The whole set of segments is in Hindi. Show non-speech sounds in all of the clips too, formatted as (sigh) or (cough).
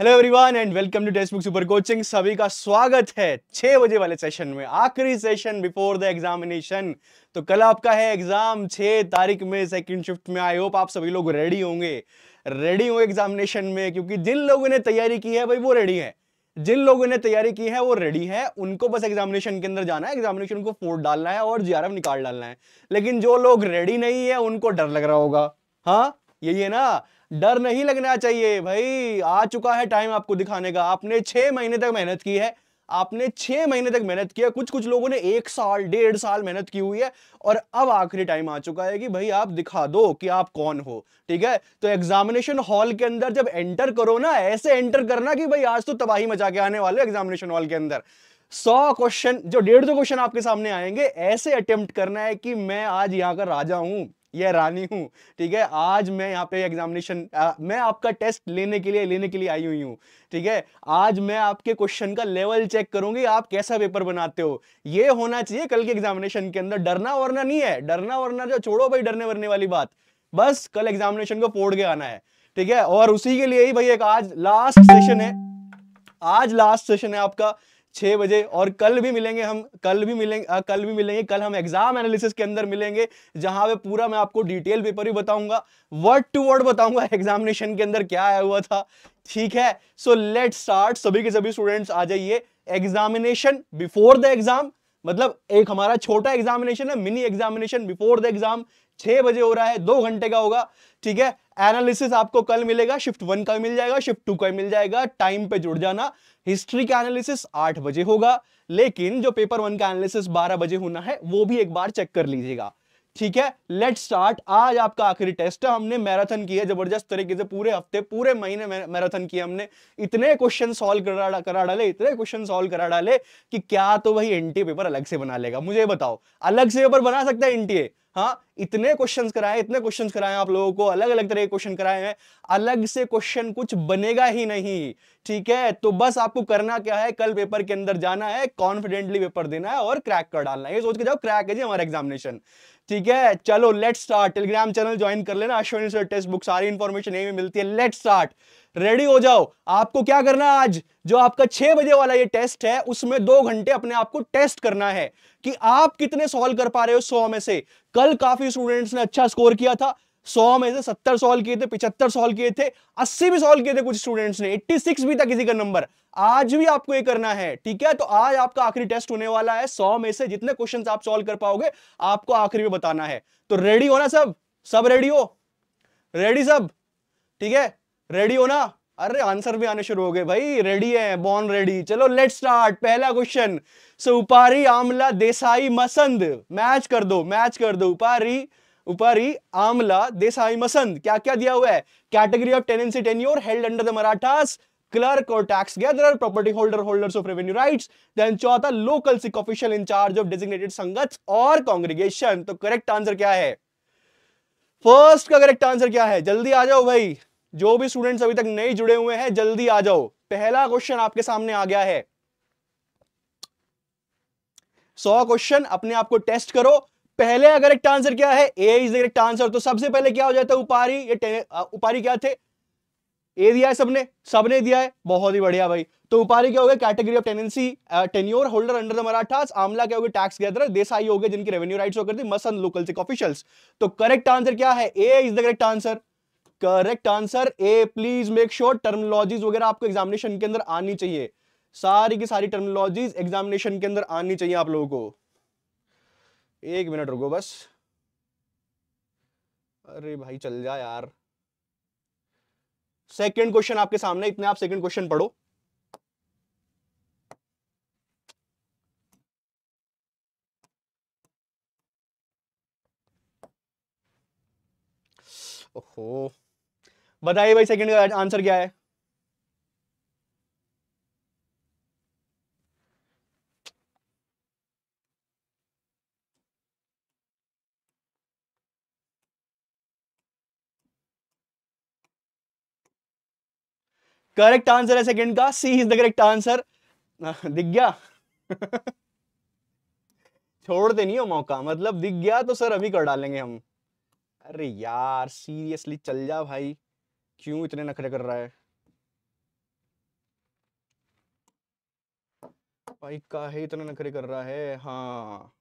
Hello everyone and welcome to text book super coaching सभी का स्वागत है छह बजे वाले सेशन में आखिरी सेशन बिफोर द एग्जामिनेशन तो कल आपका है एग्जाम छह तारीख में सेकंड शिफ्ट में आई होप आप सभी लोग रेडी होंगे रेडी होंगे एग्जामिनेशन में क्योंकि जिन लोगों ने तैयारी की है भाई वो रेडी है जिन लोगों ने तैयारी की है वो रेडी है उनको बस एग्जामिनेशन के अंदर जाना है एग्जामिनेशन को फोर्ट डालना है और जी निकाल डालना है लेकिन जो लोग रेडी नहीं है उनको डर लग रहा होगा हाँ यही है ना डर नहीं लगना चाहिए भाई आ चुका है टाइम आपको दिखाने का आपने छह महीने तक मेहनत की है आपने छह महीने तक मेहनत किया कुछ कुछ लोगों ने एक साल डेढ़ साल मेहनत की हुई है और अब आखिरी टाइम आ चुका है कि भाई आप दिखा दो कि आप कौन हो ठीक है तो एग्जामिनेशन हॉल के अंदर जब एंटर करो ना ऐसे एंटर करना कि भाई आज तो तबाही मचा के आने वाले एग्जामिनेशन हॉल के अंदर सौ क्वेश्चन जो डेढ़ सौ क्वेश्चन आपके सामने आएंगे ऐसे अटेम्प्ट करना है कि मैं आज यहां का राजा हूं ये रानी हूँ ठीक है आज मैं यहाँ पे एग्जामिनेशन मैं आपका टेस्ट लेने के लिए लेने के लिए आई हुई हूँ ठीक है आज मैं आपके क्वेश्चन का लेवल चेक करूंगी आप कैसा पेपर बनाते हो ये होना चाहिए कल के एग्जामिनेशन के अंदर डरना वरना नहीं है डरना वरना जो छोड़ो भाई डरने वरने वाली बात बस कल एग्जामिनेशन को फोड़ के आना है ठीक है और उसी के लिए ही भाई एक आज लास्ट सेशन है आज लास्ट सेशन है आपका छः बजे और कल भी मिलेंगे हम कल भी मिलेंगे आ, कल भी मिलेंगे कल हम एग्जाम एनालिसिस के अंदर मिलेंगे जहां पे पूरा मैं आपको डिटेल पेपर भी बताऊंगा वर्ड टू वर्ड बताऊंगा एग्जामिनेशन के अंदर क्या आया हुआ था ठीक है सो लेट स्टार्ट सभी के सभी स्टूडेंट्स आ जाइए एग्जामिनेशन बिफोर द एग्जाम मतलब एक हमारा छोटा एग्जामिनेशन है mini examination before the exam छह बजे हो रहा है दो घंटे का होगा ठीक है एनालिसिस आपको कल मिलेगा शिफ्ट वन का मिल जाएगा शिफ्ट टू का मिल जाएगा टाइम पे जुड़ जाना हिस्ट्री का एनालिसिस आठ बजे होगा लेकिन जो पेपर वन का एनालिसिस बारह बजे होना है वो भी एक बार चेक कर लीजिएगा ठीक है लेट स्टार्ट आज आपका आखिरी टेस्ट है हमने मैराथन किया जबरदस्त तरीके से पूरे हफ्ते पूरे महीने मैराथन किया हमने इतने क्वेश्चन सॉल्व करा करा डाले इतने क्वेश्चन सॉल्व करा डाले कि क्या तो वही एनटीए पेपर अलग से बना लेगा मुझे बताओ अलग से पेपर बना सकता है एनटीए हाँ इतने क्वेश्चन कराए इतने क्वेश्चन कराए आप लोगों को अलग अलग तरह के क्वेश्चन कराए हैं अलग से क्वेश्चन कुछ बनेगा ही नहीं ठीक है तो बस आपको करना क्या है कल पेपर के अंदर जाना है कॉन्फिडेंटली पेपर देना है और क्रैक कर डालना है ये सोच के जाओ क्रैक है जी हमारा एग्जामिनेशन ठीक है चलो let start Telegram channel join कर लेना अश्विनी सर टेस्ट बुक सारी इन्फॉर्मेशन यही मिलती है लेट स्टार्ट रेडी हो जाओ आपको क्या करना आज जो आपका छह बजे वाला ये टेस्ट है उसमें दो घंटे अपने आप को टेस्ट करना है कि आप कितने सॉल्व कर पा रहे हो सौ में से कल काफी स्टूडेंट्स ने अच्छा स्कोर किया था सौ में से सत्तर सॉल्व किए थे पिछहत्तर सॉल्व किए थे अस्सी भी सॉल्व किए थे कुछ स्टूडेंट्स ने एट्टी सिक्स भी था किसी का नंबर आज भी आपको ये करना है ठीक है तो आज आपका आखिरी टेस्ट होने वाला है सौ में से जितने क्वेश्चन आप सॉल्व कर पाओगे आपको आखिरी में बताना है तो रेडी होना सब सब रेडी हो रेडी सब ठीक है रेडी होना अरे आंसर भी आने शुरू हो गए भाई रेडी है बॉर्न रेडी चलो लेट स्टार्ट पहला क्वेश्चन सो उपारी आमला देसाई मसंद मैच कर दो मैच कर दो उपारी उपारी आमला देसाई मसंद क्या क्या दिया हुआ है category of tenancy tenure held under the Marathas clerk और tax gatherer, property holder holders of revenue rights. Then चौथा local Sikh official in charge of designated संगत और congregation. तो करेक्ट आंसर क्या है फर्स्ट का करेक्ट आंसर क्या है जल्दी आ जाओ भाई जो भी स्टूडेंट्स अभी तक नहीं जुड़े हुए हैं जल्दी आ जाओ पहला क्वेश्चन आपके सामने आ गया है सौ क्वेश्चन अपने आप को टेस्ट करो पहले अगर एक आंसर क्या है ए इज करेक्ट आंसर तो सबसे पहले क्या हो जाता है उपारी ये उपारी क्या थे ए दिया है सबने सबने दिया है बहुत ही बढ़िया भाई तो उपारी क्या हो गया category of tenancy tenure holder under the Marathas आमला क्या हो गया टैक्स गैदर देसाई हो गए जिनकी रेवेन्यू राइट होकर मसन लोकल सिक ऑफिशियल्स तो करेक्ट आंसर क्या है A is the correct answer correct answer A please make sure terminologies वगैरह आपको एग्जामिनेशन के अंदर आनी चाहिए सारी की सारी टर्मोलॉजीज एग्जामिनेशन के अंदर आनी चाहिए आप लोगों को एक मिनट रुको बस अरे भाई चल जा यार सेकंड क्वेश्चन आपके सामने इतने आप सेकंड क्वेश्चन पढ़ो ओहो बताइए भाई सेकंड का आंसर क्या है करेक्ट आंसर है सेकंड का C is the correct answer दिख गया (laughs) छोड़ते नहीं हो मौका मतलब दिख गया तो सर अभी कर डालेंगे हम अरे यार सीरियसली चल जा भाई क्यों इतने नखरे कर रहा है भाई का है इतने नखरे कर रहा है हाँ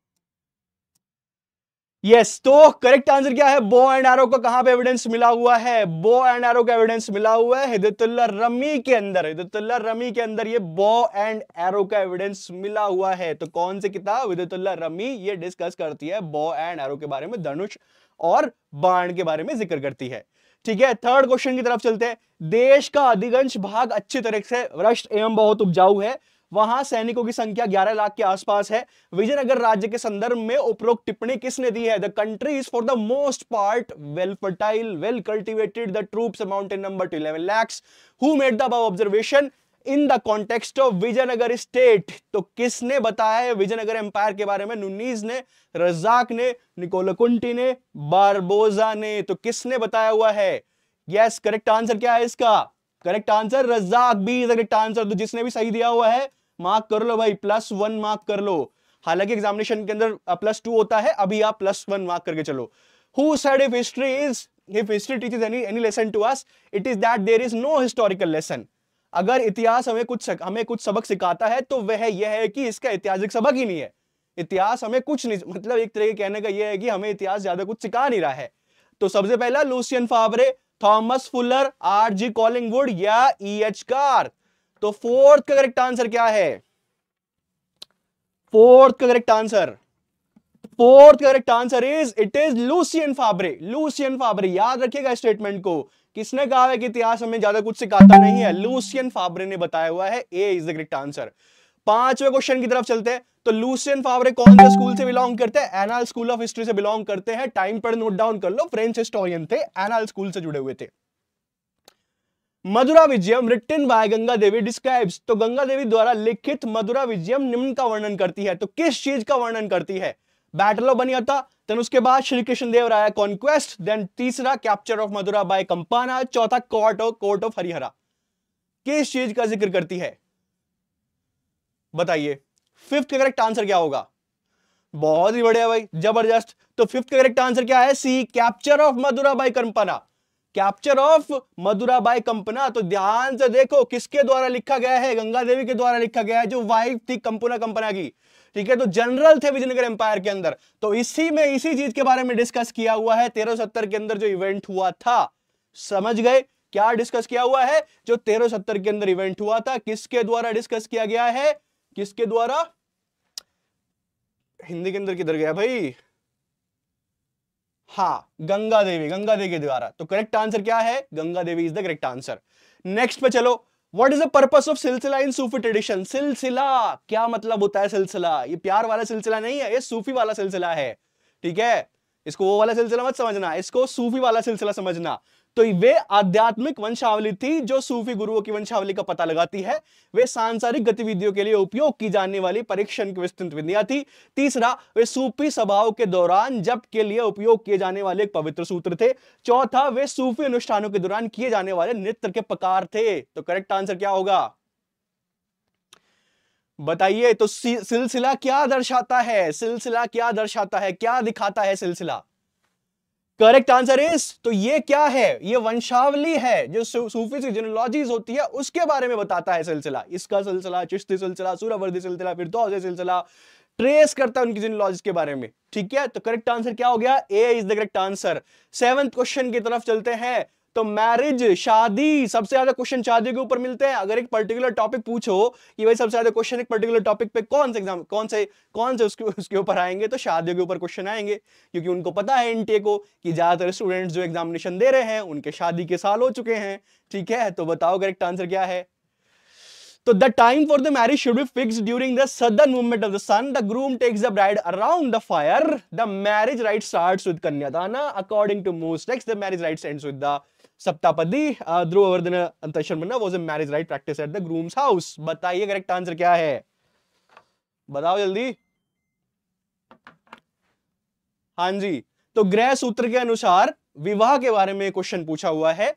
यस yes, तो करेक्ट आंसर क्या है बो एंड एरो का कहां पे एविडेंस मिला हुआ है बो एंड एरो का एविडेंस मिला हुआ है हिदतुल्ला रमी के अंदर हिदतुल्ला रमी के अंदर ये बो एंड एरो का एविडेंस मिला हुआ है तो कौन सी किताब हिदतुल्ला रमी ये डिस्कस करती है बो एंड एरो के बारे में धनुष और बाण के बारे में जिक्र करती है ठीक है थर्ड क्वेश्चन की तरफ चलते हैं देश का अधिकांश भाग अच्छी तरह से वृष्ट एवं बहुत उपजाऊ है वहां सैनिकों की संख्या 11 लाख के आसपास है विजयनगर राज्य के संदर्भ में उपरोक्त टिप्पणी किसने दी है the country is for the most part well fertile well cultivated the troops amount in number to eleven lakhs who made the above observation in the context of Vijayanagar state तो किसने बताया है विजयनगर एम्पायर के बारे में नुनीज ने रजाक ने निकोलकुंटी ने बारबोजा ने तो किसने बताया हुआ है यस करेक्ट आंसर क्या है इसका correct answer Razzaq B is correct answer तो जिसने भी सही दिया हुआ है मार्क कर लो भाई प्लस वन मार्क कर लो हालांकि एग्जामिनेशन के अंदर प्लस टू होता है अभी आप प्लस वन मार्क करके चलो who said if history is if history teaches any any lesson to us it is that there is no historical lesson अगर इतिहास हमें कुछ हमें कुछ सबक सिखाता है तो वह यह है कि इसका ऐतिहासिक सबक ही नहीं है इतिहास हमें कुछ नहीं मतलब एक तरह कहने का यह है कि हमें इतिहास ज्यादा कुछ सिखा नहीं रहा है तो सबसे पहला Lucien Febvre Thomas Fuller R G Collingwood या ई एच कार्थ तो फोर्थ का करेक्ट आंसर क्या है फोर्थ का correct answer fourth correct answer is it is Lucien Febvre Lucien Febvre याद रखिएगा स्टेटमेंट को किसने कहा है कि इतिहास हमें ज्यादा कुछ सिखाता नहीं है लूसियन फाबरे ने बताया हुआ है A is the correct answer पांचवे क्वेश्चन की तरफ चलते हैं तो लूसियन फावरे कौन से स्कूल से बिलोंग करते हैं एनाल स्कूल ऑफ हिस्ट्री से बिलोंग करते हैं टाइम पर नोट डाउन कर लो फ्रेंच हिस्टोरियन थे एनाल स्कूल से जुड़े हुए थे Madhura Vijayam written by Ganga Devi describes तो गंगा देवी द्वारा लिखित मधुरा विजयम निम्न का वर्णन करती है तो किस चीज का वर्णन करती है बैटल ऑफ बनियाता देन उसके बाद श्री कृष्ण देव राय कॉन्क्वेस्ट देन तीसरा capture of Madhura by Kampana चौथा court of court of Harihara किस चीज का जिक्र करती है बताइए फिफ्थ का करेक्ट आंसर क्या होगा बहुत ही बढ़िया भाई जबरदस्त तो फिफ्थ का करेक्ट आंसर क्या है C capture of Madhura by Kampana capture of Madhura by Kampana तो ध्यान से देखो किसके द्वारा लिखा गया है गंगा देवी के द्वारा लिखा गया है जो वाइफ थी कंपना कंपना की ठीक है तो जनरल थे विजयनगर एम्पायर के अंदर तो इसी में इसी चीज के बारे में डिस्कस किया हुआ है सत्तर के अंदर जो इवेंट हुआ था समझ गए क्या डिस्कस किया हुआ है जो सत्तर के अंदर इवेंट हुआ था किसके द्वारा डिस्कस किया गया है किसके द्वारा हिंदी के अंदर किधर गया भाई हाँ गंगा देवी गंगा देवी के द्वारा तो करेक्ट आंसर क्या है Ganga Devi is the correct answer next पे चलो what is the purpose of silsila in Sufi tradition सिलसिला क्या मतलब होता है सिलसिला ये प्यार वाला सिलसिला नहीं है ये सूफी वाला सिलसिला है ठीक है इसको वो वाला सिलसिला मत समझना इसको सूफी वाला सिलसिला समझना तो वे आध्यात्मिक वंशावली थी जो सूफी गुरुओं की वंशावली का पता लगाती है वे सांसारिक गतिविधियों के लिए उपयोग की जाने वाली परीक्षण की विस्तृत विधियां थी तीसरा वे सूफी सभाओं के दौरान जप के लिए उपयोग किए जाने वाले एक पवित्र सूत्र थे चौथा वे सूफी अनुष्ठानों के दौरान किए जाने वाले नृत्य के प्रकार थे तो करेक्ट आंसर क्या होगा बताइए तो सिलसिला क्या दर्शाता है सिलसिला क्या दर्शाता है क्या दिखाता है सिलसिला करेक्ट आंसर इज तो ये क्या है ये वंशावली है जो सूफी की जिनोलॉजीज होती है उसके बारे में बताता है सिलसिला इसका सिलसिला चिश्ती सिलसिला सूरावर्दी सिलसिला फिर तो सिलसिला ट्रेस करता है उनकी जिनोलॉजी के बारे में ठीक है तो करेक्ट आंसर क्या हो गया A is the correct answer seventh question की तरफ चलते हैं तो मैरिज शादी सबसे ज्यादा क्वेश्चन शादी के ऊपर मिलते हैं अगर एक पर्टिकुलर टॉपिक पूछो कि भाई सबसे ज्यादा क्वेश्चन एक पर्टिकुलर टॉपिक पे कौन से एग्जाम कौन से कौन से उसके उसके ऊपर आएंगे तो शादियों के ऊपर क्वेश्चन आएंगे क्योंकि उनको पता है एनटीए को कि ज्यादातर स्टूडेंट्स जो एग्जामिनेशन दे रहे हैं उनके शादी के साल हो चुके हैं ठीक है तो बताओ करेक्ट आंसर क्या है तो the time for the marriage should be fix during the southern movement of the sun the groom takes the bride around the fire the marriage rite starts with kanyadan according to most texts the marriage rites ends with the saptapadi ध्रुववर्धन अंतशर्मना was a marriage rite practice at the groom's house बताइए करेक्ट आंसर क्या है बताओ जल्दी हां जी तो ग्रह सूत्र के अनुसार विवाह के बारे में क्वेश्चन पूछा हुआ है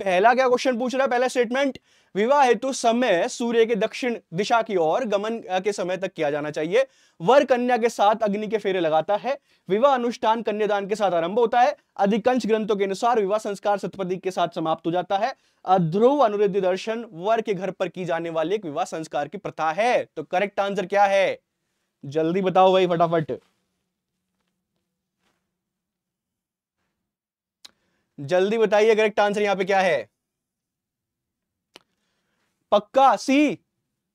पहला क्या क्वेश्चन पूछ रहा है पहला स्टेटमेंट विवाह हेतु समय सूर्य के दक्षिण दिशा की ओर गमन के समय तक किया जाना चाहिए वर कन्या के साथ अग्नि के फेरे लगाता है विवाह अनुष्ठान कन्यादान के साथ आरंभ होता है अधिकांश ग्रंथों के अनुसार विवाह संस्कार सतपदी के साथ समाप्त हो जाता है ध्रुव अनुरुद्ध दर्शन वर के घर पर की जाने वाली एक विवाह संस्कार की प्रथा है तो करेक्ट आंसर क्या है जल्दी बताओ भाई फटाफट जल्दी बताइए करेक्ट आंसर यहां पे क्या है पक्का सी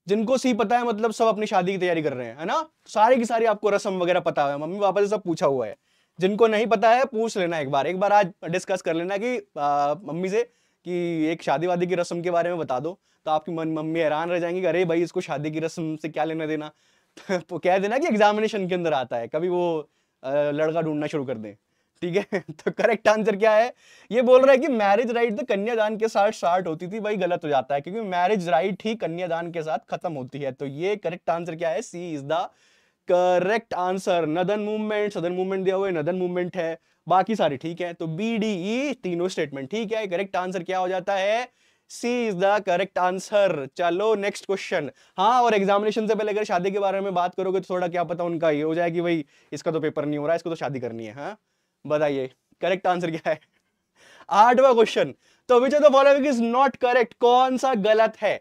जिनको सी पता है मतलब सब अपनी शादी की तैयारी कर रहे हैं है ना सारी की सारी आपको रसम वगैरह पता है मम्मी पापा से सब पूछा हुआ है जिनको नहीं पता है पूछ लेना एक बार एक बार आज डिस्कस कर लेना कि आ, मम्मी से कि एक शादी वादी की रस्म के बारे में बता दो तो आपकी मम्मी हैरान रह जाएंगी अरे भाई इसको शादी की रस्म से क्या लेना देना (laughs) तो कह देना कि एग्जामिनेशन के अंदर आता है कभी वो लड़का ढूंढना शुरू कर दें ठीक है (laughs) तो करेक्ट आंसर क्या है ये बोल रहा है कि मैरिज राइट तो कन्यादान के साथ स्टार्ट होती थी वही गलत हो जाता है क्योंकि मैरिज राइट ही कन्यादान के साथ खत्म होती है तो ये करेक्ट आंसर क्या है C is the correct answer northern movement southern movement दिया हुआ है नदन मूवमेंट है बाकी सारे ठीक है तो बी डी ई तीनों स्टेटमेंट ठीक है करेक्ट आंसर क्या हो जाता है C is the correct answer चलो नेक्स्ट क्वेश्चन हाँ और एग्जामिनेशन से पहले अगर शादी के बारे में बात करोगे तो थोड़ा क्या पता उनका ये हो जाए कि भाई इसका तो पेपर नहीं हो रहा है इसको तो शादी करनी है हाँ बताइए करेक्ट आंसर क्या है आठवा क्वेश्चन तो which of the following is not correct कौन सा गलत है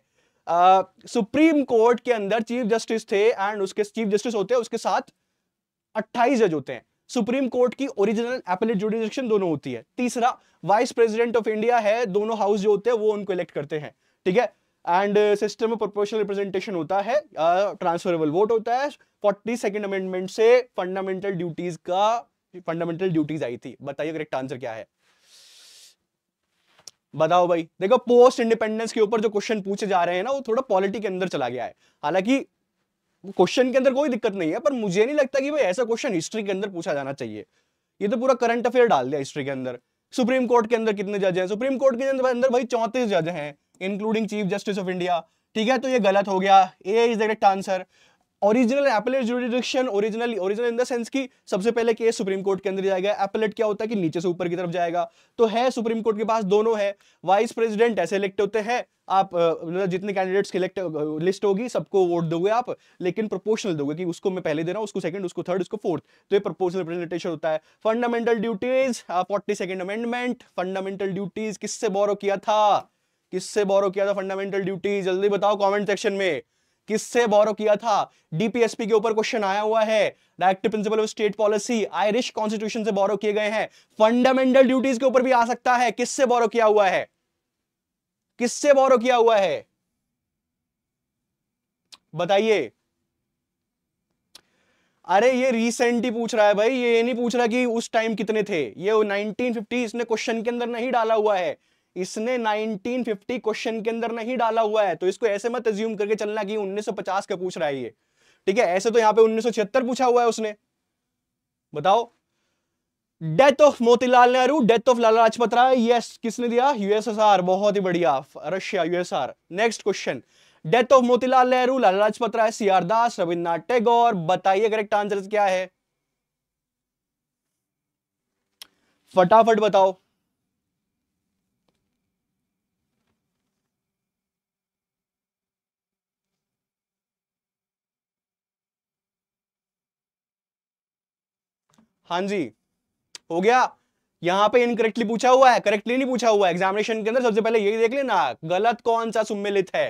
सुप्रीम uh, कोर्ट के अंदर चीफ जस्टिस थे एंड उसके चीफ जस्टिस होते हैं उसके साथ 28 जज होते हैं सुप्रीम कोर्ट की ओरिजिनल एपलेट जुडिशन दोनों होती है तीसरा वाइस प्रेसिडेंट ऑफ इंडिया है दोनों हाउस जो होते हैं वो उनको इलेक्ट करते हैं ठीक है एंड सिस्टम में प्रोपोर्शनल रिप्रेजेंटेशन होता है ट्रांसफरेबल uh, वोट होता है फोर्टी अमेंडमेंट से फंडामेंटल ड्यूटीज का फंडामेंटल ड्यूटीज आई थी बताइए करेक्ट आंसर क्या है बताओ भाई देखो पोस्ट इंडिपेंडेंस के ऊपर जो क्वेश्चन पूछे जा रहे हैं ना वो थोड़ा पॉलिटी के अंदर चला गया है हालांकि क्वेश्चन के अंदर कोई दिक्कत नहीं है पर मुझे नहीं लगता कि भाई ऐसा क्वेश्चन हिस्ट्री के अंदर पूछा जाना चाहिए ये तो पूरा करंट अफेयर डाल दिया हिस्ट्री के अंदर सुप्रीम कोर्ट के अंदर कितने जज हैं सुप्रीम कोर्ट के अंदर भाई चौंतीस जज हैं including chief justice of India ठीक है तो ये गलत हो गया A is direct answer original appellate jurisdiction original original in the sense की सबसे पहले केस सुप्रीम कोर्ट के अंदर जाएगा एपलेट क्या होता है कि नीचे से ऊपर की तरफ जाएगा तो है सुप्रीम कोर्ट के पास दोनों है वाइस प्रेसिडेंट ऐसे इलेक्ट होते हैं आप मतलब जितने कैंडिडेट्स की इलेक्ट लिस्ट होगी सबको वोट दोगे आप लेकिन प्रोपोर्शनल दोगे कि उसको मैं पहले दे रहा हूँ उसको सेकंड उसको थर्ड उसको फोर्थ तो ये प्रोपोर्शनल रिप्रेजेंटेशन होता है fundamental duties forty second amendment fundamental duties किससे बोरो किया था किससे बोरो किया था फंडामेंटल ड्यूटीज जल्दी बताओ कॉमेंट सेक्शन में किससे बोरो किया था डीपीएसपी के ऊपर क्वेश्चन आया हुआ है directive principle of state policy Irish constitution से बोरो किए गए हैं फंडामेंटल ड्यूटीज के ऊपर भी आ सकता है किससे बोरो किया हुआ है किससे बोरो किया हुआ है बताइए अरे ये रिसेंटली पूछ रहा है भाई ये नहीं पूछ रहा कि उस टाइम कितने थे ये 1950 इसने क्वेश्चन के अंदर नहीं डाला हुआ है इसने 1950 क्वेश्चन के अंदर नहीं डाला हुआ है तो इसको ऐसे मत एज्यूम करके चलना कि 1950 का पूछ रहा है ये ठीक है ऐसे तो यहां पे 1976 पूछा हुआ है उसने बताओ death of Motilal Nehru death of Lala Lajpat Rai yes किसने दिया यूएसएसआर बहुत ही बढ़िया Russia USSR next question death of Motilal Nehru Lala Lajpat Rai C R Das Rabindranath Tagore बताइए करेक्ट आंसर क्या है फटाफट बताओ हाँ जी हो गया यहां पे इनकरेक्टली पूछा हुआ है करेक्टली नहीं पूछा हुआ है एग्जामिनेशन के अंदर सबसे पहले यही देख लेना गलत कौन सा सुमिलित है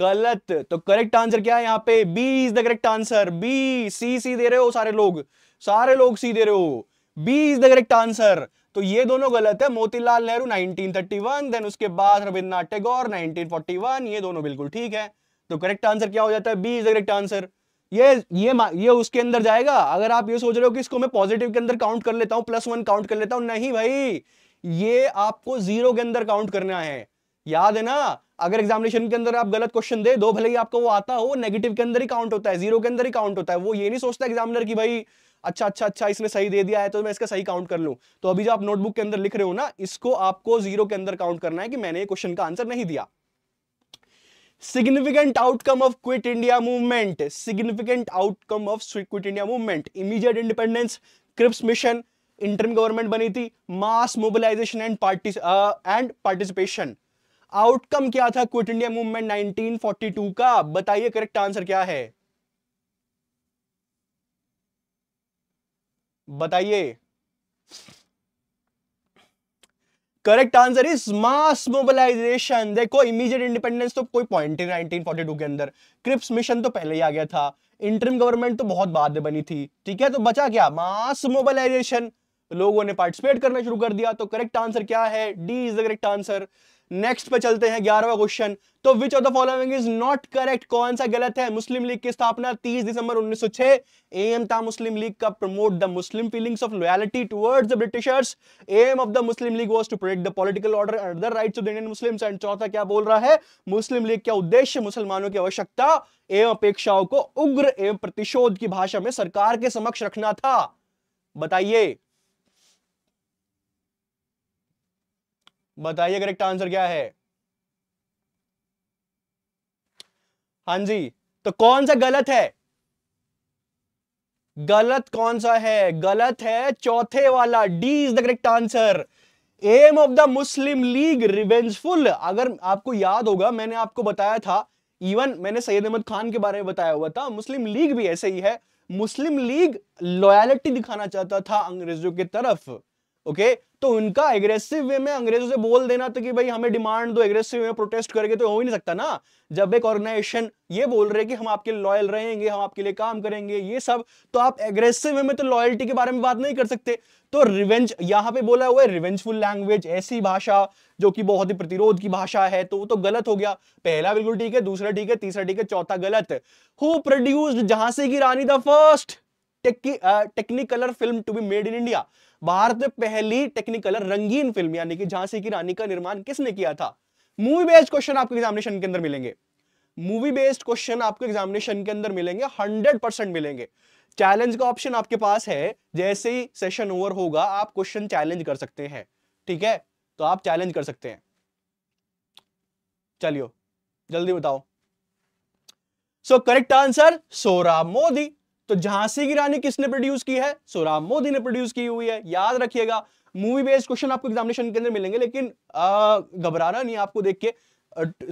गलत तो करेक्ट आंसर क्या है यहाँ पे B is the correct answer B C C दे रहे हो सारे लोग सारे लोग सी दे रहे हो B is the correct answer तो ये दोनों गलत है मोतीलाल नेहरू 1931 देन उसके बाद रविन्द्रनाथ टैगोर 1941 ये दोनों बिल्कुल ठीक है तो करेक्ट आंसर क्या हो जाता है B is the correct answer ये ये ये उसके अंदर जाएगा अगर आप ये सोच रहे हो कि इसको मैं पॉजिटिव के अंदर काउंट कर लेता हूं प्लस वन काउंट कर लेता हूं नहीं भाई ये आपको जीरो के अंदर काउंट करना है याद है ना अगर एग्जामिनेशन के अंदर आप गलत क्वेश्चन दे दो भले ही आपको वो आता हो नेगेटिव के अंदर ही काउंट होता है जीरो के अंदर ही काउंट होता है वो ये नहीं सोचता एग्जामिनर की भाई अच्छा अच्छा अच्छा इसने सही दे दिया है तो मैं इसका सही काउंट कर लूँ तो अभी जो आप नोटबुक के अंदर लिख रहे हो ना इसको आपको जीरो के अंदर काउंट करना है कि मैंने ये क्वेश्चन का आंसर नहीं दिया significant outcome of quit india movement significant outcome of quit india movement immediate independence Cripps mission interim government बनी थी mass mobilization and party and participation outcome क्या था क्विट इंडिया मूवमेंट 1942 का बताइए करेक्ट आंसर क्या है बताइए correct answer is mass mobilization देखो इमीडिएट इंडिपेंडेंस तो कोई पॉइंट ही टू के अंदर क्रिप्स मिशन तो पहले ही आ गया था इंटरम गवर्नमेंट तो बहुत बाद में बनी थी ठीक है तो बचा क्या मास मोबिलाइजेशन लोगों ने पार्टिसिपेट करना शुरू कर दिया तो करेक्ट आंसर क्या है D is the correct answer next पे चलते हैं ग्यारहवा क्वेश्चन तो which of the following is not correct कौन सा गलत है मुस्लिम लीग की स्थापना 30 दिसंबर 1906 एम था मुस्लिम लीग का promote the Muslim feelings of loyalty towards the Britishers aim of the Muslim League was to protect the political order and other rights of the Indian Muslims and चौथा क्या बोल रहा है मुस्लिम लीग का उद्देश्य मुसलमानों की आवश्यकता एवं अपेक्षाओं को उग्र एवं प्रतिशोध की भाषा में सरकार के समक्ष रखना था बताइए बताइए करेक्ट आंसर क्या है हाँ जी तो कौन सा गलत है गलत कौन सा है गलत है चौथे वाला D is the correct answer aim of the Muslim League revengeful अगर आपको याद होगा मैंने आपको बताया था इवन मैंने सैयद अहमद खान के बारे में बताया हुआ था मुस्लिम लीग भी ऐसे ही है मुस्लिम लीग लॉयलिटी दिखाना चाहता था अंग्रेजों की तरफ ओके तो उनका एग्रेसिव वे में अंग्रेजों से बोल देना तो कि भाई हमें डिमांड दो एग्रेसिव वे में प्रोटेस्ट करके तो हो ही नहीं सकता ना जब एक ऑर्गेनाइजेशन ये बोल रहे कि हम आपके लॉयल रहेंगे हम आपके लिए काम करेंगे ये सब तो आप एग्रेसिव वे में तो लॉयल्टी के बारे में बात नहीं कर सकते तो रिवेंज यहाँ पे बोला हुआ है रिवेंजफुल लैंग्वेज ऐसी भाषा जो कि बहुत ही प्रतिरोध की भाषा है तो वो तो गलत हो गया पहला बिल्कुल ठीक है दूसरा ठीक है तीसरा ठीक है चौथा गलत who produced Jhansi ki Rani the first technicolor film to be made in India Bharat में पहली टेक्निकलर रंगीन फिल्म यानी कि झांसी की रानी का निर्माण किसने किया था मूवी बेस्ड क्वेश्चन आपके एग्जामिनेशन के अंदर मिलेंगे मूवी बेस्ड क्वेश्चन आपके एग्जामिनेशन के अंदर मिलेंगे हंड्रेड परसेंट मिलेंगे चैलेंज का ऑप्शन आपके पास है जैसे ही सेशन ओवर होगा आप क्वेश्चन चैलेंज कर सकते हैं ठीक है तो आप चैलेंज कर सकते हैं चलियो जल्दी बताओ so correct answer Sohrab Modi तो झांसी की रानी किसने प्रोड्यूस की है सोराम मोदी ने प्रोड्यूस की हुई है याद रखिएगा मूवी बेस्ड क्वेश्चन आपको एग्जामिनेशन के अंदर मिलेंगे लेकिन घबराना नहीं आपको देख के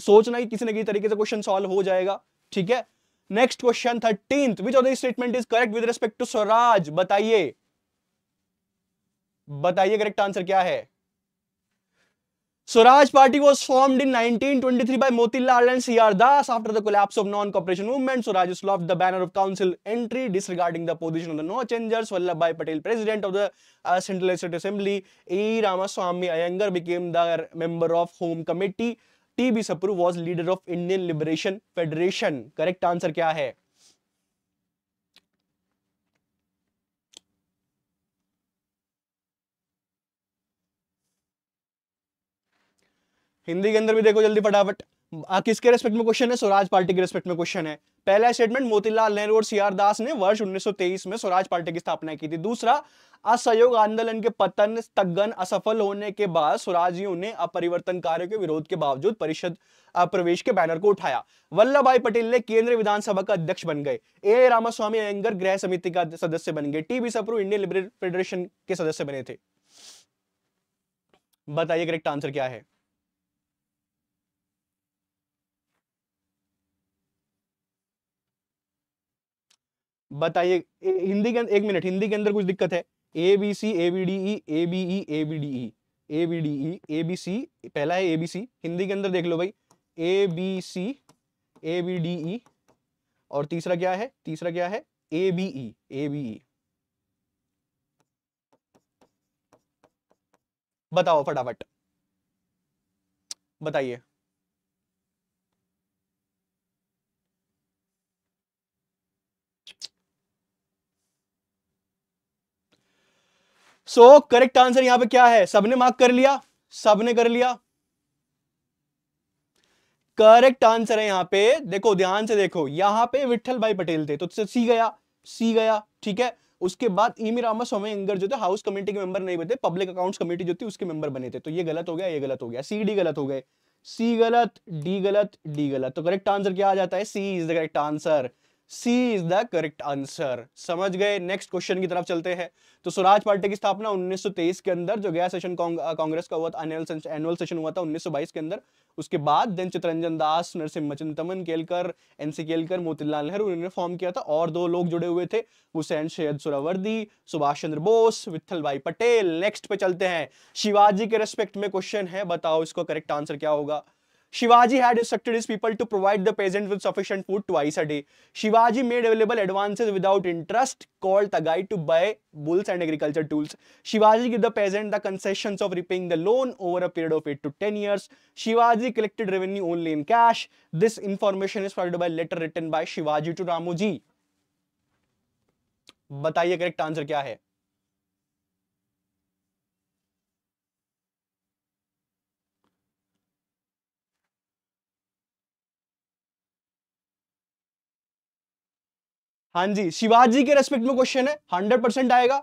सोचना ही किसी न किसी तरीके से क्वेश्चन सॉल्व हो जाएगा ठीक है next question thirteen which of the statement is correct with respect to Swaraj बताइए बताइए करेक्ट आंसर क्या है Swaraj Party was form in nineteen twenty three by Motilal and C R Das non cooperation movement the banner of council entry disregarding the position of the no changer Vallabh भाई Patel president of the central state assembly E Ramaswami Iyengar became the member of home committee T B Sapru was leader of Indian liberation federation correct answer क्या है हिंदी के अंदर भी देखो जल्दी फटाफट किसके रेस्पेक्ट में क्वेश्चन है स्वराज पार्टी के रेस्पेक्ट में क्वेश्चन है पहला स्टेटमेंट मोतीलाल नेहरू और सीआर दास ने वर्ष 1923 में स्वराज पार्टी की स्थापना की थी दूसरा असहयोग आंदोलन के पतन स्थगन असफल होने के बाद स्वराजियों ने अपरिवर्तन कार्यों के विरोध के बावजूद परिषद प्रवेश के बैनर को उठाया वल्लभ भाई पटेल ने केंद्रीय विधानसभा का अध्यक्ष बन गए ए रामास्वामी अयंगर गृह समिति का सदस्य बन गए T B Sapru Indian liberal federation के सदस्य बने थे बताइए करेक्ट आंसर क्या है बताइए हिंदी के एक मिनट हिंदी के अंदर कुछ दिक्कत है A B C A B D E A B E A B D E A B D E A B C पहला है ए बी सी हिंदी के अंदर देख लो भाई A B C A B D E और तीसरा क्या है तीसरा क्या है A B E A B ई बताओ फटाफट बताइए सो करेक्ट आंसर यहां पे क्या है सबने मार्क कर लिया सबने कर लिया करेक्ट आंसर है यहां पे देखो ध्यान से देखो यहां पे विठल भाई पटेल थे तो सी गया सी गया ठीक है उसके बाद ईमी रामा स्वामी अंगर जो थे हाउस कमेटी के मेंबर नहीं बने पब्लिक अकाउंट्स कमेटी जो थी उसके मेंबर बने थे तो ये गलत हो गया ये गलत हो गया सी डी गलत हो गए सी गलत डी गलत डी गलत तो करेक्ट आंसर क्या आ जाता है C is the correct answer C is the correct answer समझ गए नेक्स्ट क्वेश्चन की तरफ चलते हैं तो स्वराज पार्टी की स्थापना 1923 के अंदर जो गया सेशन कांग्रेस का हुआ था एनुअल सेशन हुआ था 1922 के अंदर उसके बाद देन चितरंजन दास नरसिम्ह चिंतमन केलकर एनसी केलकर मोतीलाल नेहरू इन्होंने फॉर्म किया था और दो लोग जुड़े हुए थे हुसैन सैयद सुरावर्दी सुभाष चंद्र बोस विठल भाई पटेल नेक्स्ट पे चलते हैं शिवाजी के रेस्पेक्ट में क्वेश्चन है बताओ इसका करेक्ट आंसर क्या होगा Shivaji had instructed his people to provide the peasants with sufficient food twice a day. Shivaji made available advances without interest called Tagai to buy bulls and agriculture tools. Shivaji gave the peasant the concessions of repaying the loan over a period of 8 to 10 years. Shivaji collected revenue only in cash. This information is provided by a letter written by Shivaji to Ramuji. बताइए करेक्ट आंसर क्या है हाँ जी शिवाजी के रेस्पेक्ट में क्वेश्चन है हंड्रेड परसेंट आएगा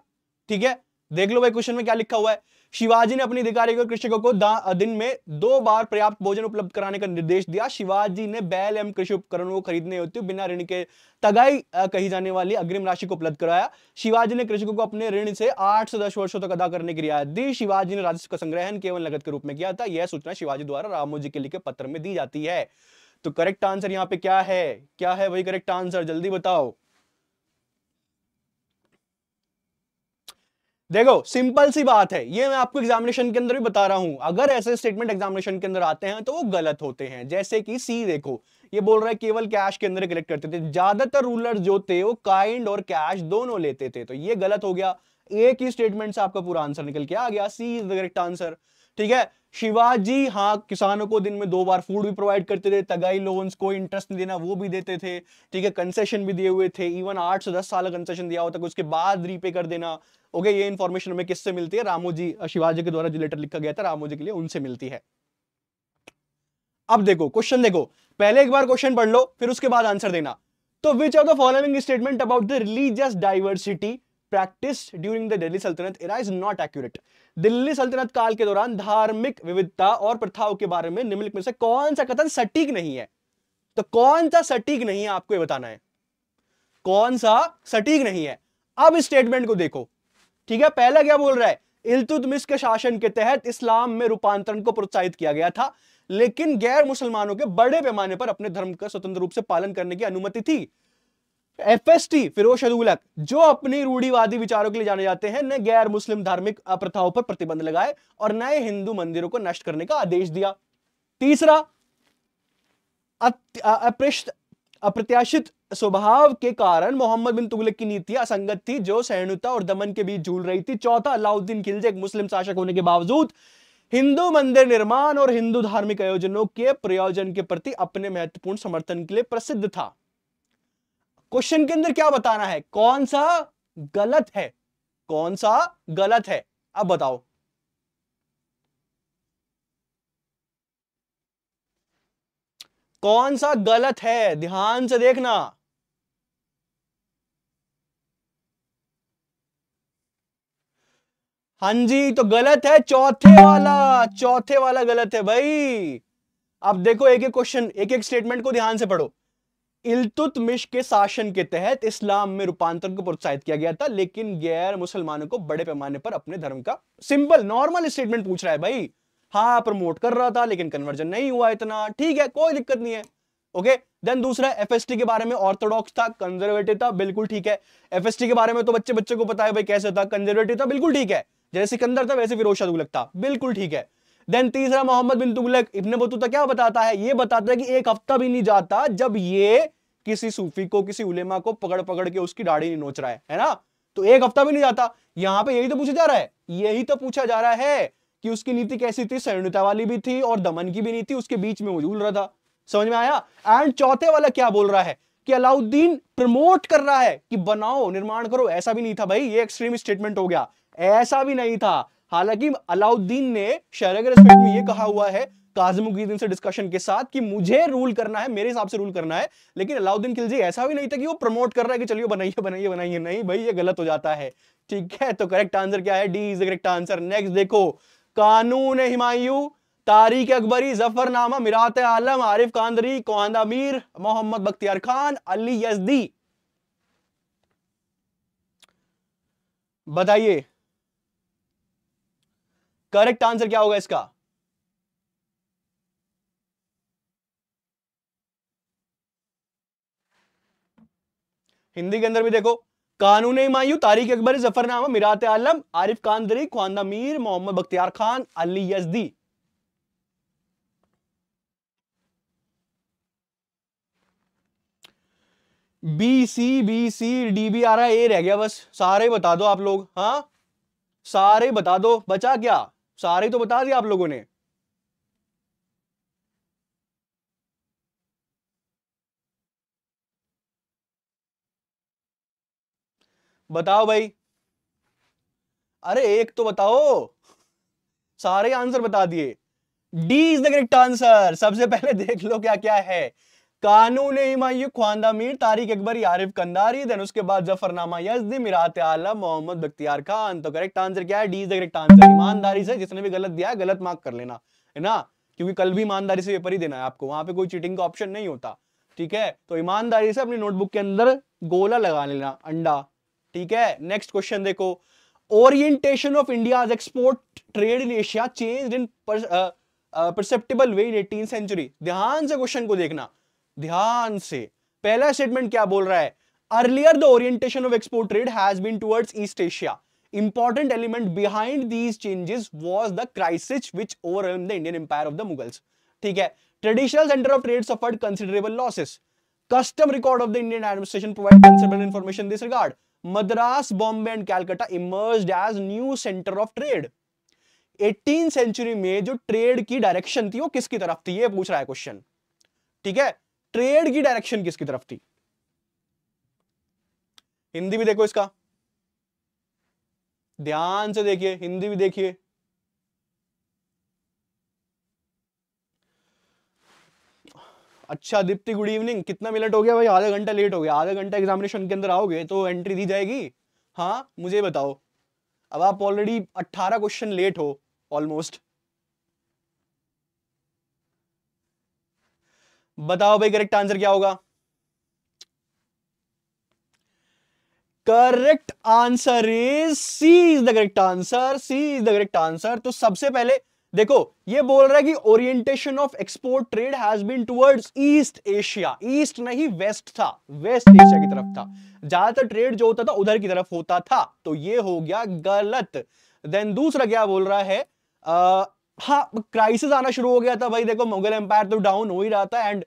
ठीक है देख लो भाई क्वेश्चन में क्या लिखा हुआ है शिवाजी ने अपने अधिकारियों को कृषकों को दिन में दो बार पर्याप्त भोजन उपलब्ध कराने का निर्देश दिया शिवाजी ने बैल एवं कृषि उपकरणों को खरीदने हेतु बिना ऋण के तगाई कही जाने वाली अग्रिम राशि को उपलब्ध कराया शिवाजी ने कृषकों को अपने ऋण से आठ से दस वर्षों तक अदा करने की रियायत दी शिवाजी ने राजस्व का संग्रहण केवल नगद के रूप में किया था यह सूचना शिवाजी द्वारा रामोजी के लिखे पत्र में दी जाती है तो करेक्ट आंसर यहाँ पे क्या है क्या है वही करेक्ट आंसर जल्दी बताओ देखो सिंपल सी बात है ये मैं आपको एग्जामिनेशन के अंदर भी बता रहा हूं अगर ऐसे स्टेटमेंट एग्जामिनेशन के अंदर आते हैं तो वो गलत होते हैं जैसे कि सी देखो ये बोल रहा है केवल कैश के अंदर कलेक्ट करते थे ज्यादातर रूलर जो थे वो काइंड और कैश दोनों लेते थे तो ये गलत हो गया एक ही स्टेटमेंट से आपका पूरा आंसर निकल के आ गया C is the correct answer ठीक है शिवाजी हाँ किसानों को दिन में दो बार फूड भी प्रोवाइड करते थे तगाई लोन्स को इंटरेस्ट नहीं देना वो भी देते थे ठीक है कंसेशन भी दिए हुए थे इवन आठ से दस साल कंसेशन दिया होता उसके बाद रीपे कर देना ओके ये इन्फॉर्मेशन हमें किससे मिलती है रामोजी शिवाजी के द्वारा जो लेटर लिखा गया था रामोजी के लिए उनसे मिलती है अब देखो क्वेश्चन देखो पहले एक बार क्वेश्चन पढ़ लो फिर उसके बाद आंसर देना तो which are the following statement about the religious diversity practiced during the Delhi Sultanate era is not accurate. Delhi सल्तनत काल के दौरान धार्मिक विविधता और प्रथाओं के बारे में निम्नलिखित में से कौन सा कथन सटीक नहीं है तो कौन सा सटीक नहीं है आपको ये बताना है कौन सा सटीक नहीं है अब स्टेटमेंट को देखो ठीक है पहला क्या बोल रहा है इल्तुतमिश के शासन के तहत इस्लाम में रूपांतरण को प्रोत्साहित किया गया था लेकिन गैर मुसलमानों के बड़े पैमाने पर अपने धर्म का स्वतंत्र रूप से पालन करने की अनुमति थी एफएसटी फिरोज अदूलक जो अपने रूढ़ीवादी विचारों के लिए जाने जाते हैं ने गैर मुस्लिम धार्मिक प्रथाओं पर प्रतिबंध लगाए और नए हिंदू मंदिरों को नष्ट करने का आदेश दिया तीसरा अप्रत्याशित स्वभाव के कारण मोहम्मद बिन तुगलक की नीतियां असंगत थी जो सहनुता और दमन के बीच झूल रही थी चौथा अलाउद्दीन खिलजे एक मुस्लिम शासक होने के बावजूद हिंदू मंदिर निर्माण और हिंदू धार्मिक आयोजनों के प्रयोजन के प्रति अपने महत्वपूर्ण समर्थन के लिए प्रसिद्ध था क्वेश्चन के अंदर क्या बताना है कौन सा गलत है कौन सा गलत है अब बताओ कौन सा गलत है ध्यान से देखना हां जी तो गलत है चौथे वाला चौथे वाला गलत है भाई आप देखो एक एक क्वेश्चन एक एक स्टेटमेंट को ध्यान से पढ़ो इलतुतमिश के शासन के तहत इस्लाम में रूपांतरण को प्रोत्साहित किया गया था लेकिन गैर मुसलमानों को बड़े पैमाने पर अपने धर्म का सिंपल नॉर्मल स्टेटमेंट पूछ रहा है भाई हाँ प्रमोट कर रहा था लेकिन कन्वर्जन नहीं हुआ इतना ठीक है कोई दिक्कत नहीं है ओके देन दूसरा एफएसटी के बारे में ऑर्थोडॉक्स था कंजर्वेटिव था बिल्कुल ठीक है एफएसटी के बारे में तो बच्चे बच्चे को पता है भाई कैसे था कंजर्वेटिव था बिल्कुल ठीक है जैसे सिकंदर था वैसे फिरोज शाह लगता बिल्कुल ठीक है देन तीसरा मोहम्मद बिन तुगलक इब्ने बतूता क्या बताता है ये बताता है कि एक हफ्ता भी नहीं जाता जब ये किसी सूफी को किसी उलेमा को पकड़ पकड़ के उसकी दाढ़ी नहीं नोच रहा है है ना तो एक हफ्ता भी नहीं जाता यहाँ पे यही तो पूछा जा रहा है यही तो पूछा जा रहा है कि उसकी नीति कैसी थी सैन्यता वाली भी थी और दमन की भी नीति उसके बीच में उजूल रहा था समझ में आया एंड चौथे वाला क्या बोल रहा है कि अलाउद्दीन प्रमोट कर रहा है कि बनाओ निर्माण करो ऐसा भी नहीं था भाई ये एक्सट्रीम स्टेटमेंट हो गया ऐसा भी नहीं था हालांकि अलाउद्दीन ने शहर के रेस्पेक्ट में ये कहा हुआ है काजमुद्दीन से डिस्कशन के साथ कि मुझे रूल करना है मेरे हिसाब से रूल करना है लेकिन अलाउद्दीन खिलजी ऐसा भी नहीं था कि वो प्रमोट कर रहा है कि चलिए बनाइए बनाइए बनाइए नहीं भाई ये गलत हो जाता है ठीक है तो करेक्ट आंसर क्या है D is correct answer next देखो कानून हिमायू तारीख अकबरी जफरनामा मिरात आलम आरिफ कांदरी कोहान मीर मोहम्मद बख्तियार खान अली यजदी बताइए करेक्ट आंसर क्या होगा इसका हिंदी के अंदर भी देखो Qanun Humayun Tarikh Akbar Zafarnama Mirat Alam Arif Qandhari Khwandamir Mohammad Bakhtiyar Khan Ali Yazdi B C B C D B आ रहा है ए रह गया बस सारे बता दो आप लोग हाँ सारे बता दो बचा क्या सारे तो बता दिया आप लोगों ने बताओ भाई अरे एक तो बताओ सारे आंसर बता दिए D is the correct answer सबसे पहले देख लो क्या क्या है कानून हिमायू ख्वानदा मीर तारिक अकबर यारिफ कंदारी देन उसके बाद जफरनामा यजदी मिरात आला मोहम्मद बख्तियार खान तो करेक्ट आंसर क्या है D is the correct answer ईमानदारी से जिसने भी गलत दिया है गलत मार्क कर लेना है ना क्योंकि कल भी ईमानदारी से पेपर ही देना है आपको वहां पे कोई चीटिंग का ऑप्शन नहीं होता ठीक है तो ईमानदारी से अपनी नोटबुक के अंदर गोला लगा लेना अंडा ठीक है नेक्स्ट क्वेश्चन देखो orientation of India export trade in Asia change in perceptible way in eighteen century ध्यान से क्वेश्चन को देखना ध्यान से पहला स्टेटमेंट क्या बोल रहा है earlier the orientation of export trade has been towards East Asia important element behind these changes was the crisis which over the Indian empire of the Mughals ठीक है traditional centre of trade suffered considerable losses custom record of the Indian administration provide information this regard Madras Bombay and Calcutta emerge as new centre of trade 18th century में जो ट्रेड की डायरेक्शन थी वो किसकी तरफ थी ये पूछ रहा है क्वेश्चन ठीक है ट्रेड की डायरेक्शन किसकी तरफ थी हिंदी भी देखो इसका ध्यान से देखिए हिंदी भी देखिए अच्छा दीप्ति गुड इवनिंग कितना मिनट हो गया भाई आधा घंटा लेट हो गया आधा घंटा एग्जामिनेशन के अंदर आओगे तो एंट्री दी जाएगी हाँ मुझे बताओ अब आप ऑलरेडी 18 क्वेश्चन लेट हो ऑलमोस्ट बताओ भाई करेक्ट आंसर क्या होगा correct answer is C is the correct answer C is the correct answer तो सबसे पहले देखो ये बोल रहा है कि orientation of export trade has been towards East Asia East नहीं वेस्ट था वेस्ट एशिया की तरफ था ज्यादातर ट्रेड जो होता था उधर की तरफ होता था तो ये हो गया गलत देन दूसरा क्या बोल रहा है हाँ क्राइसिस आना शुरू हो गया था भाई देखो मुगल एम्पायर तो डाउन हो ही रहा था एंड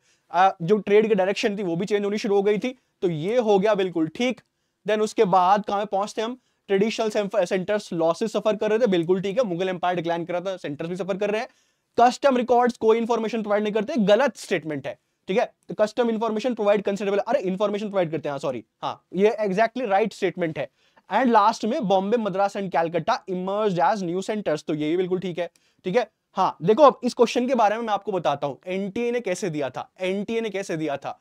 जो ट्रेड की डायरेक्शन थी वो भी चेंज होनी शुरू हो गई थी तो ये हो गया बिल्कुल ठीक देन उसके बाद कहाँ पहुंचते हम ट्रेडिशनल सेंटर्स लॉसेस सफर कर रहे थे बिल्कुल ठीक है मुगल एम्पायर डिक्लाइन कर रहा था सेंटर्स भी सफर कर रहे हैं कस्टम रिकॉर्ड्स कोई इन्फॉर्मेशन प्रोवाइड नहीं करते गलत स्टेटमेंट है ठीक है तो कस्टम इन्फॉर्मेशन प्रोवाइड कंसिडरेबल अरे इन्फॉर्मेशन प्रोवाइड करते हैं सॉरी हाँ, हाँ ये एक्जैक्टली राइट स्टेटमेंट है एंड लास्ट में Bombay Madras and Calcutta emerge as new centres तो ये भी बिल्कुल ठीक है ठीक है हाँ देखो अब इस क्वेश्चन के बारे में मैं आपको बताता हूं एनटीए ने कैसे दिया था एनटीए ने कैसे दिया था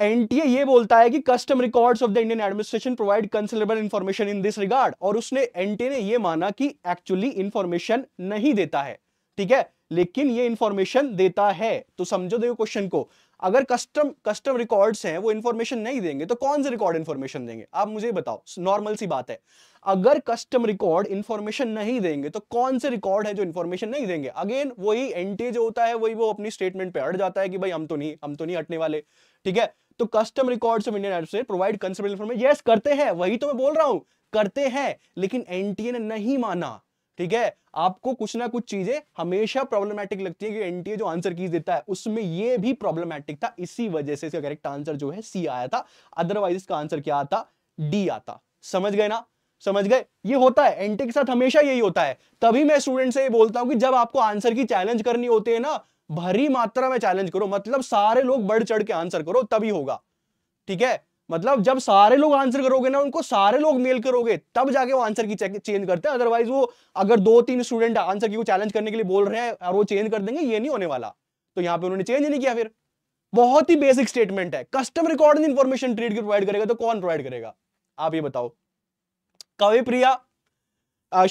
एनटीए ये बोलता है कि custom records of the Indian administration provide considerable information in this regard और उसने एनटीए ने ये माना कि एक्चुअली इंफॉर्मेशन नहीं देता है ठीक है लेकिन ये इंफॉर्मेशन देता है तो समझो देखो क्वेश्चन को अगर कस्टम कस्टम रिकॉर्ड्स हैं वो इन्फॉर्मेशन नहीं देंगे तो कौन से रिकॉर्ड इन्फॉर्मेशन देंगे आप मुझे बताओ नॉर्मल सी बात है अगर कस्टम रिकॉर्ड इन्फॉर्मेशन नहीं देंगे तो कौन से रिकॉर्ड है जो इन्फॉर्मेशन नहीं देंगे अगेन वही एनटीए जो होता है वही वो अपनी स्टेटमेंट पे अड़ जाता है कि भाई हम तो नहीं हम तो नहीं हटने वाले ठीक है तो कस्टम रिकॉर्ड ऑफ इंडियन से प्रोवाइड कंसिडर इन्फॉर्मेशन यस करते हैं वही तो मैं बोल रहा हूं करते हैं लेकिन एनटीए ने नहीं माना ठीक है आपको कुछ ना कुछ चीजें हमेशा प्रॉब्लमैटिक लगती है कि एनटीए जो आंसर की देता है उसमें ये भी प्रॉब्लमैटिक था इसी वजह से इसका करेक्ट आंसर जो है सी आया था अदरवाइज इसका आंसर क्या आता डी आता समझ गए ना समझ गए ये होता है एनटीए के साथ हमेशा यही होता है तभी मैं स्टूडेंट से ये बोलता हूं कि जब आपको आंसर की चैलेंज करनी होती है ना भरी मात्रा में चैलेंज करो मतलब सारे लोग बढ़ चढ़ के आंसर करो तभी होगा ठीक है मतलब जब सारे लोग आंसर करोगे ना उनको सारे लोग मेल करोगे तब जाके वो आंसर की चेंज करते हैं अदरवाइज वो अगर दो तीन स्टूडेंट आंसर की वो चैलेंज करने के लिए बोल रहे हैं और वो चेंज कर देंगे ये नहीं होने वाला तो यहाँ पे उन्होंने चेंज नहीं किया फिर बहुत ही बेसिक स्टेटमेंट है कस्टम रिकॉर्डिंग इन्फॉर्मेशन ट्रेड की प्रोवाइड करेगा तो कौन प्रोवाइड करेगा आप ये बताओ कवि प्रिया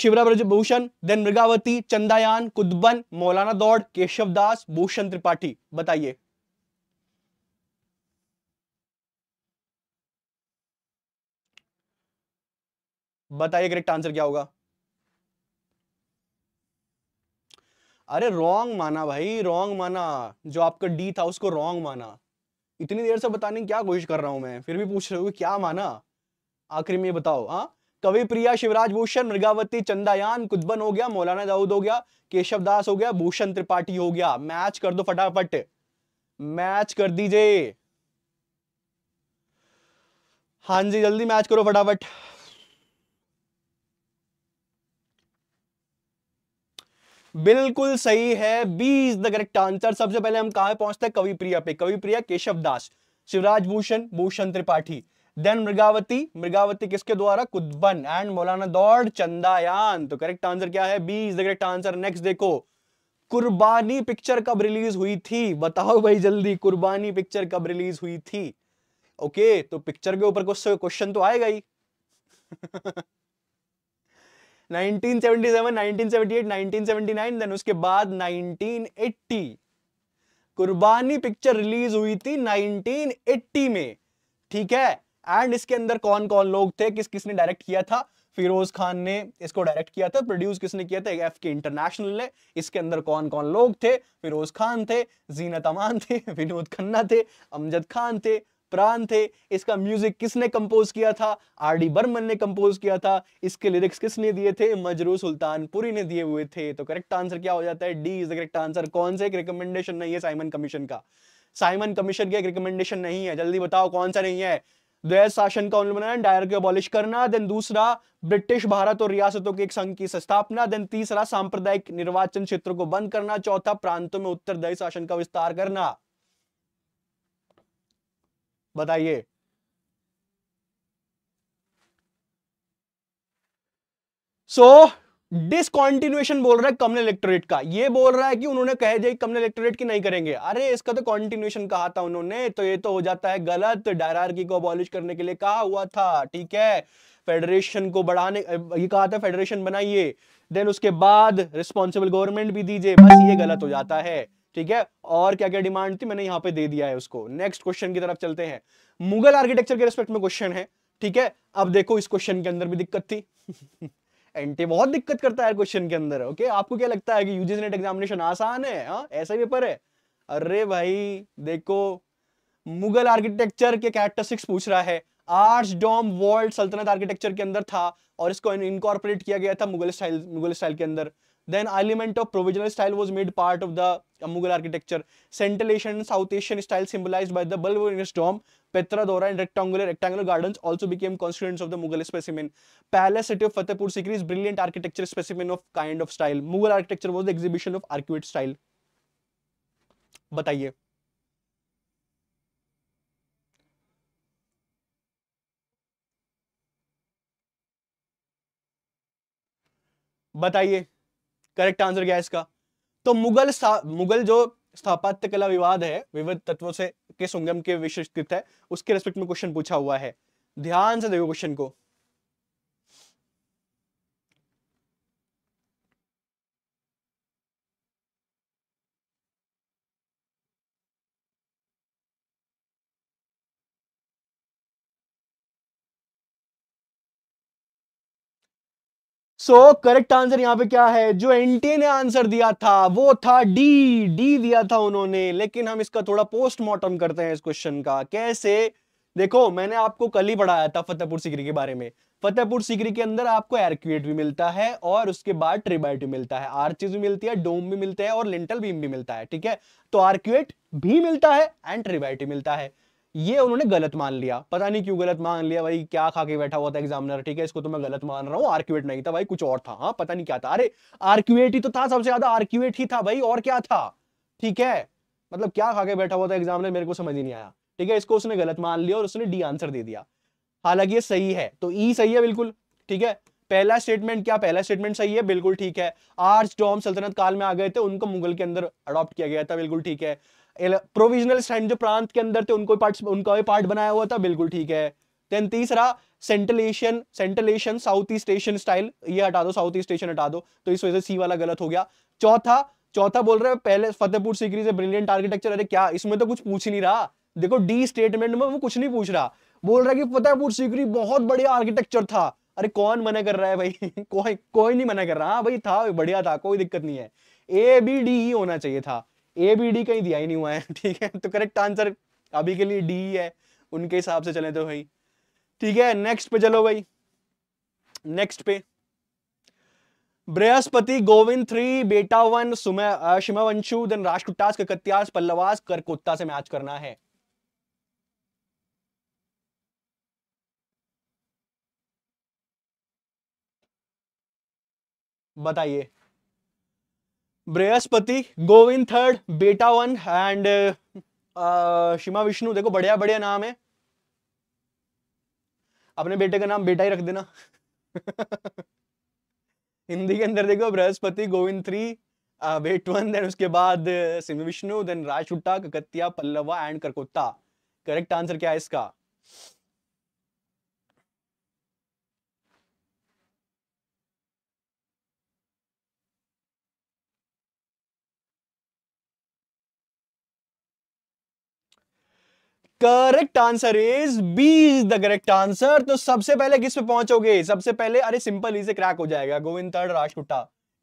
शिवरा ब्रज भूषण देन मृगावती चंदायान कुदबन मौलाना दौड़ केशव दास भूषण त्रिपाठी बताइए बताइए करेक्ट आंसर क्या होगा अरे रॉन्ग माना भाई रॉन्ग माना जो आपका डी था उसको रॉन्ग माना इतनी देर से बताने की क्या कोशिश कर रहा हूं मैं फिर भी पूछ रहे हो क्या माना आखिर में बताओ हाँ कवि प्रिया शिवराज भूषण मृगावती चंदायान कुदबन हो गया मौलाना दाऊद हो गया केशव दास हो गया भूषण त्रिपाठी हो गया मैच कर दो फटाफट मैच कर दीजिए हाँ जी जल्दी मैच करो फटाफट बिल्कुल सही है B is the correct answer सबसे पहले हम कहा पहुंचते हैं कवि प्रिया पे कवि प्रिया केशव दास शिवराज भूषण भूषण त्रिपाठी देन मृगावती मृगावती किसके द्वारा कुदबन एंड मौलाना दौड़ चंदायान तो करेक्ट आंसर क्या है B is the correct answer next देखो कुर्बानी पिक्चर कब रिलीज हुई थी बताओ भाई जल्दी कुर्बानी पिक्चर कब रिलीज हुई थी ओके okay, तो पिक्चर के ऊपर क्वेश्चन तो आएगा ही (laughs) 1979, देन उसके बाद 1980 कुर्बानी पिक्चर रिलीज हुई थी 1980 में ठीक है एंड इसके अंदर कौन कौन लोग थे किस किसने डायरेक्ट किया था फिरोज खान ने इसको डायरेक्ट किया था प्रोड्यूस किसने किया था एफ के इंटरनेशनल ने इसके अंदर कौन कौन लोग थे फिरोज खान थे जीनत अमान थे (laughs) विनोद खन्ना थे अमजद खान थे प्राण थे इसका म्यूजिक किसने कंपोज किया था आर डी बर्मन ने कंपोज किया था इसके लिरिक्स किसने दिए थे मजरू सुल्तानपुरी ने दिए हुए थे तो करेक्ट आंसर क्या हो जाता है D is the correct answer कौन सा एक रिकमेंडेशन नहीं है साइमन कमीशन का साइमन कमीशन की एक रिकमेंडेशन नहीं है जल्दी बताओ कौन सा नहीं है शासन का उन्मूलन डायर को अबॉलिश करना देन दूसरा ब्रिटिश भारत और रियासतों के एक संघ की स्थापना देन तीसरा सांप्रदायिक निर्वाचन क्षेत्रों को बंद करना चौथा प्रांतों में उत्तरदायी शासन का विस्तार करना बताइए सो डिसकॉन्टिन्यूएशन बोल रहा है कमल इलेक्टोरेट का ये बोल रहा है कि उन्होंने कहे जाए कमल इलेक्टोरेट की नहीं करेंगे अरे इसका तो कॉन्टिन्यूएशन कहा था उन्होंने तो ये तो हो जाता है गलत डायरार्की को अबॉलिश करने के लिए कहा हुआ था ठीक है फेडरेशन को बढ़ाने ये कहा था फेडरेशन बनाइए देन उसके बाद रिस्पॉन्सिबल गवर्नमेंट भी दीजिए बस ये गलत हो जाता है ठीक है और क्या क्या डिमांड थी मैंने यहां पे दे दिया है उसको नेक्स्ट क्वेश्चन की तरफ चलते हैं मुगल आर्किटेक्चर के रिस्पेक्ट में क्वेश्चन है ठीक है अब देखो इस क्वेश्चन के अंदर भी दिक्कत थी एंटी (laughs) बहुत दिक्कत करता है क्वेश्चन के अंदर ओके आपको क्या लगता है कि यूजीसी नेट एग्जामिनेशन आसान है हाँ ऐसा ही पेपर है अरे भाई देखो मुगल आर्किटेक्चर के कैरेक्टर सिक्स पूछ रहा है आर्ट डॉम वर्ल्ड सल्तनत आर्किटेक्चर के अंदर था और इसको इनकॉर्पोरेट किया गया था मुगल स्टाइल मुगल स्टाइल के अंदर Then element of provisional style was made part of the Mughal architecture. Central Asian and South Asian style symbolized by the bulbous dome, Petra Dora and rectangular rectangular gardens also became constituents of the Mughal specimen. Palace city of Fatehpur Sikri is brilliant architecture specimen of kind of style. Mughal architecture was the exhibition of arcuate style. bataiye बताइए करेक्ट आंसर क्या है इसका तो मुगल मुगल जो स्थापत्य कला विवाद है विविध तत्वों से के संगम के विशिष्ट है उसके रेस्पेक्ट में क्वेश्चन पूछा हुआ है ध्यान से देखो क्वेश्चन को सो करेक्ट आंसर यहाँ पे क्या है जो एनटीए ने आंसर दिया था वो था डी डी दिया था उन्होंने लेकिन हम इसका थोड़ा पोस्टमार्टम करते हैं इस क्वेश्चन का कैसे देखो मैंने आपको कल ही पढ़ाया था फतेहपुर सीकरी के बारे में फतेहपुर सीकरी के अंदर आपको एरक्यूएट भी मिलता है और उसके बाद ट्रिबाइट भी मिलता है चीज भी मिलती है डोम भी मिलते है और लिंटल बीम भी मिलता है ठीक है तो आर्क्यूएट भी मिलता है एंड ट्रिबाइट भी मिलता है ये उन्होंने गलत मान लिया पता नहीं क्यों गलत मान लिया भाई क्या खा के बैठा हुआ था एग्जामिनर ठीक है इसको तो मैं गलत मान रहा हूँ आर्क्यूएट नहीं था भाई कुछ और था हाँ पता नहीं क्या था अरे आर्क्यूएट ही तो था सबसे ज्यादा आर्क्यूएट ही था भाई और क्या था ठीक है मतलब क्या खा के बैठा हुआ था एग्जामिनर मेरे को समझ ही नहीं आया ठीक है इसको उसने गलत मान लिया और उसने डी आंसर दे दिया हालांकि ये सही है तो ई e सही है बिल्कुल ठीक है पहला स्टेटमेंट क्या पहला स्टेटमेंट सही है बिल्कुल ठीक है आर्च डॉम सल्तनत काल में आ गए थे उनको मुगल के अंदर अडॉप्ट किया गया था बिल्कुल ठीक है प्रोविजनल स्टैंड जो प्रांत के अंदर थे उनको पार्ट उनका भी पार्ट बनाया हुआ था बिल्कुल ठीक है देन तीसरा Central Asian Central Asian South East Asian style ये हटा दो साउथ ईस्ट एशियन हटा दो तो इस वजह से सी वाला गलत हो गया चौथा चौथा बोल रहे हैं पहले फतेहपुर सीकरी से ब्रिलियंट आर्किटेक्चर अरे क्या इसमें तो कुछ पूछ नहीं रहा देखो डी स्टेटमेंट में वो कुछ नहीं पूछ रहा बोल रहा है कि फतेहपुर सीकरी बहुत बढ़िया आर्किटेक्चर था अरे कौन मना कर रहा है भाई (laughs) कोई कोई नहीं मना कर रहा हाँ भाई था बढ़िया था कोई दिक्कत नहीं है ए बी डी ही होना चाहिए था ए बी डी कहीं दिया ही नहीं हुआ है (laughs) ठीक है तो करेक्ट आंसर अभी के लिए डी है उनके हिसाब से चले तो भाई ठीक है नेक्स्ट पे चलो भाई नेक्स्ट पे बृहस्पति गोविंद थ्री बेटा वन सुमशु देन राष्ट्रकुटास ककत्यास पल्लवास करकोत्ता से मैच करना है बताइए Brihaspati Govind third Beta one and uh, uh, Simha Vishnu देखो बढ़िया बढ़िया नाम है अपने बेटे का नाम बेटा ही रख देना (laughs) हिंदी के अंदर देखो Brihaspati Govind three uh, Beta one then उसके बाद Simha Vishnu then Rashtrakuta Kakatiya Pallava and Karkota correct answer क्या है इसका correct answer is B is the correct answer तो सबसे पहले किस पे पहुंचोगे सबसे पहले अरे सिंपल इसे क्रैक हो जाएगा गोविंद थर्ड राजकुटा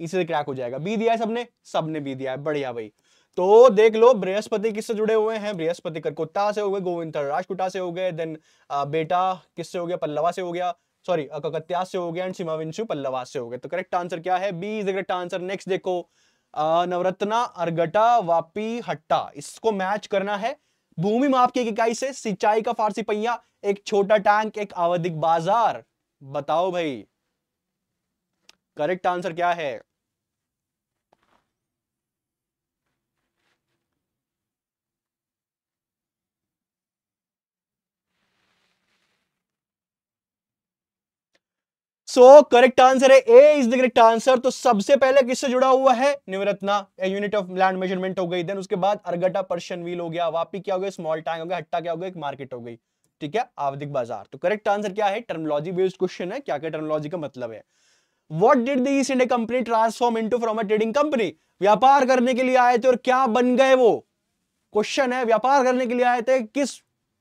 इसे क्रैक हो जाएगा बी दिया है सबने सबने बी दिया है बढ़िया भाई तो देख लो बृहस्पति किससे जुड़े हुए हैं बृहस्पति करकोत्ता से हो गए गोविंद थर्ड राजकुटा से हो गए देन बेटा किससे हो गया पल्लवा से हो गया सॉरी अकत्या से हो गया एंड सीमाविंशु पल्लवा से हो गया तो करेक्ट आंसर क्या है B is the correct answer next देखो नवरत्ना अर्गटा वापी हट्टा इसको मैच करना है भूमि माप की इकाई से सिंचाई का फारसी पहिया एक छोटा टैंक एक आवधिक बाजार बताओ भाई करेक्ट आंसर क्या है सो करेक्ट आंसर है A is the correct answer तो सबसे पहले किससे जुड़ा हुआ है nivartana unit of land measurement हो गई देन उसके बाद अरगटा पर्शियन व्हील हो गया वापी क्या हो गया स्मॉल टैंक हो गया हट्टा क्या हो गया एक मार्केट हो गई ठीक है आवधिक बाजार तो करेक्ट आंसर क्या है टर्मोलॉजी बेस्ड क्वेश्चन है क्या क्या टर्मोलॉजी का मतलब है what did the East India Company transform into from a trading company व्यापार करने के लिए आए थे और क्या बन गए वो क्वेश्चन है व्यापार करने के लिए आए थे किस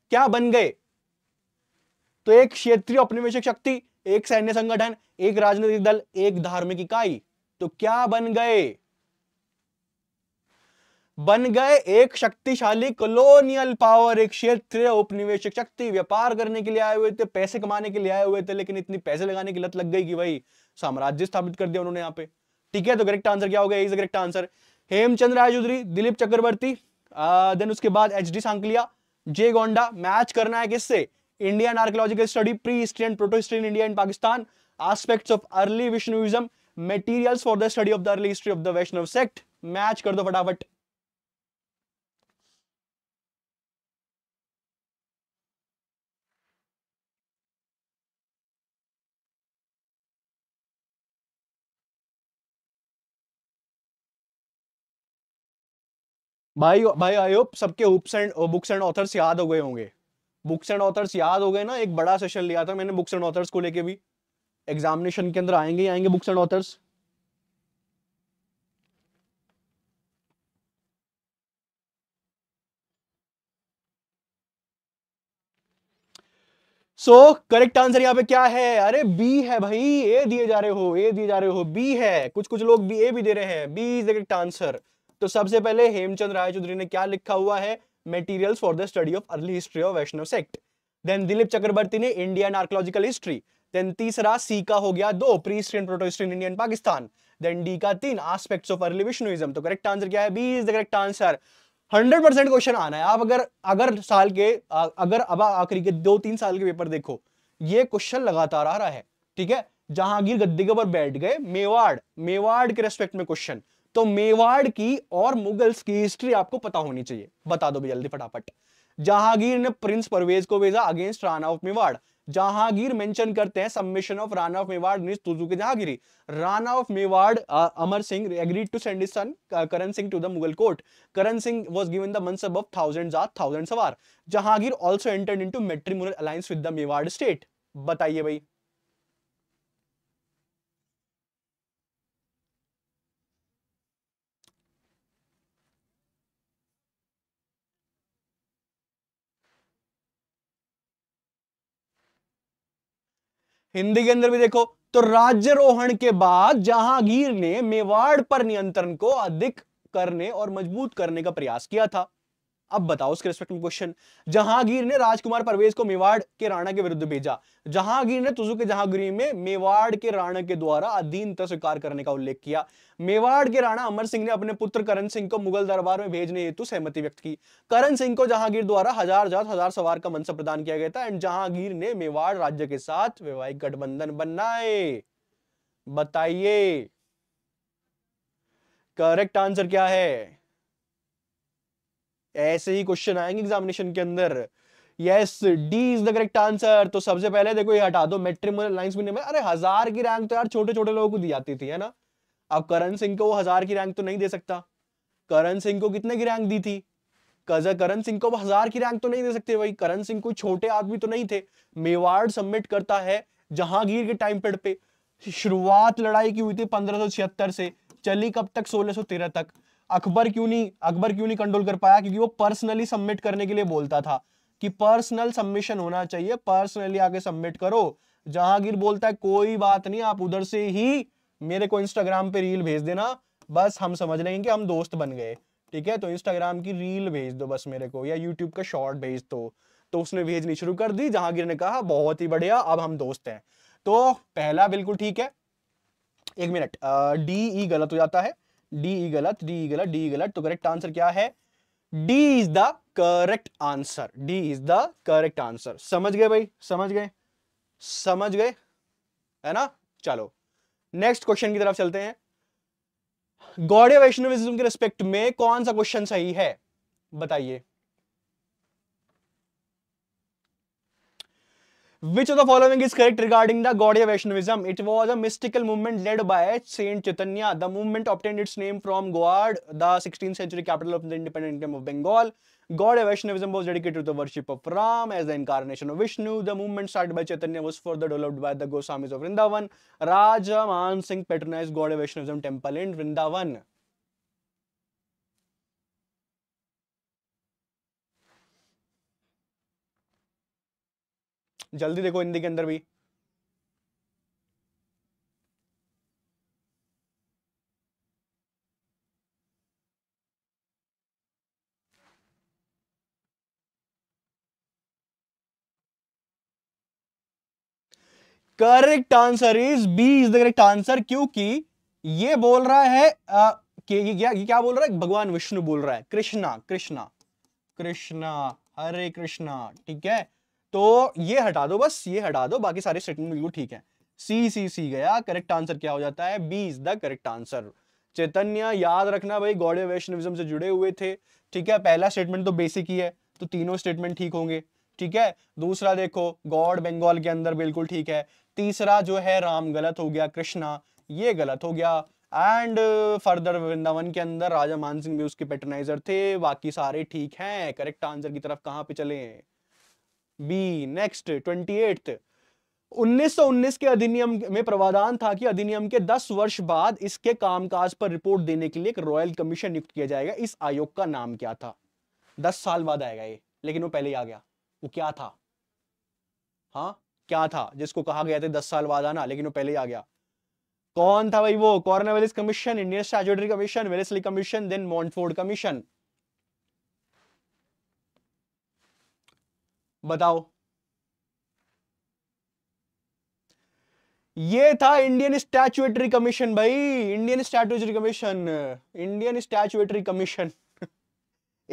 क्या बन गए तो एक क्षेत्रीय औपनिवेशक शक्ति एक सैन्य संगठन एक राजनीतिक दल एक धार्मिक इकाई तो क्या बन गए बन गए एक शक्तिशाली कॉलोनियल पावर एक क्षेत्रीय उपनिवेशक शक्ति व्यापार करने के लिए आए हुए थे पैसे कमाने के लिए आए हुए थे लेकिन इतनी पैसे लगाने की लत लग गई कि भाई साम्राज्य स्थापित कर दिया उन्होंने यहाँ पे ठीक है तो करेक्ट आंसर क्या हो गया is correct answer Hemchand Rai Chaudhuri Dilip Chakrabarti then उसके बाद H D Sankalia J Gonda match करना है किससे Indian archaeological study pre history and protohistory India and Pakistan aspects of early Vishnuism material for the study of the early history of the Vaishnava sect match कर दो फटाफट भाई भाई आई होप सबके books and books and authors याद हो गए होंगे बुक्स एंड ऑथर्स याद हो गए ना एक बड़ा सेशन लिया था मैंने बुक्स एंड ऑथर्स को लेके भी एग्जामिनेशन के अंदर आएंगे ही आएंगे books and authors so correct answer यहाँ पे क्या है अरे बी है भाई ए दिए जा रहे हो ए दिए जा रहे हो बी है कुछ कुछ लोग बी ए भी दे रहे हैं B is the correct answer तो सबसे पहले हेमचंद राय चौधरी ने क्या लिखा हुआ है materials for the study of early history of Vaishnava sect then Dilip Chakrabarti ने इंडियन आर्कोलॉजिकल हिस्ट्री देन तीसरा सी का हो गया दो prehistory protohistory Indian Pakistan then D का तीन आस्पेक्ट ऑफ अर्ली विष्णुइज्म तो करेक्ट आंसर क्या है B is the correct answer 100% question आना है आप अगर अगर साल के अगर अब आखिरी के दो तीन साल के पेपर देखो ये क्वेश्चन लगातार आ रहा है ठीक है जहांगीर गद्दी के ऊपर बैठ गए मेवाड़ मेवाड़ के रेस्पेक्ट में क्वेश्चन तो मेवाड़ की और मुगल्स की हिस्ट्री आपको पता होनी चाहिए बता दो भी जल्दी फटाफट जहांगीर ने प्रिंस परवेज को भेजा against Rana of Mewar Jahangir mention करते हैं submission of Rana of Mewar Tuzuk के Jahangiri Rana of Mewar Amar Singh agreed to send son Karan Singh to the Mughal court Karan Singh was given the mansab of thousand zat thousand sawar Jahangir also entered into matrimonial alliance with the Mewar state बताइए भाई हिंदी के अंदर भी देखो तो राज्यरोहण के बाद जहांगीर ने मेवाड़ पर नियंत्रण को अधिक करने और मजबूत करने का प्रयास किया था अब बताओ उसके रिस्पेक्ट में क्वेश्चन जहांगीर ने राजकुमार परवेज को मेवाड़ के राणा के विरुद्ध भेजा जहांगीर ने तुजु के जहांगीरी में मेवाड़ के राणा के द्वारा अधीनता स्वीकार करने का उल्लेख किया मेवाड़ के राणा अमर सिंह ने अपने पुत्र करण सिंह को मुगल दरबार में भेजने हेतु सहमति व्यक्त की करण सिंह को जहांगीर द्वारा हजार जात हजार सवार का मनसब प्रदान किया गया था एंड जहांगीर ने मेवाड़ राज्य के साथ वैवाहिक गठबंधन बनाए बताइए करेक्ट आंसर क्या है ऐसे ही क्वेश्चन आएंगे एग्जामिनेशन के अंदर yes D is the correct answer तो सबसे पहले देखो ये हटा दो मेट्रिमोनियल लाइन भी नहीं अरे हजार की रैंक तो यार छोटे छोटे लोगों को दी जाती थी है ना अब करण सिंह को वो हजार की रैंक तो नहीं दे सकता करण सिंह को कितने की रैंक दी थी करण सिंह को हजार की रैंक तो नहीं दे सकते भाई करण सिंह कोई छोटे आदमी तो नहीं थे मेवाड़ सबमिट करता है जहांगीर के टाइम पेड पे शुरुआत लड़ाई की हुई थी पंद्रह से चली कब तक सोलह तक अकबर क्यों नहीं अकबर क्यों नहीं कंट्रोल कर पाया क्योंकि वो पर्सनली सबमिट करने के लिए बोलता था कि पर्सनल सबमिशन होना चाहिए पर्सनली आके सबमिट करो जहांगीर बोलता है कोई बात नहीं आप उधर से ही मेरे को इंस्टाग्राम पे रील भेज देना बस हम समझ लेंगे कि हम दोस्त बन गए ठीक है तो इंस्टाग्राम की रील भेज दो बस मेरे को या यूट्यूब का शॉर्ट भेज दो तो उसने भेजनी शुरू कर दी जहांगीर ने कहा बहुत ही बढ़िया अब हम दोस्त हैं तो पहला बिल्कुल ठीक है एक मिनट डी ई e गलत हो जाता है डी ई गलत डी ई गलत डी गलत तो करेक्ट आंसर क्या है D is the correct answer D is the correct answer समझ गए भाई समझ गए समझ गए है ना चलो नेक्स्ट क्वेश्चन की तरफ चलते हैं गौड़े वैष्णविज्म के रिस्पेक्ट में कौन सा क्वेश्चन सही है बताइए Which of the following is correct regarding the Gaudiya Vaishnavism? It was a mystical movement led by Saint Chaitanya. The movement obtained its name from Goad, the 16th century capital of the independent kingdom of Bengal. Gaudiya Vaishnavism was dedicated to the worship of Ram as the incarnation of Vishnu. The movement started by Chaitanya was further developed by the Goswamis of Vrindavan. Raja Man Singh patronized Gaudiya Vaishnavism temple in Vrindavan. जल्दी देखो हिंदी के अंदर भी correct answer is B is the correct answer क्योंकि ये बोल रहा है आ, कि ये क्या ये क्या बोल रहा है भगवान विष्णु बोल रहा है कृष्णा कृष्णा कृष्णा हरे कृष्णा ठीक है तो ये हटा दो बस ये हटा दो बाकी सारे स्टेटमेंट बिल्कुल ठीक है सी सी सी गया करेक्ट आंसर क्या हो जाता है B is the correct answer Chaitanya याद रखना भाई गौड़े वैष्णविज्म से जुड़े हुए थे ठीक है पहला स्टेटमेंट तो बेसिक ही है तो तीनों स्टेटमेंट ठीक होंगे ठीक है दूसरा देखो गॉड बंगाल के अंदर बिल्कुल ठीक है तीसरा जो है राम गलत हो गया कृष्णा ये गलत हो गया एंड फर्दर वृंदावन के अंदर राजा मानसिंह भी उसके पेटर्नाइजर थे बाकी सारे ठीक हैं करेक्ट आंसर की तरफ कहाँ पे चले हैं बी नेक्स्ट ट्वेंटी एट 1919 के अधिनियम में प्रावधान था कि अधिनियम के 10 वर्ष बाद इसके कामकाज पर रिपोर्ट देने के लिए एक रॉयल कमीशन नियुक्त किया जाएगा इस आयोग का नाम क्या था 10 साल बाद आएगा ये लेकिन वो पहले ही आ गया वो क्या था हाँ क्या था जिसको कहा गया था 10 साल बाद आना लेकिन वो पहले ही आ गया कौन था भाई वो Cornwallis Commission Indian Statutory Commission Wellesley Commission then Montford Commission बताओ ये था इंडियन स्टैचुएटरी कमीशन भाई Indian Statutory Commission Indian Statutory Commission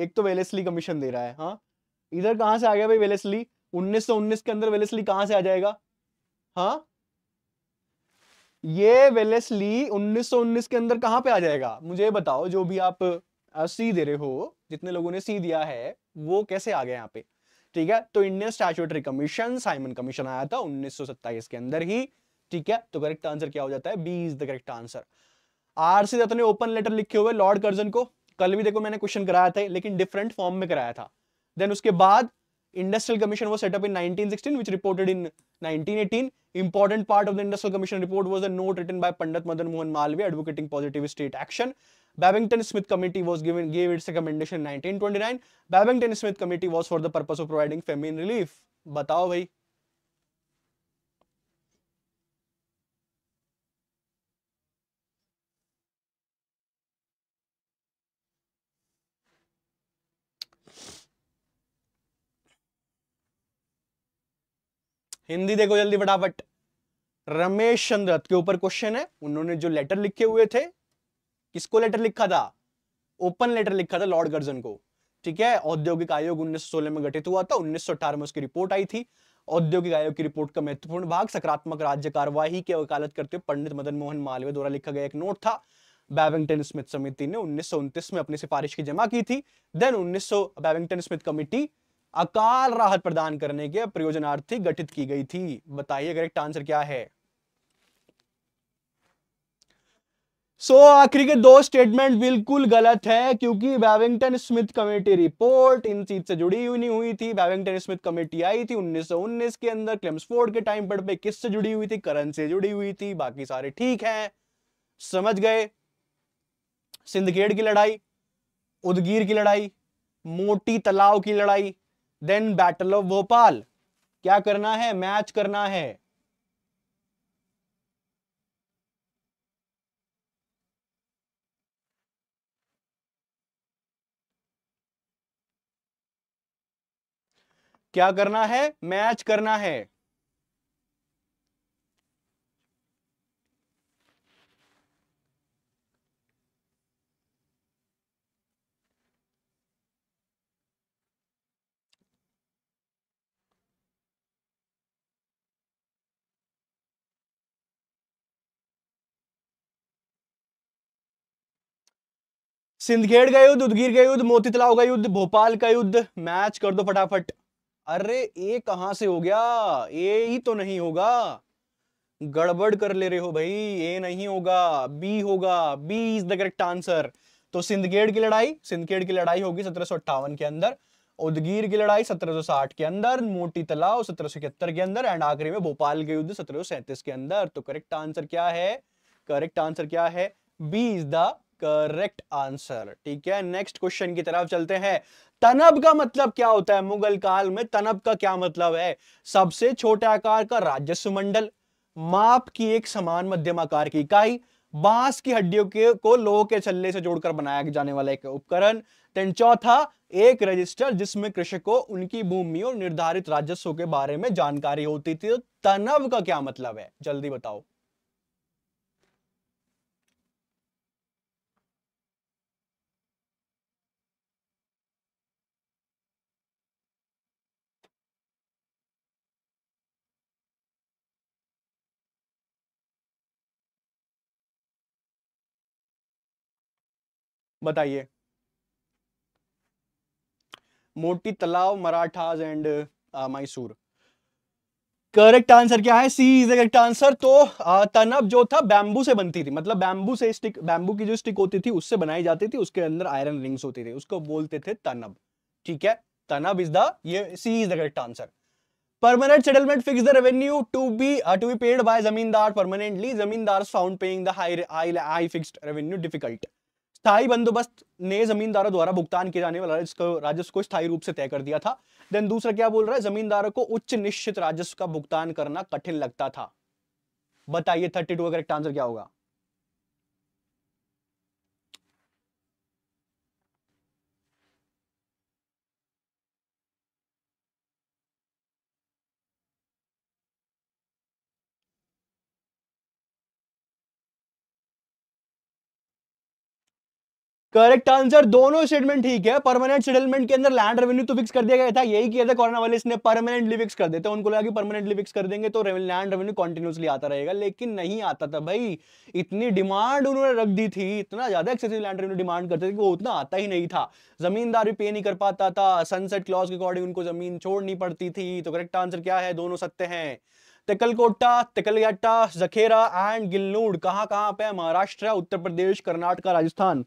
एक तो वेलेसली कमीशन दे रहा है हाँ इधर कहां से आ गया भाई वेलेसली 1919 के अंदर वेलेसली कहां से आ जाएगा हाँ ये वेलेसली 1919 के अंदर कहां पे आ जाएगा मुझे बताओ जो भी आप सी दे रहे हो जितने लोगों ने सी दिया है वो कैसे आ गया यहाँ पे ठीक है तो Indian Statutory Commission Simon Commission आया था उन्नीस के अंदर ही ठीक है तो करेक्ट आंसर क्या हो जाता है B is the correct answer R C Dutt open letter लिखे हुए लॉर्ड कर्जन को कल भी देखो मैंने क्वेश्चन कराया था लेकिन डिफरेंट फॉर्म में कराया था देन उसके बाद इंडस्ट्रियल कमीशन वो setup up in 1916 which reported in 1918 important part of the industrial commission report was a note written by Pandit Madan Mohan Malaviya advocating positive state action Babington-Smith committee was given gave its recommendation in 1929. Babington-Smith committee was for the purpose of providing famine relief. बताओ भाई हिंदी देखो जल्दी फटाफट रमेश चंद्रत के ऊपर क्वेश्चन है उन्होंने जो लेटर लिखे हुए थे किसको लेटर लिखा था ओपन लेटर लिखा था लॉर्ड गर्जन को ठीक है औद्योगिक आयोग 1916 में गठित हुआ था उन्नीस में उसकी रिपोर्ट आई थी औद्योगिक आयोग की रिपोर्ट का महत्वपूर्ण भाग सकारात्मक राज्य कार्यवाही की वकालत करते हुए पंडित मदन मोहन मालवीय द्वारा लिखा गया एक नोट था बैविंगटन स्मिथ समिति ने उन्नीस में अपनी सिफारिश की जमा की थी देन उन्नीस बैविंगटन स्मिथ कमिटी अकाल राहत प्रदान करने के प्रयोजनार्थी गठित की गई थी बताइए करेक्ट आंसर क्या है सो so, आखिरी के दो स्टेटमेंट बिल्कुल गलत है क्योंकि बैविंगटन स्मिथ कमेटी रिपोर्ट इन चीज से जुड़ी हुई नहीं हुई थी बैविंगटन स्मिथ कमेटी आई थी 1919 के अंदर क्लेम्सफोर्ड के टाइम पर पे किससे जुड़ी हुई थी करण से जुड़ी हुई थी बाकी सारे ठीक हैं समझ गए सिंधखेड़ की लड़ाई उदगीर की लड़ाई मोटी तलाव की लड़ाई देन बैटल ऑफ भोपाल क्या करना है मैच करना है क्या करना है मैच करना है सिंधखेड़ का युद्ध उदगीर का युद्ध मोती तलाव का युद्ध भोपाल का युद्ध मैच कर दो फटाफट अरे ए कहां से हो गया ए ही तो नहीं होगा गड़बड़ कर ले रहे हो भाई ए नहीं होगा बी होगा B is the correct answer तो सिंधगेड की लड़ाई सिंधगेड की लड़ाई होगी सत्रह के अंदर उदगीर की लड़ाई 1760 के अंदर मोटी तलाव सत्रह के अंदर एंड आखिरी में भोपाल के युद्ध सत्रह के अंदर तो करेक्ट आंसर क्या है करेक्ट आंसर क्या है B is the correct answer ठीक है नेक्स्ट क्वेश्चन की तरफ चलते हैं तनब का मतलब क्या होता है मुगल काल में तनब का क्या मतलब है सबसे छोटे आकार का राजस्व मंडल माप की एक समान मध्यम आकार की इकाई बांस की हड्डियों के को लोह के छल्ले से जोड़कर बनाया जाने वाला एक उपकरण देन चौथा एक रजिस्टर जिसमें कृषकों उनकी भूमि और निर्धारित राजस्व के बारे में जानकारी होती थी तो तनव का क्या मतलब है जल्दी बताओ बताइए Moti Talav Marathas and Mysore correct answer क्या है सी इज करेक्ट आंसर तो तनब जो था बैम्बू से बनती थी मतलब बैम्बू से स्टिक बैम्बू की जो स्टिक होती थी उससे बनाई जाती थी उसके अंदर आयरन रिंग्स होती थी उसको बोलते थे तनब ठीक है तनब इज द ये C is the correct answer permanent settlement fix the revenue to be to be paid by zamindar permanently zamindar found paying दाई हाई हाई रेवेन्यू डिफिकल्ट स्थायी बंदोबस्त ने जमींदारों द्वारा भुगतान किए जाने वाला राजस्व राजस्व को स्थायी रूप से तय कर दिया था देन दूसरा क्या बोल रहा है जमींदारों को उच्च निश्चित राजस्व का भुगतान करना कठिन लगता था बताइए थर्टी टू का करेक्ट आंसर क्या होगा करेक्ट आंसर दोनों स्टेटमेंट ठीक है परमानेंट सेटलमेंट के अंदर लैंड रेवेन्यू तो फिक्स कर दिया गया था यही किया था कोरोना वाले इसने परमानेंटली फिक्स कर देते उनको लगा कि परमानेंटली फिक्स कर देंगे तो लैंड रेवेन्यू कॉन्टिन्यूसली आता रहेगा लेकिन नहीं आता था भाई इतनी डिमांड उन्होंने रख दी थी इतना ज्यादा एक्सेसिव लैंड रेवेन्यू डिमांड करते थे कि वो उतना आता ही नहीं था जमींदार भी पे नहीं कर पाता था सनसेट क्लॉज के अकॉर्डिंग उनको जमीन छोड़नी पड़ती थी तो करेक्ट आंसर क्या है दोनों सत्य है तिकलकोटा तिकलगट्टा जखेरा एंड गिल्लूड कहाँ कहाँ पे महाराष्ट्र उत्तर प्रदेश कर्नाटका राजस्थान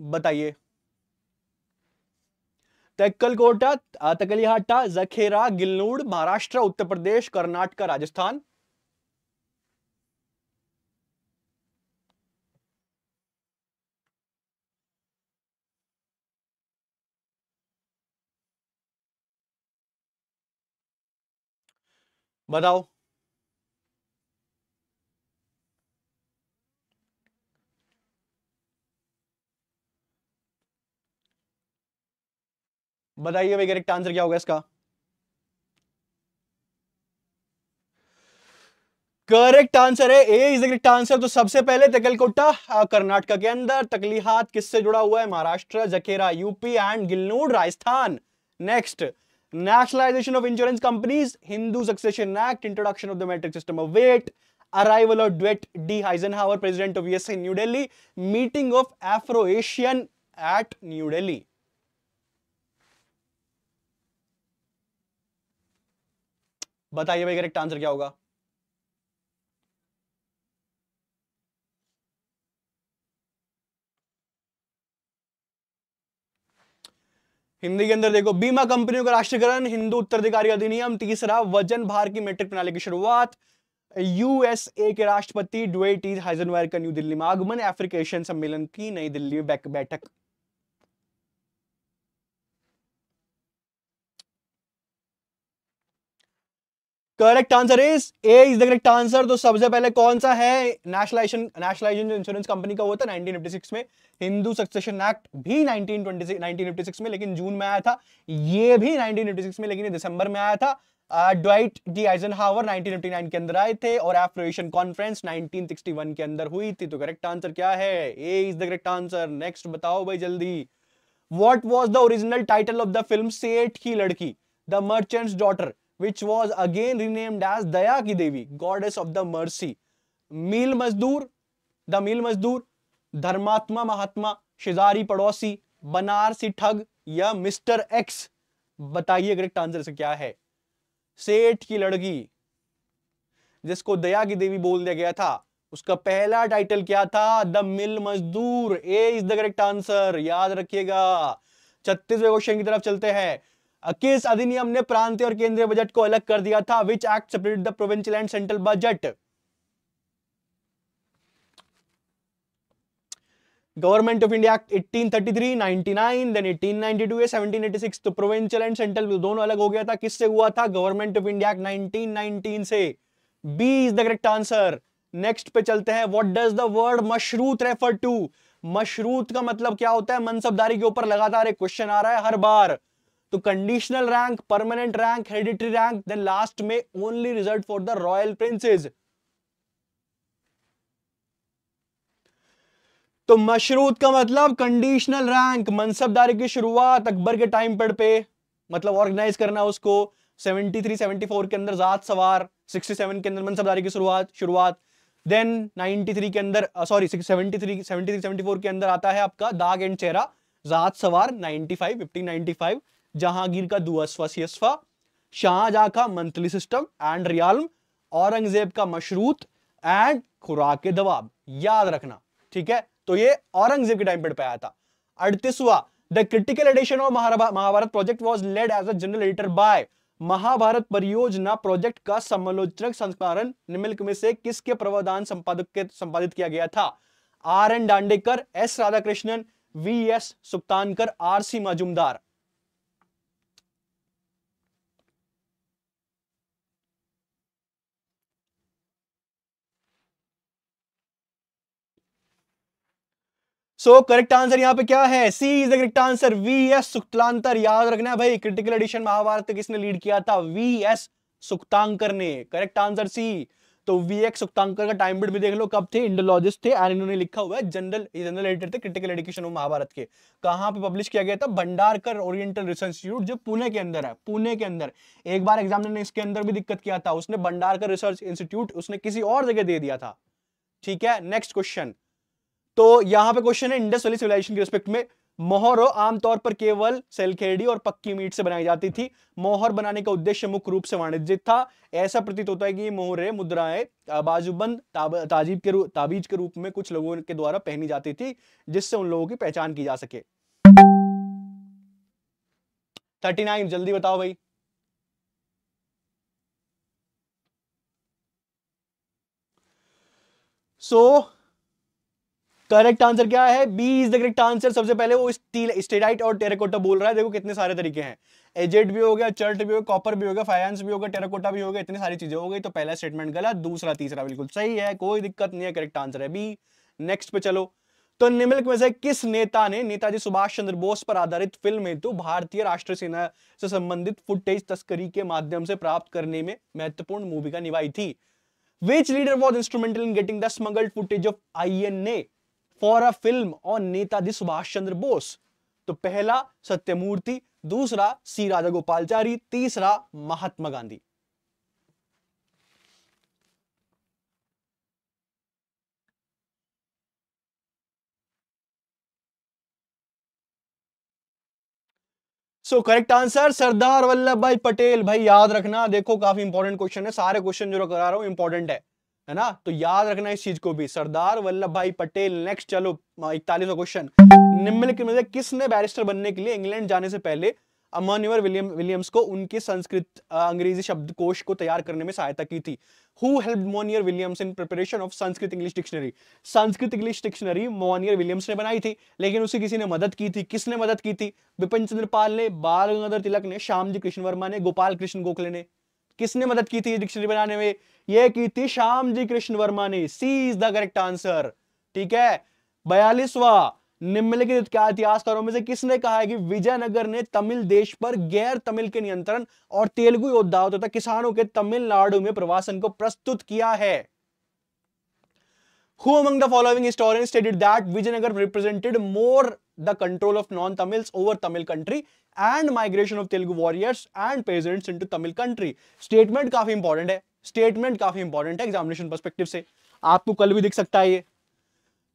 बताइए कोटा तकलीहाटा जखेरा गिल्लूड महाराष्ट्र उत्तर प्रदेश कर्नाटक राजस्थान बताओ बताइए भाई करेक्ट आंसर क्या होगा इसका करेक्ट आंसर है ए इज करेक्ट आंसर तो सबसे पहले तकलकोटा कर्नाटक के अंदर तकलीहात किससे जुड़ा हुआ है Maharashtra Jakhera UP and Gilund Rajasthan next nationalisation of insurance companies Hindu succession act introduction of the metric system of weight arrival of Dwight D Eisenhower president of USA New Delhi meeting of Afro Asian at New Delhi बताइए भाई करेक्ट आंसर क्या होगा हिंदी के अंदर देखो बीमा कंपनियों का राष्ट्रीयकरण हिंदू उत्तराधिकारी अधिनियम तीसरा वजन भार की मेट्रिक प्रणाली की शुरुआत यूएसए के राष्ट्रपति ड्वेटी हाइजनवायर का न्यू दिल्ली में आगमन अफ्रीकेशन सम्मेलन की नई दिल्ली बैठक correct answer is A is the correct answer तो सबसे पहले कौन सा है नेशनलाइजेशन नेशनलाइजेशन इंश्योरेंस कंपनी का हुआ था 1956 में हिंदू सक्सेशन एक्ट भी 1926 1956 में लेकिन जून में आया था ये भी 1956 में लेकिन दिसंबर में आया था ड्वाइट डी आइजनहावर 1959 के अंदर आए थे और एफ्रोएशियन कॉन्फ्रेंस 1961 के अंदर हुई थी तो करेक्ट आंसर क्या है A is the correct answer next बताओ भाई जल्दी what was the original title of the film Seth ki Ladki the merchant's daughter which was again renamed as Daya ki Devi, goddess of the mercy. Mil Mazdoor, the Mil Mazdoor, Dharmatma Mahatma, Shizari Padosi, Banarsi Thug या मिस्टर एक्स बताइए करेक्ट आंसर से क्या है सेठ की लड़की जिसको दया की देवी बोल दिया गया था उसका पहला टाइटल क्या था the mill Mazdoor A is the correct answer याद रखिएगा छत्तीसवें क्वेश्चन की तरफ चलते हैं किस अधिनियम ने प्रांतीय और केंद्रीय बजट को अलग कर दिया था which act separate the provincial and central budget government of India act 1833, 99, then 1892 या 1786 तो प्रोविंशियल एंड सेंट्रल दोनों अलग हो गया था किससे हुआ था गवर्नमेंट ऑफ इंडिया एक्ट 1919 से B is the correct answer next पे चलते हैं व्हाट डज द वर्ड मशरूत रेफर टू मशरूत का मतलब क्या होता है मनसबदारी के ऊपर लगातार एक क्वेश्चन आ रहा है हर बार तो conditional rank permanent rank hereditary rank then last में only result for the royal princes तो मशरूत का मतलब कंडीशनल रैंक मनसबदारी की शुरुआत अकबर के टाइम पर पे मतलब ऑर्गेनाइज करना उसको 73 74 के अंदर जात सवार 67 के अंदर मनसबदारी की शुरुआत शुरुआत देन 93 के अंदर सॉरी 73 73 74 के अंदर आता है आपका दाग एंड चेहरा जात सवार 95 1595 जहांगीर का दुअस्वा सियस्वा शाहजहां का मंथली सिस्टम एंड रियालम औरंगजेब का मशरूत एंड खुराक के दबाव याद रखना ठीक है तो ये औरंगजेब के टाइम पर पाया था अड़तीसवा the critical edition of Mahabharata project was led as a general editor by Mahabharata परियोजना प्रोजेक्ट का समालोचक संस्करण निम्नलिखित में से किसके प्रावधान संपादक के संपादित किया गया था R N Dandekar S Radhakrishnan V S Sukthankar R C Majumdar so correct answer यहाँ पे क्या है C is the correct answer V S Sukthankar याद रखना है भाई क्रिटिकल एडिशन महाभारत किसने लीड किया था वी एस सुक्तांकर ने करेक्ट आंसर सी तो वी एक्स सुक्तांकर का टाइम पीरियड भी देख लो कब थे इंडोलॉजिस्ट थे और इन्होंने लिखा हुआ है जनरल जनरल एडिटर थे क्रिटिकल एडुकेशन ऑफ महाभारत के कहां पे पब्लिश किया गया था भंडारकर ओरिएंटल रिसर्च इंस्टीट्यूट जो पुणे के अंदर है पुणे के अंदर एक बार एग्जाम ने इसके अंदर भी दिक्कत किया था उसने भंडारकर रिसर्च इंस्टीट्यूट उसने किसी और जगह दे दिया था ठीक है नेक्स्ट क्वेश्चन तो यहां पे क्वेश्चन है इंडस वैली सिविलाइजेशन के रिस्पेक्ट में मोहर आमतौर पर केवल सेलखेड़ी और पक्की मीट से बनाई जाती थी मोहर बनाने का उद्देश्य मुख्य रूप से वाणिज्य था ऐसा प्रतीत होता है कि मोहरे मुद्राएं बाजूबंद ताजीब के ताबीज के रूप में कुछ लोगों के द्वारा पहनी जाती थी जिससे उन लोगों की पहचान की जा सके थर्टी नाइन जल्दी बताओ भाई सो so, करेक्ट आंसर क्या है B is the correct answer सबसे पहले वो स्टील स्टेराइट और टेराकोटा बोल रहा है देखो कितने सारे तरीके हैं एजेट भी हो गया चर्ट भी हो गया कॉपर भी हो गया फाइनेंस भी होगा टेराकोटा भी होगा इतनी सारी चीजें हो गई तो पहला स्टेटमेंट गलत दूसरा तीसरा बिल्कुल सही है कोई दिक्कत नहीं है करेक्ट आंसर है बी नेक्स्ट पे चलो तो निम्नलिखित में से किस नेता ने नेताजी सुभाष चंद्र बोस पर आधारित फिल्म हेतु भारतीय राष्ट्रीय सेना से संबंधित फुटेज तस्करी के माध्यम से प्राप्त करने में महत्वपूर्ण भूमिका निभाई थी which leader was instrumental in getting the smuggled footage of I N A for a film और नेताजी सुभाष चंद्र बोस तो पहला सत्यमूर्ति दूसरा सी राजा गोपालचारी तीसरा Mahatma Gandhi so correct answer Sardar Vallabh भाई पटेल भाई याद रखना देखो काफी इंपॉर्टेंट क्वेश्चन है सारे क्वेश्चन जो करा रहा हूं इंपॉर्टेंट है है ना तो याद रखना इस चीज को भी सरदार वल्लभ भाई पटेल नेक्स्ट चलो इकतालीसवा क्वेश्चन निम्नलिखित में से किसने बैरिस्टर बनने के लिए इंग्लैंड जाने से पहले अमान्यूअर विलियम विलियम्स को उनके संस्कृत अंग्रेजी शब्दकोश को तैयार करने में सहायता की थी who help Monier Williams in preparation of Sanskrit English dictionary Sanskrit English dictionary Monier Williams ने बनाई थी लेकिन उसे किसी ने मदद की थी किसने मदद की थी विपिन चंद्र पाल ने बाल गंगाधर तिलक ने श्यामजी कृष्ण वर्मा ने गोपाल कृष्ण गोखले ने किसने मदद की थी डिक्शनरी बनाने में ये की थी श्याम जी कृष्ण वर्मा ने C is the correct answer ठीक है बयालीसवा निम्नलिखित क्या इतिहासकारों में से किसने कहा है कि विजयनगर ने तमिल देश पर गैर तमिल के नियंत्रण और तेलुगु योद्धाओं तथा किसानों के तमिलनाडु में प्रवासन को प्रस्तुत किया है Who among the following historians stated that Vijayanagar represented more the control of non-Tamils over Tamil country and migration of Telugu warriors and peasants into Tamil country? Statement काफी important है स्टेटमेंट काफी इंपॉर्टेंट है एग्जामिनेशन परस्पेक्टिव से आपको कल भी दिख सकता है ये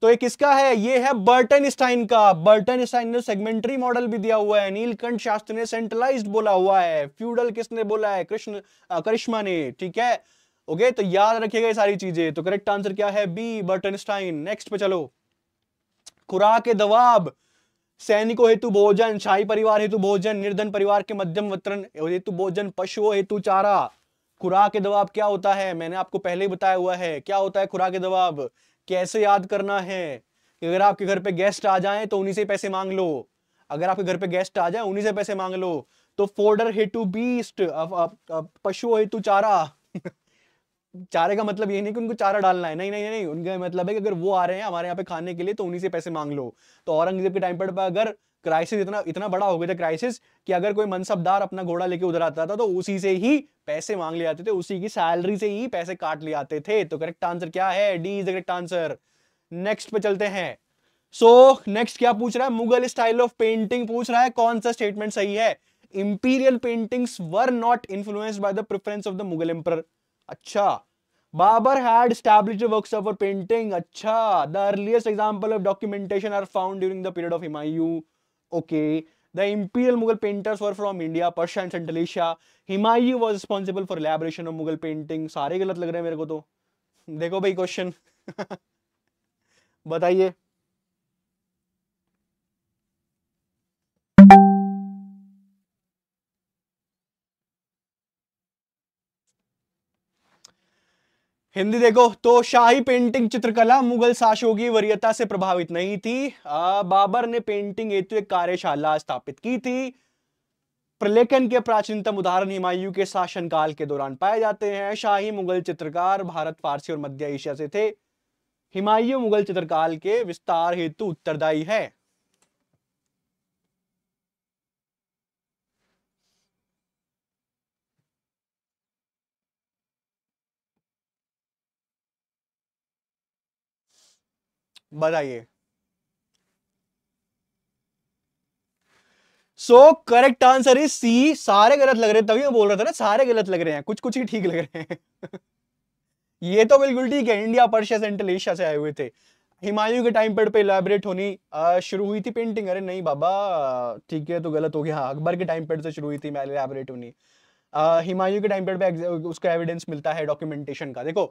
तो ये किसका है ये है बर्टन स्टाइन का बर्टन स्टाइन ने सेगमेंटरी मॉडल भी दिया हुआ है नीलकंठ शास्त्र ने सेंट्रलाइज्ड बोला हुआ है फ्यूडल किसने बोला है कृष्ण करिश्मा ने ठीक है ओके तो याद रखिएगा ये सारी चीजें तो करेक्ट आंसर क्या है बी बर्टन स्टाइन नेक्स्ट पे चलो खुराक दबाव सैनिकों हेतु भोजन शाही परिवार हेतु भोजन निर्धन परिवार के मध्यम वितरण हेतु भोजन पशुओं हेतु चारा खुराक दबाव क्या होता है मैंने आपको पहले ही बताया हुआ है क्या होता है खुराक दबाव कैसे याद करना है अगर आपके घर पे गेस्ट आ जाए तो उन्हीं से पैसे मांग लो अगर आपके घर पे गेस्ट आ जाए उन्हीं से पैसे मांग लो तो फोर्डर हेतु बीस्ट पशु हेतु चारा (laughs) चारे का मतलब ये नहीं कि उनको चारा डालना है नहीं नहीं नहीं उनका मतलब है कि अगर वो आ रहे हैं हमारे यहाँ पे खाने के लिए तो उन्हीं से पैसे मांग लो तो औरंगजेब के टाइम पर अगर क्राइसिस इतना इतना बड़ा हो गया था क्राइसिस कि अगर कोई मनसबदार अपना घोड़ा लेके उधर आता था तो उसी से ही पैसे मांग ले आते थे उसी की सैलरी से ही पैसे काट ले आते थे तो करेक्ट आंसर क्या है D is the correct answer next पे चलते हैं सो so, नेक्स्ट क्या पूछ रहा है मुगल स्टाइल ऑफ पेंटिंग पूछ रहा है कौन सा स्टेटमेंट सही है imperial paintings were not influenced by the preference of the Mughal emperor अच्छा Babur had established works of painting अच्छा the earliest example of documentation are found during the period of Humayun okay the imperial Mughal painters were from India Persia and central Asia Humayun was responsible for elaboration of Mughal painting सारे गलत लग रहे हैं मेरे को तो देखो भाई क्वेश्चन (laughs) बताइए हिंदी देखो तो शाही पेंटिंग चित्रकला मुगल शासकों की वरीयता से प्रभावित नहीं थी आ, बाबर ने पेंटिंग हेतु एक कार्यशाला स्थापित की थी प्रलेखन के प्राचीनतम उदाहरण हिमायू के शासनकाल के दौरान पाए जाते हैं शाही मुगल चित्रकार भारत फारसी और मध्य एशिया से थे हिमायू मुगल चित्रकाल के विस्तार हेतु उत्तरदायी है बताइए so correct answer is C सारे गलत लग रहे हैं तभी मैं बोल रहा था ना सारे गलत लग रहे हैं कुछ कुछ ही ठीक लग रहे हैं (laughs) ये तो बिल्कुल ठीक है इंडिया पर्शिया सेंट्रल एशिया से आए हुए थे हिमायू के टाइम पर इलेबरेट होनी शुरू हुई थी पेंटिंग अरे नहीं बाबा ठीक है तो गलत हो गया अकबर के टाइम पर से शुरू हुई थी इलेबरेट होनी हिमायू के टाइम पर उसका एविडेंस मिलता है डॉक्यूमेंटेशन का देखो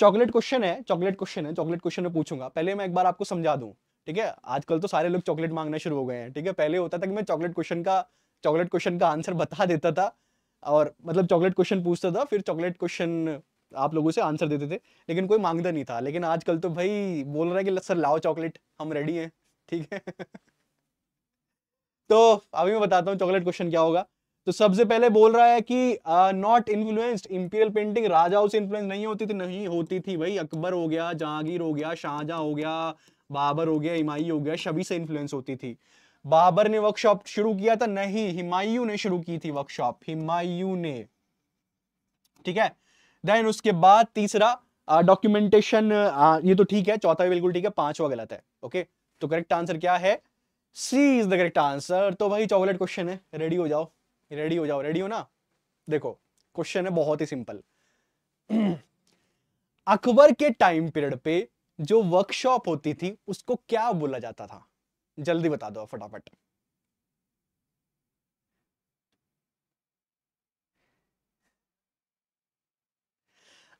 चॉकलेट क्वेश्चन है चॉकलेट क्वेश्चन है चॉकलेट क्वेश्चन में पूछूंगा पहले मैं एक बार आपको समझा दूं ठीक है आजकल तो सारे लोग चॉकलेट मांगना शुरू हो गए हैं ठीक है पहले होता था कि मैं चॉकलेट क्वेश्चन का चॉकलेट क्वेश्चन का आंसर बता देता था और मतलब चॉकलेट क्वेश्चन पूछता था फिर चॉकलेट क्वेश्चन आप लोगों से आंसर देते थे लेकिन कोई मांगता नहीं था लेकिन आजकल तो भाई बोल रहे हैं कि सर लाओ चॉकलेट हम रेडी हैं (laughs) ठीक है (laughs) तो अभी मैं बताता हूँ चॉकलेट क्वेश्चन क्या होगा तो सबसे पहले बोल रहा है कि नॉट इन्फ्लुएंस्ड इंपीरियल पेंटिंग राजाओं से इन्फ्लुएंस नहीं होती थी नहीं होती थी भाई अकबर हो गया जहांगीर हो गया शाहजहां हो गया बाबर हो गया हिमायू हो गया सभी से इन्फ्लुएंस होती थी बाबर ने वर्कशॉप शुरू किया था नहीं हिमायू ने शुरू की थी वर्कशॉप हिमायू ने ठीक है देन उसके बाद तीसरा डॉक्यूमेंटेशन ये तो ठीक है चौथा बिल्कुल ठीक है पांचवा गलत है ओके तो करेक्ट आंसर क्या है C is the correct answer तो भाई चॉकलेट क्वेश्चन है रेडी हो जाओ रेडी हो जाओ रेडी हो ना देखो क्वेश्चन है बहुत ही सिंपल (clears throat) अकबर के टाइम पीरियड पे जो वर्कशॉप होती थी उसको क्या बोला जाता था जल्दी बता दो फटाफट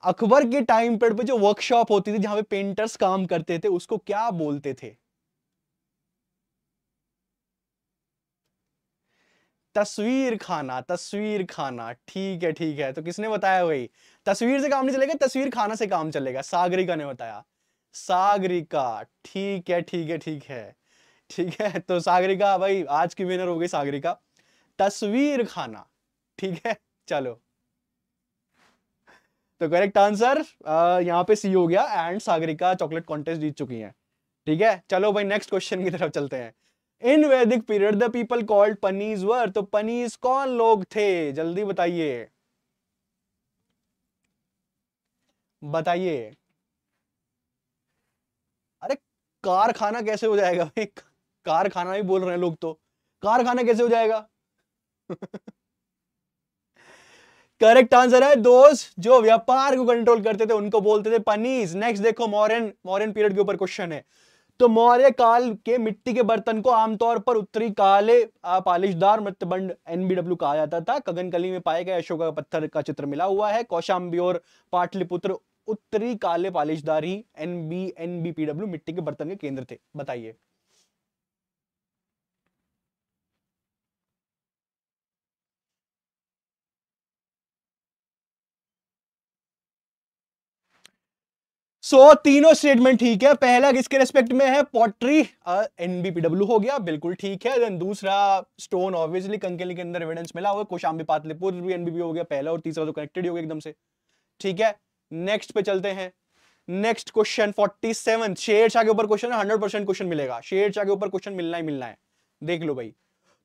अकबर के टाइम पीरियड पे जो वर्कशॉप होती थी जहां पे पेंटर्स काम करते थे उसको क्या बोलते थे तस्वीर खाना तस्वीर खाना ठीक है ठीक है तो किसने बताया भाई तस्वीर से काम नहीं चलेगा तस्वीर खाना से काम चलेगा सागरिका ने बताया सागरिका ठीक है ठीक है ठीक है ठीक है तो सागरिका भाई आज की विनर हो गई सागरिका तस्वीर खाना ठीक है चलो तो करेक्ट आंसर यहाँ पे सी हो गया एंड सागरिका चॉकलेट कॉन्टेस्ट जीत चुकी हैं ठीक है चलो भाई नेक्स्ट क्वेश्चन की तरफ चलते हैं in Vedic period the people called Panis were तो पनीज कौन लोग थे जल्दी बताइए बताइए अरे कारखाना कैसे हो जाएगा भाई कारखाना भी बोल रहे हैं लोग तो कारखाना कैसे हो जाएगा करेक्ट (laughs) आंसर है दोस्त जो व्यापार को कंट्रोल करते थे उनको बोलते थे पनीज नेक्स्ट देखो मॉरन मॉरन पीरियड के ऊपर क्वेश्चन है तो मौर्य काल के मिट्टी के बर्तन को आमतौर पर उत्तरी काले पालिशदार मृतबंड एनबीडब्ल्यू कहा जाता था कगनकली में पाए गए अशोक पत्थर का चित्र मिला हुआ है कौशाम्बी और पाटलिपुत्र उत्तरी काले पालिशदार ही एनबी एनबीपीडब्ल्यू मिट्टी के बर्तन के केंद्र थे बताइए सो so, तीनों स्टेटमेंट ठीक है पहला किसके रेस्पेक्ट में है पॉटरी एनबीपीडब्ल्यू हो गया बिल्कुल ठीक है देन दूसरा स्टोन ऑब्वियसली कंकेली के अंदर एविडेंस मिला हुआ कोशाम्बी पातलीपुर भी एनबीपी हो गया पहला और तीसरा तो कनेक्टेड हो गया एकदम से ठीक है नेक्स्ट पे चलते हैं नेक्स्ट क्वेश्चन फोर्टी सेवन शेर शाह के ऊपर क्वेश्चन हंड्रेड परसेंट क्वेश्चन मिलेगा शेर शाह के ऊपर क्वेश्चन मिलना ही मिलना है देख लो भाई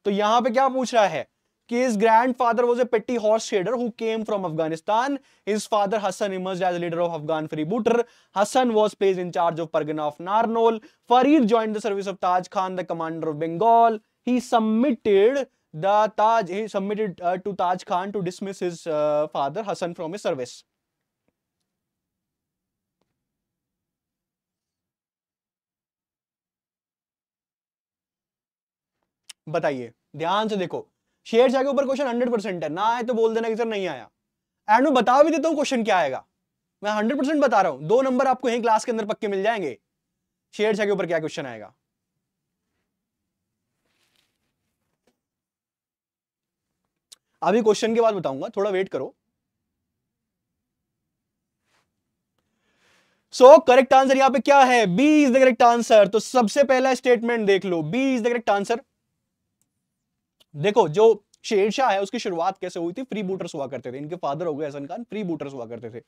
तो यहां पे क्या पूछ रहा है कि इस grand father was a petty horse trader who came from Afghanistan is father Hasan emerge as leader of Afghan freebooter Hasan was place in charge of pargana of Narnaul Farid join the service of Taj Khan the commander of Bengal he submitted Taj he submitted to Taj Khan to dismiss his father Hasan from his service बताइए ध्यान से देखो शेयर के ऊपर क्वेश्चन हंड्रेड परसेंट है ना आए तो बोल देना कि सर नहीं आया एंड में बता भी देता हूँ क्वेश्चन क्या आएगा मैं हंड्रेड परसेंट बता रहा हूँ दो नंबर आपको यही क्लास के अंदर पक्के मिल जाएंगे शेयर के ऊपर क्या क्वेश्चन आएगा अभी क्वेश्चन के बाद बताऊंगा थोड़ा वेट करो सो करेक्ट आंसर यहां पे क्या है B is the correct answer तो सबसे पहला स्टेटमेंट देख लो B is the correct answer देखो जो शेरशाह है उसकी शुरुआत कैसे हुई थी फ्री बूटर्स हुआ करते थे इनके फादर हो गए हसन खान फ्री बूटर्स हुआ करते थे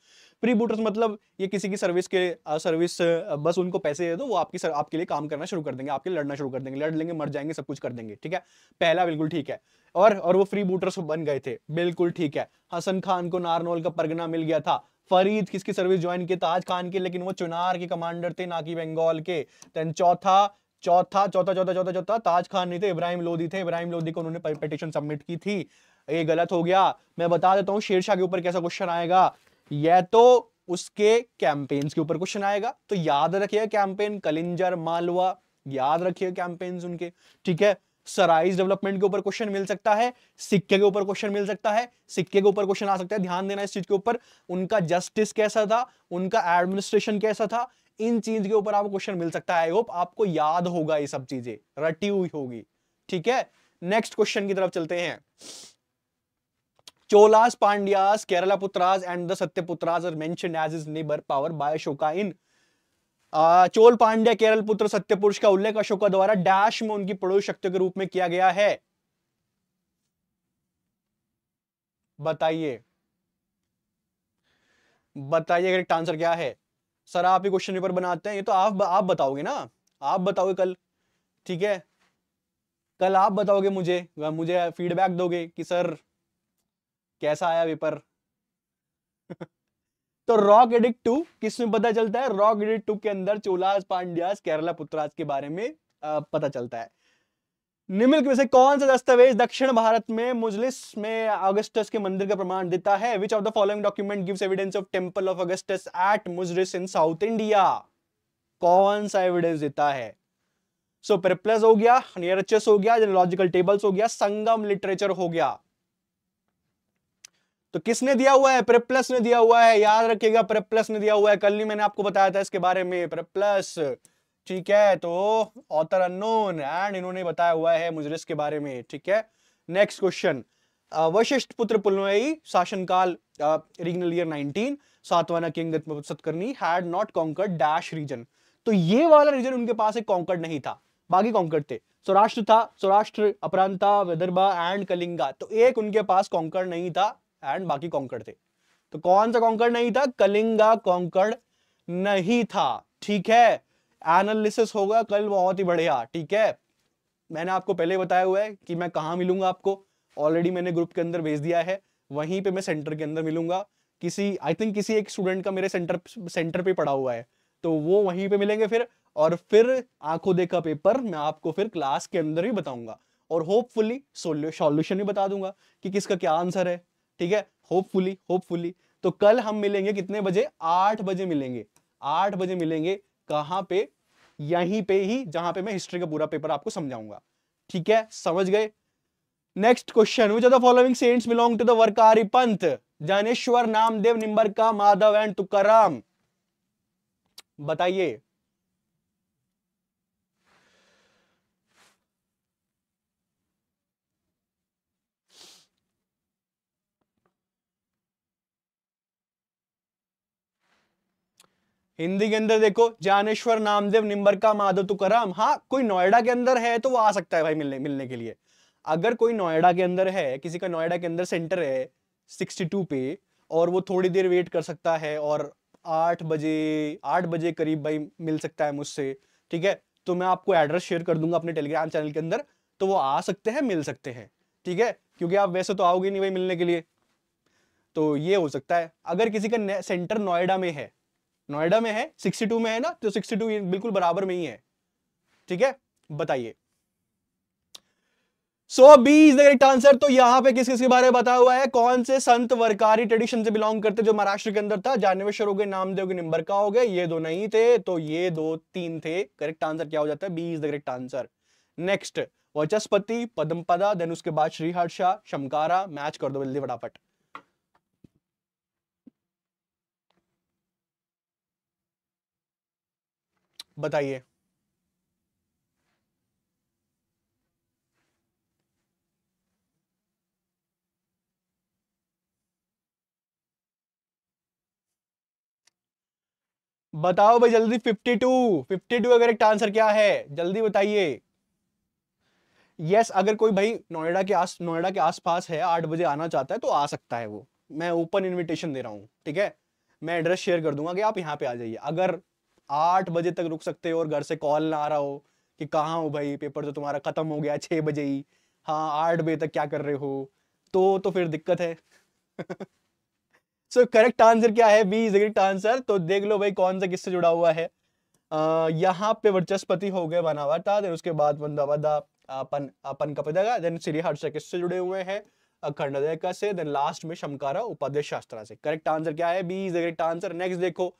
फ्री बूटर्स मतलब ये किसी की सर्विस के आ, सर्विस बस उनको पैसे दे दो वो आपकी सर, आपके लिए काम करना शुरू कर देंगे आपके लिए लड़ना शुरू कर देंगे लड़ लेंगे मर जाएंगे सब कुछ कर देंगे ठीक है पहला बिल्कुल ठीक है और और वो फ्री बूटर्स बन गए थे बिल्कुल ठीक है हसन खान को नारनोल का परगना मिल गया था फरीद किसकी सर्विस ज्वाइन की ताज खान की लेकिन वो चुनार के कमांडर थे ना कि बंगाल के देन चौथा चौथा चौथा चौथा चौथा चौथा तो ताज खान नहीं थे इब्राहिम लोधी थे इब्राहिम लोधी को उन्होंने पेटिशन सबमिट की थी ये गलत हो गया मैं बता देता हूँ शेरशाह के ऊपर कैसा क्वेश्चन आएगा यह तो उसके कैंपेन्स के ऊपर क्वेश्चन आएगा तो याद रखिए कैंपेन कलिंजर मालवा याद रखिए कैंपेन्स उनके ठीक है सराइज डेवलपमेंट के ऊपर क्वेश्चन मिल सकता है सिक्के के ऊपर क्वेश्चन मिल सकता है सिक्के के ऊपर क्वेश्चन आ सकता है ध्यान देना इस चीज के ऊपर उनका जस्टिस कैसा था उनका एडमिनिस्ट्रेशन कैसा था इन चीज के ऊपर आपको क्वेश्चन मिल सकता है आई होप आपको याद होगा ये सब चीजें रटी हुई होगी ठीक है नेक्स्ट क्वेश्चन की तरफ चलते हैं Cholas Pandyas, Kerala Putras, and the Satyaputras are mention as his neighbour power by Ashoka इन चोल पांड्या केरल पुत्र सत्य पुरुष का उल्लेख अशोका द्वारा डैश में उनकी पड़ोस शक्तियों के रूप में किया गया है बताइए बताइए करेक्ट आंसर क्या है सर आप ही क्वेश्चन पेपर बनाते हैं ये तो आप आप बताओगे ना आप बताओगे कल ठीक है कल आप बताओगे मुझे मुझे फीडबैक दोगे कि सर कैसा आया पेपर (laughs) तो रॉक एडिक्ट टू किसमें पता चलता है रॉक एडिक्ट टू के अंदर चोलास पांड्यास केरला पुत्राज के बारे में पता चलता है निम्नलिखित में से कौन सा दस्तावेज दक्षिण भारत में मुजलिस में अगस्टस के मंदिर का प्रमाण देता है which of the following document gives evidence of temple of Augustus at Muziris in South India कौन सा एविडेंस देता है सो so, पेरप्लस हो गया नियरचस हो गया जेनोलॉजिकल टेबल्स हो गया संगम लिटरेचर हो गया तो किसने दिया हुआ है प्रिप्लस ने दिया हुआ है याद रखिएगा प्रिप्लस ने दिया हुआ है कल ही मैंने आपको बताया था इसके बारे में प्रिप्लस ठीक है तो ऑथर अनोन एंड इन्होंने बताया हुआ है मुजरिस के बारे में ठीक है नेक्स्ट क्वेश्चन वशिष्ठ पुत्र पुलमयी शासनकाल regional year 19 Satavahana king Satakarni had not conquered dash region तो ये वाला रीजन उनके पास एक कॉन्कर्ड नहीं था बाकी कॉन्कर्ड थे सौराष्ट्र था सौराष्ट्र अपरांता विदर्भा एंड कलिंगा तो एक उनके पास कॉन्कर्ड नहीं था एंड बाकी कॉन्कर्ड थे तो कौन सा कॉन्कर्ड नहीं था कलिंगा कॉन्कर्ड नहीं था ठीक है एनालिसिस होगा कल बहुत ही बढ़िया ठीक है मैंने आपको पहले बताया हुआ है कि मैं कहाँ मिलूंगा आपको ऑलरेडी मैंने ग्रुप के अंदर भेज दिया है वहीं पे मैं सेंटर के अंदर मिलूंगा किसी आई थिंक किसी एक स्टूडेंट का मेरे सेंटर सेंटर पे पड़ा हुआ है तो वो वहीं पे मिलेंगे फिर और फिर आंखों देखा पेपर मैं आपको फिर क्लास के अंदर ही बताऊंगा और होपफुली सॉल्यूशन भी बता दूंगा कि किसका क्या आंसर है ठीक है होपफुली होपफुली तो कल हम मिलेंगे कितने बजे आठ बजे मिलेंगे आठ बजे मिलेंगे कहां पे यहीं पे ही जहां पे मैं हिस्ट्री का पूरा पेपर आपको समझाऊंगा ठीक है समझ गए next question which are the following saints belong to the Varkari panth Dnyaneshwar Namdev का माधव एंड तुकार बताइए हिंदी के अंदर देखो ज्ञानेश्वर नामदेव निम्बर का माधव तुकाराम हाँ कोई नोएडा के अंदर है तो वो आ सकता है भाई मिलने मिलने के लिए अगर कोई नोएडा के अंदर है किसी का नोएडा के अंदर सेंटर है 62 पे और वो थोड़ी देर वेट कर सकता है और आठ बजे आठ बजे करीब भाई मिल सकता है मुझसे ठीक है तो मैं आपको एड्रेस शेयर कर दूंगा अपने टेलीग्राम चैनल के अंदर तो वो आ सकते हैं मिल सकते हैं ठीक है क्योंकि आप वैसे तो आओगे नहीं भाई मिलने के लिए तो ये हो सकता है अगर किसी का सेंटर नोएडा में है नोएडा में है 62 में है ना तो 62 बिल्कुल बराबर में ही है ठीक है बताइए so B is the correct answer तो यहां पे किस किस के बारे में बताया हुआ है कौन से संत वर्कारी ट्रेडिशन से बिलोंग करते जो महाराष्ट्र के अंदर था जानवेश्वर हो गए नामदेव के निम्बरका हो गए ये दो नहीं थे तो ये दो तीन थे करेक्ट आंसर क्या हो जाता है B is the correct answer next Vachaspati Padmapada then उसके बाद श्रीहर्षा शमकारा मैच कर दो जल्दी फटाफट बताइए बताओ भाई जल्दी 52 52 का करेक्ट आंसर क्या है जल्दी बताइए यस yes, अगर कोई भाई नोएडा के आस नोएडा के आसपास है आठ बजे आना चाहता है तो आ सकता है वो मैं ओपन इनविटेशन दे रहा हूँ ठीक है मैं एड्रेस शेयर कर दूंगा कि आप यहाँ पे आ जाइए अगर आठ बजे तक रुक सकते हो और घर से कॉल ना आ रहा हो कि कहाँ हो भाई पेपर तो तुम्हारा ख़त्म हो गया छः बजे ही हाँ आठ बजे तक क्या कर रहे हो तो तो फिर दिक्कत है सो करेक्ट आंसर क्या है बी इज करेक्ट आंसर तो देख लो भाई कौन सा किससे जुड़ा हुआ है uh, यहाँ पे वर्चस्पति हो गए बनावटा देन उसके बाद वंदावदा अपन अपन कपिदागा देन श्री हर्ष किससे जुड़े हुए हैं अखंड से देन लास्ट में शमकारा उपाध्याय शास्त्रा से करेक्ट आंसर क्या है B is correct answer next देखो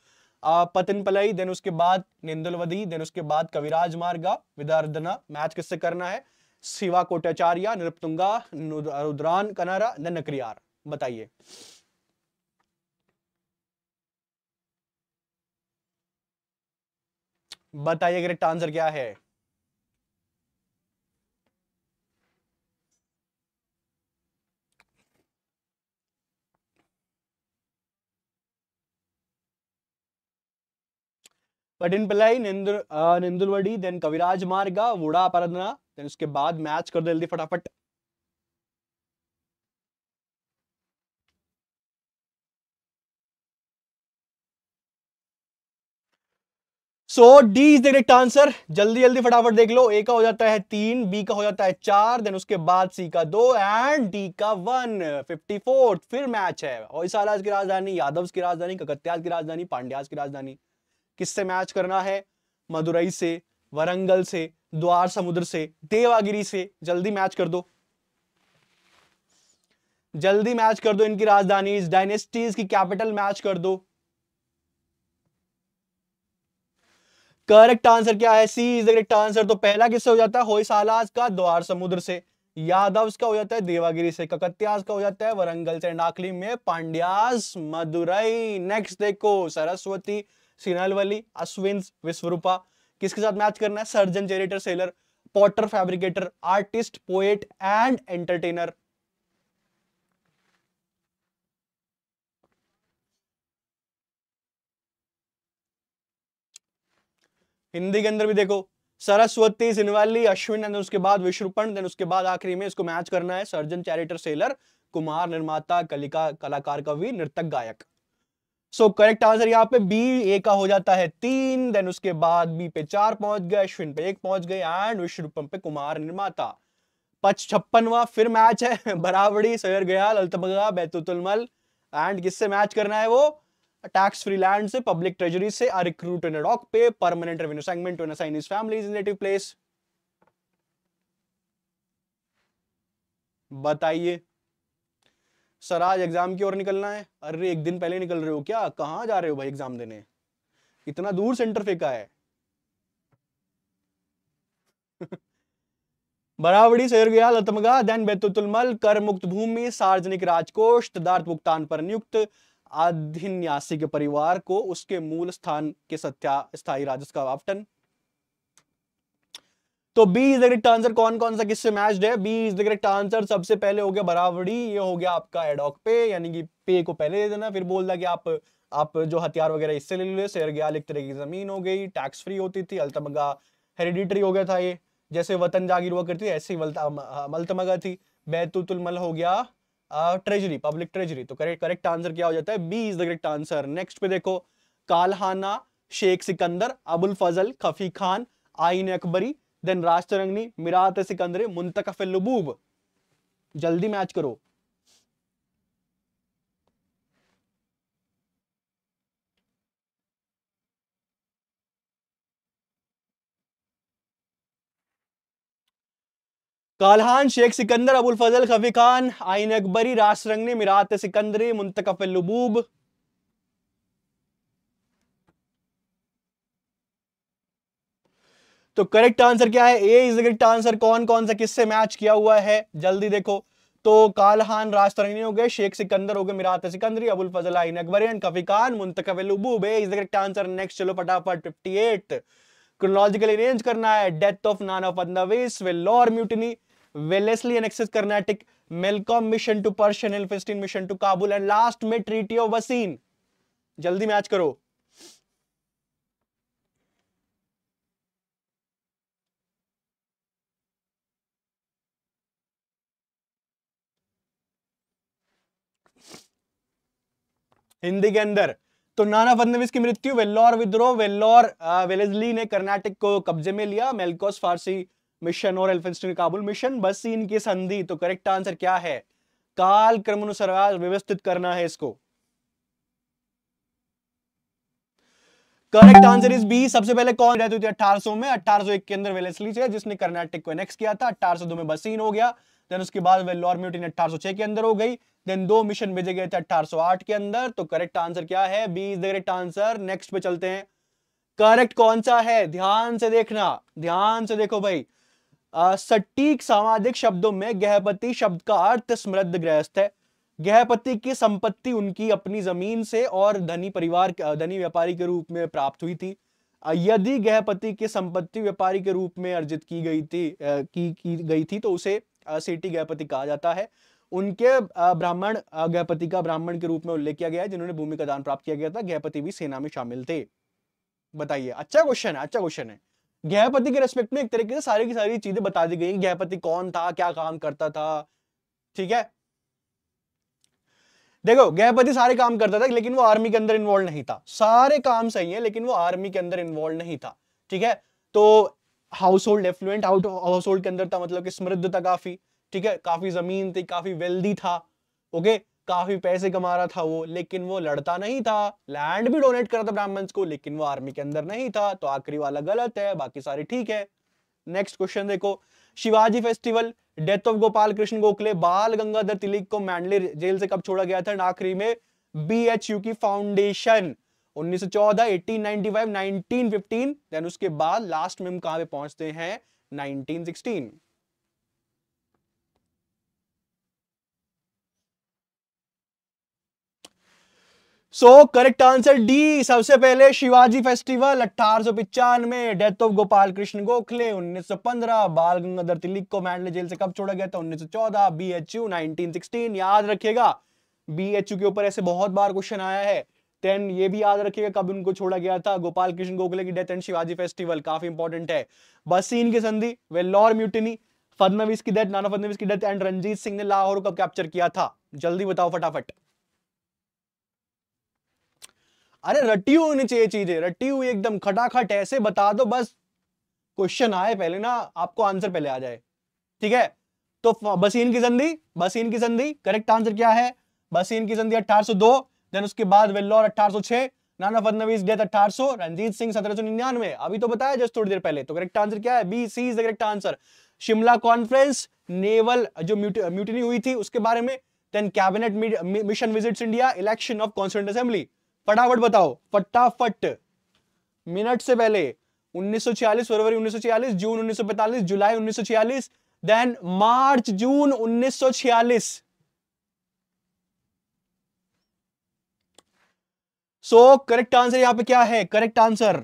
पतन पलई देन उसके बाद निंदुलवदी देन उसके बाद कविराज मार्गा विदार्दना मैच किससे करना है शिवा कोटाचार्य नृपतुंगा रुद्रान कनारा देन नकरियार बताइए बताइए करेक्ट आंसर क्या है पटिनपिल्लाई निंदुल निंदुलवड़ी देन कविराज मार्ग वोड़ा आराधना देन उसके बाद मैच कर दो जल्दी फटाफट so D is the correct answer जल्दी जल्दी फटाफट देख लो ए का हो जाता है तीन बी का हो जाता है चार देन उसके बाद सी का दो एंड डी का वन फिफ्टी फोर्थ फिर मैच है और की राजधानी यादव की राजधानी ककत्याल की राजधानी पांड्यास की राजधानी किससे मैच करना है मदुरई से वरंगल से द्वार समुद्र से देवागिरी से जल्दी मैच कर दो जल्दी मैच कर दो इनकी राजधानी डायनेस्टीज की कैपिटल मैच कर दो करेक्ट आंसर क्या है C is the correct answer तो पहला किससे हो जाता है होयसालाज का द्वार समुद्र से यादव का हो जाता है देवागिरी से ककत्यास का हो जाता है वरंगल से नाकली में पांड्यास मदुरई नेक्स्ट देखो सरस्वती सीनाल वाली विश्वरूपा किसके साथ मैच करना है सर्जन जेरेटर seller potter fabricator artist poet and entertainer Hindi के अंदर भी देखो सरस्वती सिनवाली अश्विन एंड उसके बाद विश्वपण देन उसके बाद आखिरी में इसको मैच करना है सर्जन चैरिटर सेलर कुमार निर्माता कलिका कलाकार कवि नृतक गायक सो करेक्ट आंसर यहाँ पे बी ए का हो जाता है तीन देन उसके बाद बी पे चार पहुंच गए अश्विन पे एक पहुंच गए एंड विश्वरूपम पे कुमार निर्माता पच छप्पनवा फिर मैच है (laughs) बराबरी सैर गयाल अल्तबगा बैतुतुलमल एंड किससे मैच करना है वो टैक्स फ्री लैंड से पब्लिक ट्रेजरी से are recruit in dock pay permanent revenue segment to assign is families in place बताइए सर आज एग्जाम की ओर निकलना है अरे एक दिन पहले निकल रहे हो क्या कहाँ जा रहे हो भाई एग्जाम देने इतना दूर सेंटर फेंका है (laughs) बरावड़ी गया लतमगा दैन बैतुलमल कर मुक्त भूमि सार्वजनिक राजकोष तदार्थ भुगतान पर नियुक्त आधिन्यासी के परिवार को उसके मूल स्थान के सत्या स्थायी राजस्व का आवंटन तो B is the correct answer कौन कौन सा किससे मैच्ड है B is the correct answer सबसे पहले हो गया बराबरी ये हो गया आपका एडॉक पे यानी कि पे को पहले दे देना फिर बोल दिया कि आप आप जो हथियार वगैरह इससे ले लो शेयर गया एक तरह की जमीन हो गई टैक्स फ्री होती थी अल्तमगा हेरिडिटरी हो गया था ये जैसे वतन जागीर हुआ करती थी ऐसी अल्तमगा थी बैतुतुल मल हो गया ट्रेजरी पब्लिक ट्रेजरी तो करेक्ट करेक्ट आंसर क्या हो जाता है B is the correct answer next पे देखो कालहाना शेख सिकंदर अबुल फजल खफी खान आईन अकबरी देन राज मिरात सिकंदरे मुंतकफ लुबूब जल्दी मैच करो कालहान शेख सिकंदर अबुल फजल खफी खान आइन अकबरी राज मिरात सिकंदरी मुंतका लुबूब तो करेक्ट आंसर क्या है A is the correct answer कौन कौन सा किससे मैच किया हुआ है जल्दी देखो तो कालहान राजतरंगनी हो गए शेख सिकंदर हो गए मिरात सिकंदरी Abul Fazal Ain Akbari Khafi Khan Muntakhab ul Lubab is the correct answer next चलो फटाफट फिफ्टी एट क्रोनोलॉजिकल अरेंज करना है death of Nana Phadnavis Vellore mutiny Wellesley annexation Carnatic Malcolm mission to Persian Elphinstone mission to Kabul and last में ट्रीटी ऑफ वसीन जल्दी मैच करो हिंदी के अंदर तो नाना फडनवीस की मृत्यु वेल्लोर विद्रोह वेल्लोर वेलेजली ने कर्नाटक को कब्जे में लिया मेलकोस फारसी मिशन और एल्फिंस्टन काबुल मिशन बस इनकी संधि तो करेक्ट आंसर क्या है काल अनुसार व्यवस्थित करना है इसको करेक्ट आंसर इज बी सबसे पहले कौन रहती थी 1800 में 1801 के अंदर वेलेसली थे जिसने कर्नाटक को एनेक्स किया था 1802 में बसीन हो गया देन उसके बाद वेल्लोर म्यूटिन 1806 के अंदर हो गई देन दो मिशन भेजे गए थे 1808 के अंदर तो करेक्ट आंसर क्या है B is the correct answer next पे चलते हैं करेक्ट कौन सा है ध्यान से देखना ध्यान से देखो भाई सटीक सामाजिक शब्दों में गहपति शब्द का अर्थ समृद्ध गृहस्थ है गहपति की संपत्ति उनकी अपनी जमीन से और धनी परिवार धनी व्यापारी के रूप में प्राप्त हुई थी यदि गहपति की संपत्ति व्यापारी के रूप में अर्जित की गई थी की, की गई थी तो उसे सिटी गहपति कहा जाता है उनके ब्राह्मण गहपति का ब्राह्मण के रूप में उल्लेख किया गया है जिन्होंने भूमि का दान प्राप्त किया गया था गहपति भी सेना में शामिल थे बताइए अच्छा क्वेश्चन है अच्छा क्वेश्चन है गहपति के रेस्पेक्ट में एक तरीके से सारी की सारी चीजें बता दी गई गहपति कौन था क्या काम करता था ठीक है देखो गहपति सारे काम करता था लेकिन वो आर्मी के अंदर इन्वॉल्व नहीं था सारे काम सही है लेकिन वो आर्मी के अंदर इन्वॉल्व नहीं था ठीक है तो household affluent household के अंदर था मतलब कि समृद्ध था काफी ठीक है काफी जमीन थी काफी वेल्दी था ओके काफी पैसे कमा रहा था वो लेकिन वो लड़ता नहीं था लैंड भी डोनेट करा था ब्राह्मण को लेकिन वो आर्मी के अंदर नहीं था तो आखिरी वाला गलत है बाकी सारे ठीक है नेक्स्ट क्वेश्चन देखो Shivaji festival death of Gopal Krishna Gokhale Bal Gangadhar तिलक को मैंडले जेल से कब छोड़ा गया था आखिरी में बी एच यू की फाउंडेशन 1914, 1895, 1915, देन उसके बाद लास्ट में हम कहां पे पहुंचते हैं 1916. सो करेक्ट आंसर डी सबसे पहले शिवाजी फेस्टिवल अठारह पिचानवे डेथ ऑफ गोपाल कृष्ण गोखले 1915 बाल गंगाधर तिलक को मैंडले जेल से कब छोड़ा गया था 1914 बीएचयू 1916 याद रखिएगा बीएचयू के ऊपर ऐसे बहुत बार क्वेश्चन आया है देन ये भी याद रखिएगा कब उनको छोड़ा गया था गोपाल कृष्ण गोखले की डेथ एंड शिवाजी फेस्टिवल काफी इंपॉर्टेंट है बसीन की संधि वेल्लोर म्यूटिनी फडनवीस की डेथ नाना फडनवीस की डेथ एंड रंजीत सिंह ने लाहौर कब कैप्चर किया था जल्दी बताओ फटाफट अरे रटी हुई होनी चाहिए चीजें रटी हुई एकदम खटाखट ऐसे बता दो बस क्वेश्चन आए पहले ना आपको आंसर पहले आ जाए ठीक है तो बसीन की संधि बसीन की संधि करेक्ट आंसर क्या है बसीन की संधि 1802 देन उसके बाद वेल्लोर 1806 नाना फडनवीस डेथ 1800 रणजीत सिंह सत्रह 1799 अभी तो बताया जस्ट थोड़ी देर पहले तो करेक्ट आंसर क्या है B C is the correct answer Shimla conference naval जो म्यूटनी हुई थी उसके बारे में then cabinet mission visits India election of constituent assembly फटाफट बताओ फटाफट मिनट से पहले 1946 फरवरी 1946 जून 1945 जुलाई 1946 देन मार्च जून 1946 सो करेक्ट आंसर यहां पे क्या है correct answer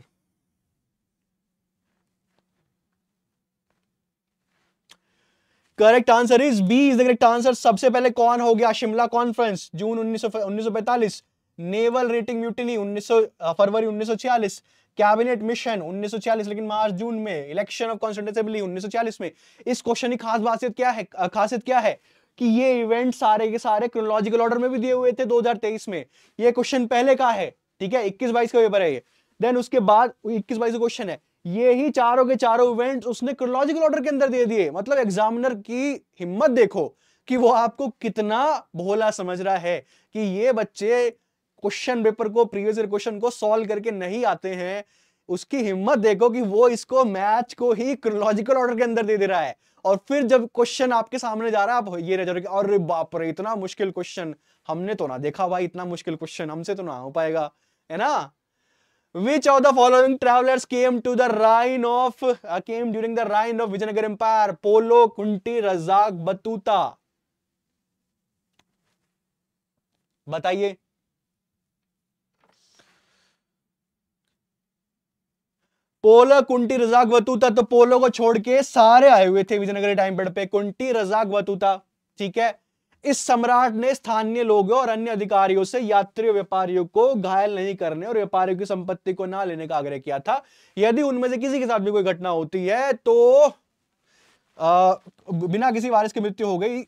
correct answer is B is the correct answer सबसे पहले कौन हो गया शिमला कॉन्फ्रेंस जून उन्नीस सौ पैंतालीस नेवल रेटिंग म्यूटिनी 1900 फरवरी 1946 कैबिनेट मिशन 1946 लेकिन मार्च जून में इलेक्शन ऑफ कॉन्स्टिट्यूंसेबली 1946 में इस क्वेश्चन की खास बात क्या है खासियत क्या है कि ये इवेंट सारे के सारे क्रोनोलॉजिकल ऑर्डर में भी दिए हुए थे 2023 में ये क्वेश्चन पहले का है ठीक है इक्कीस बाईस का पेपर है ये देन उसके बाद इक्कीस बाईस का क्वेश्चन है ये ही चारों के चारों इवेंट उसने क्रोनोलॉजिकल ऑर्डर के अंदर दे दिए मतलब एग्जामिनर की हिम्मत देखो कि वो आपको कितना भोला समझ रहा है कि ये बच्चे क्वेश्चन पेपर को प्रीवियस ईयर क्वेश्चन को सॉल्व करके नहीं आते हैं उसकी हिम्मत देखो कि वो इसको मैच को ही क्रोलॉजिकल ऑर्डर के अंदर दे दे रहा है और फिर जब क्वेश्चन आपके सामने जा रहा है आप ये और बाप रे इतना मुश्किल क्वेश्चन हमने तो ना देखा भाई इतना मुश्किल क्वेश्चन हमसे तो ना हो पाएगा है ना which of the following travellers came to the reign of came during the reign of Vijayanagar empire Polo Conti Razzaq Batuta बताइए पोलो कुंटी रजाक वतूता तो पोलो को छोड़ के सारे आए हुए थे विजयनगर टाइम पीरियड पे कुंटी रजाक वतूता ठीक है इस सम्राट ने स्थानीय लोगों और अन्य अधिकारियों से यात्री व्यापारियों को घायल नहीं करने और व्यापारियों की संपत्ति को ना लेने का आग्रह किया था यदि उनमें से किसी के साथ भी कोई घटना होती है तो आ, बिना किसी वारिस की मृत्यु हो गई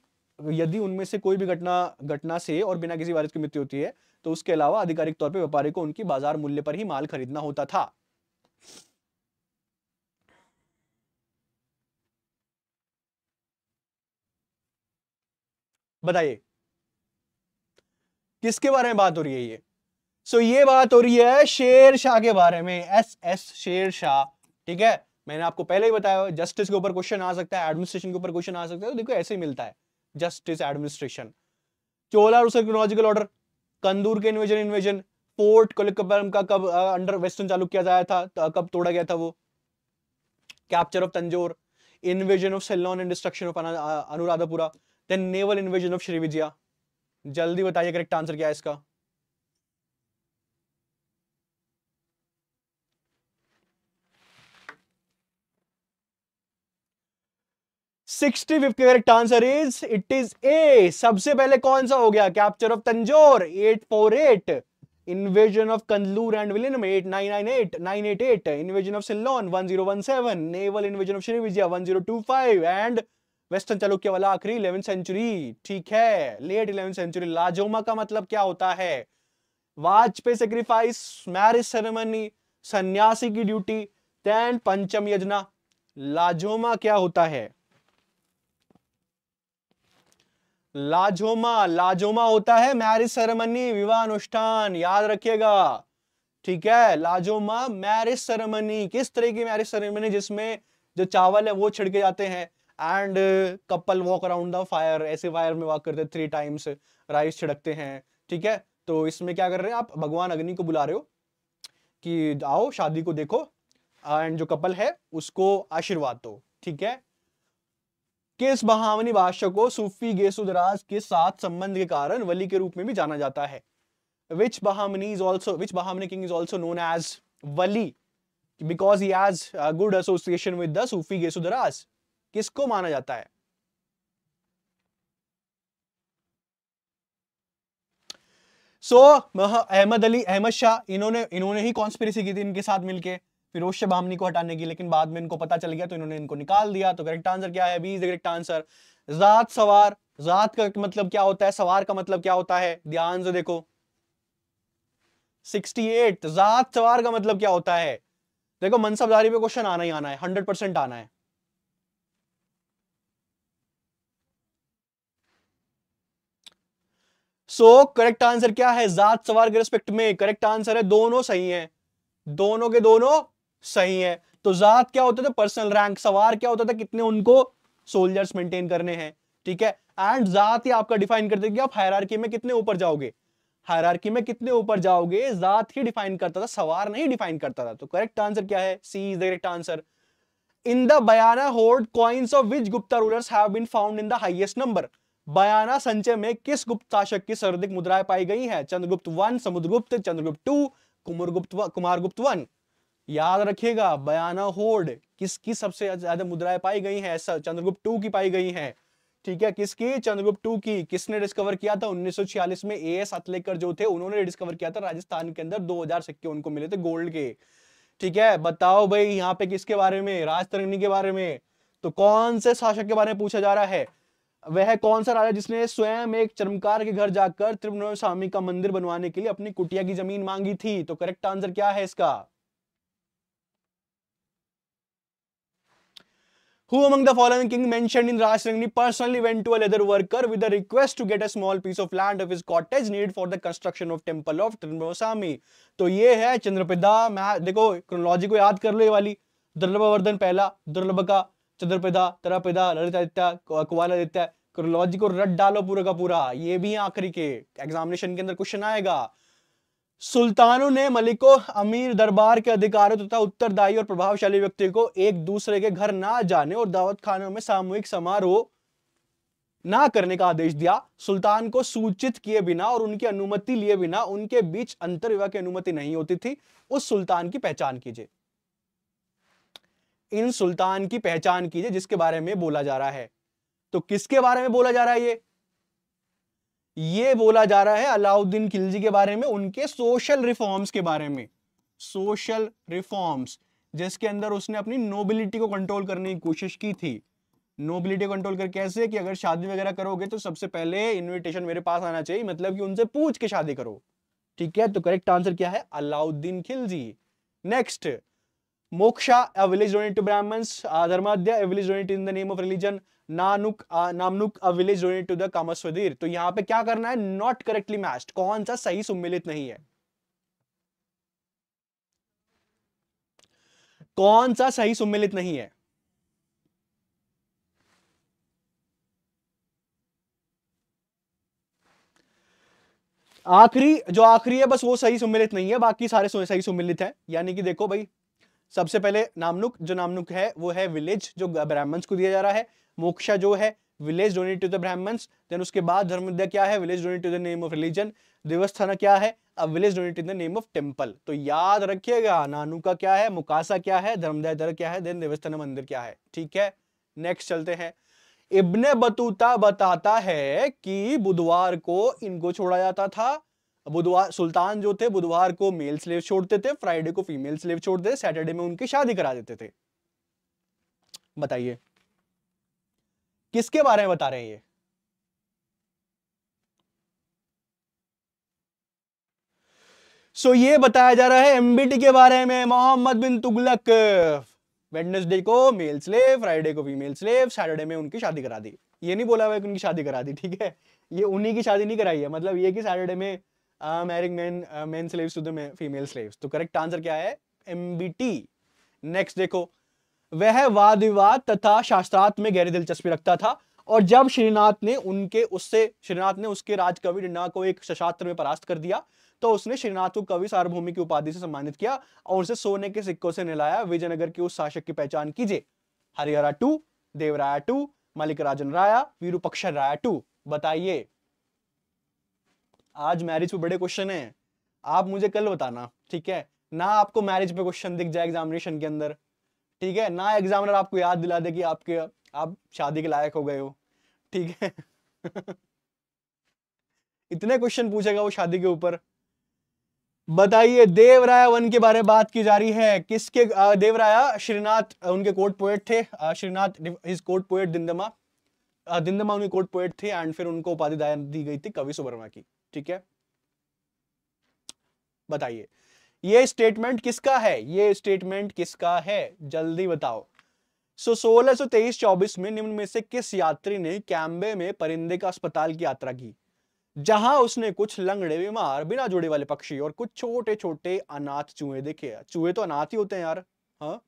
यदि उनमें से कोई भी घटना घटना से और बिना किसी वारिस की मृत्यु होती है तो उसके अलावा आधिकारिक तौर पर व्यापारी को उनकी बाजार मूल्य पर ही माल खरीदना होता था बताइए किसके बारे में बात हो रही है ये सो so, ये बात हो रही है शेर शाह के बारे में एस एस शेर शाह ठीक है मैंने आपको पहले ही बताया जस्टिस के ऊपर क्वेश्चन आ सकता है एडमिनिस्ट्रेशन के ऊपर क्वेश्चन आ सकता है तो देखो ऐसे ही मिलता है जस्टिस एडमिनिस्ट्रेशन चोला रूसर क्रोनोलॉजिकल ऑर्डर कंदूर के इन्वेजन इन्वेजन फोर्ट कोलिकबरम का कब अंडर वेस्टर्न चालू किया जाया था तो कब तोड़ा गया था वो capture of Tanjore invasion of Ceylon and destruction of Anuradhapura naval invasion of Srivijaya जल्दी बताइए करेक्ट आंसर क्या है इसका sixty fifth correct answer is it is A सबसे पहले कौन सा हो गया capture of Tanjore eight four eight invasion of Kandalur and William eight nine nine eight nine eight eight invasion of Ceylon one zero one seven naval invasion of Shri Srivijaya one zero two five and western Chalukya वाला आखिरी इलेवन सेंचुरी ठीक है लेट इलेवन सेंचुरी लाजोमा का मतलब क्या होता है वाजपेयी सेक्रीफाइस मैरिज सेरेमनी सन्यासी की ड्यूटी दैन पंचम यजना लाजोमा क्या होता है लाजोमा लाजोमा होता है मैरिज सेरेमनी विवाह अनुष्ठान याद रखिएगा ठीक है लाजोमा मैरिज सेरेमनी किस तरह की मैरिज सेरेमनी जिसमें जो चावल है वो छिड़के जाते हैं and uh, couple walk around the fire ऐसे फायर में वॉक करते हैं थ्री टाइम्स राइस छिड़कते हैं ठीक है तो इसमें क्या कर रहे हैं आप भगवान अग्नि को बुला रहे हो कि आओ शादी को देखो एंड जो कपल है उसको आशीर्वाद दो ठीक है किस बहावनी बादशाह को सूफी गेसुदराज के साथ संबंध के कारण वली के रूप में भी जाना जाता है which Bahmani is also which Bahmani king is also known as Wali because he has good association with the Sufi Gesudaraz किसको माना जाता है सो अहमद अली अहमद शाह इन्होंने इन्होंने ही कॉन्स्पिरेसी की थी इनके साथ मिलके फिरोज शाह बामनी को हटाने की लेकिन बाद में इनको पता चल गया तो इन्होंने इनको निकाल दिया तो करेक्ट आंसर क्या है B is the correct answer zat sawar जात का मतलब क्या होता है सवार का मतलब क्या होता है ध्यान से देखो 68 जात सवार का मतलब क्या होता है देखो मनसबदारी पे क्वेश्चन आना ही आना है 100 परसेंट आना है सो करेक्ट आंसर क्या है जात सवार के रिस्पेक्ट में करेक्ट आंसर है दोनों सही है दोनों के दोनों सही है तो जात क्या होता था पर्सनल रैंक सवार क्या होता था कितने उनको सोल्जर्स मेंटेन करने हैं ठीक है एंड जात ही आपका डिफाइन करते कि आप हायरार्की में कितने ऊपर जाओगे हायरार्की में कितने ऊपर जाओगे जात ही डिफाइन करता था सवार नहीं डिफाइन करता था तो करेक्ट आंसर क्या है C is the correct answer in the Bayana hoard coins of which Gupta rulers have been found in the number Bayana संचय में किस गुप्त शासक की सर्वाधिक मुद्राएं पाई गई हैं Chandragupta one Samudragupta Chandragupta two Kumaragupta Kumaragupta one याद रखिएगा बयाना होर्ड किसकी सबसे ज्यादा मुद्राएं पाई गई हैं चंद्रगुप्त टू की पाई गई हैं ठीक है किसकी चंद्रगुप्त टू की किसने डिस्कवर किया था 1946 में ए एस अतलेकर जो थे उन्होंने डिस्कवर किया था राजस्थान के अंदर 2000 सिक्के उनको मिले थे गोल्ड के ठीक है बताओ भाई यहाँ पे किसके बारे में राजतरंगनी के बारे में तो कौन से शासक के बारे में पूछा जा रहा है वह कौन सा राजा जिसने स्वयं एक चर्मकार के घर जाकर त्रिभुवन स्वामी का मंदिर बनवाने के लिए अपनी कुटिया की जमीन मांगी थी तो करेक्ट आंसर क्या है इसका Who among the following king mentioned in Rajrangni personally went to a leather worker with a request to get a small piece of land of his cottage needed for the construction of temple of Trimbosami? तो ये है चंद्रपिदा मैं देखो क्रोनोलॉजी को याद कर लो ये वाली दुर्लभवर्धन पहला दुर्लभ का चतुर्पिदा तरपिदा ललितादित्य आदित्य क्रोलॉजी को रट डालो पूरा का पूरा ये भी आखिरी के एग्जामिनेशन के अंदर क्वेश्चन आएगा सुल्तानों ने मलिक को अमीर दरबार के अधिकारों तथा तो उत्तरदायी और प्रभावशाली व्यक्ति को एक दूसरे के घर ना जाने और दावत खानों में सामूहिक समारोह ना करने का आदेश दिया सुल्तान को सूचित किए बिना और उनकी अनुमति लिए बिना उनके बीच अंतर विवाह की अनुमति नहीं होती थी उस सुल्तान की पहचान कीजिए इन सुल्तान की पहचान कीजिए जिसके बारे में बोला जा रहा है तो किसके बारे में बोला जा रहा है ये ये बोला जा रहा है अलाउद्दीन खिलजी के बारे में उनके सोशल रिफॉर्म्स के बारे में सोशल रिफॉर्म्स जिसके अंदर उसने अपनी नोबिलिटी को कंट्रोल करने की कोशिश की थी नोबिलिटी कंट्रोल कर कैसे कि अगर शादी वगैरह करोगे तो सबसे पहले इनविटेशन मेरे पास आना चाहिए मतलब कि उनसे पूछ के शादी करो ठीक है तो करेक्ट आंसर क्या है Alauddin Khilji next Moksha, a village donated to Brahmins. Uh, Dharmadya, a village donated in the name of religion. नानुक नामनुक a village donate to the कामस्वदीर तो यहाँ पे क्या करना है नॉट करेक्टली मैच्ड कौन सा सही सम्मिलित नहीं है कौन सा सही सम्मिलित नहीं है आखिरी जो आखिरी है बस वो सही सुमिलित नहीं है बाकी सारे सही सुमिलित है यानी कि देखो भाई सबसे पहले नामनुक जो नामनुक है वो है विलेज जो ब्राह्मण्स को दिया जा रहा है मोक्षा जो है village donate to the Brahmans then उसके बाद धर्म विद्या क्या है village donate to the name of religion Devasthana क्या है अब village donate in the name of temple तो याद रखिएगा नानू का क्या है मुकासा क्या है धर्मदाय क्या है देन देवस्थाना मंदिर क्या है ठीक है नेक्स्ट चलते हैं इब्ने बतूता बताता है कि बुधवार को इनको छोड़ा जाता था बुधवार सुल्तान जो थे बुधवार को मेल स्लेव छोड़ते थे फ्राइडे को फीमेल स्लेव छोड़ते सैटरडे में उनकी शादी करा देते थे बताइए किसके बारे में बता रहे हैं ये सो ये बताया जा रहा है एमबीटी के बारे में मोहम्मद बिन तुगलक वेडनेसडे को मेल स्लेव फ्राइडे को फीमेल स्लेव सैटरडे में उनकी शादी करा दी ये नहीं बोला हुआ कि उनकी शादी करा दी ठीक है ये उन्हीं की शादी नहीं कराई है मतलब ये कि सैटरडे में marrying man man slaves to the female slaves तो करेक्ट आंसर क्या है एमबीटी नेक्स्ट देखो वह वाद विवाद तथा शास्त्रार्थ में गहरी दिलचस्पी रखता था और जब श्रीनाथ ने उनके उससे श्रीनाथ ने उसके राजकवि डिंडा को एक सशास्त्र में परास्त कर दिया तो उसने श्रीनाथ को कवि सार्वभौमिक की उपाधि से सम्मानित किया और उसे सोने के सिक्कों से निलाया विजयनगर के उस शासक की पहचान कीजिए हरिहरा टू देवराया टू मलिक राजन राया वीरूपक्षर राया टू बताइए आज मैरिज पे बड़े क्वेश्चन हैं आप मुझे कल बताना ठीक है ना आपको मैरिज पे क्वेश्चन दिख जाए एग्जामिनेशन के अंदर ठीक है ना एग्जामिनर आपको याद दिला दे कि आपके आप शादी के लायक हो गए हो ठीक है (laughs) इतने क्वेश्चन पूछेगा वो शादी के ऊपर बताइए देवराया वन के बारे में बात की जा रही है किसके देवराया श्रीनाथ उनके कोर्ट पोएट थे Srinath is court poet Dindima Dindima उनके कोर्ट पोएट थे एंड फिर उनको उपाधि दी गई थी कवि सुबर्मा की ठीक है बताइए ये स्टेटमेंट किसका है ये स्टेटमेंट किसका है जल्दी बताओ सो सोलह सो तेईस चौबीस में निम्न में से किस यात्री ने कैम्बे में परिंदे का अस्पताल की यात्रा की जहां उसने कुछ लंगड़े बीमार बिना जोड़े वाले पक्षी और कुछ छोटे छोटे अनाथ चूहे देखे चूहे तो अनाथ ही होते हैं यार हाँ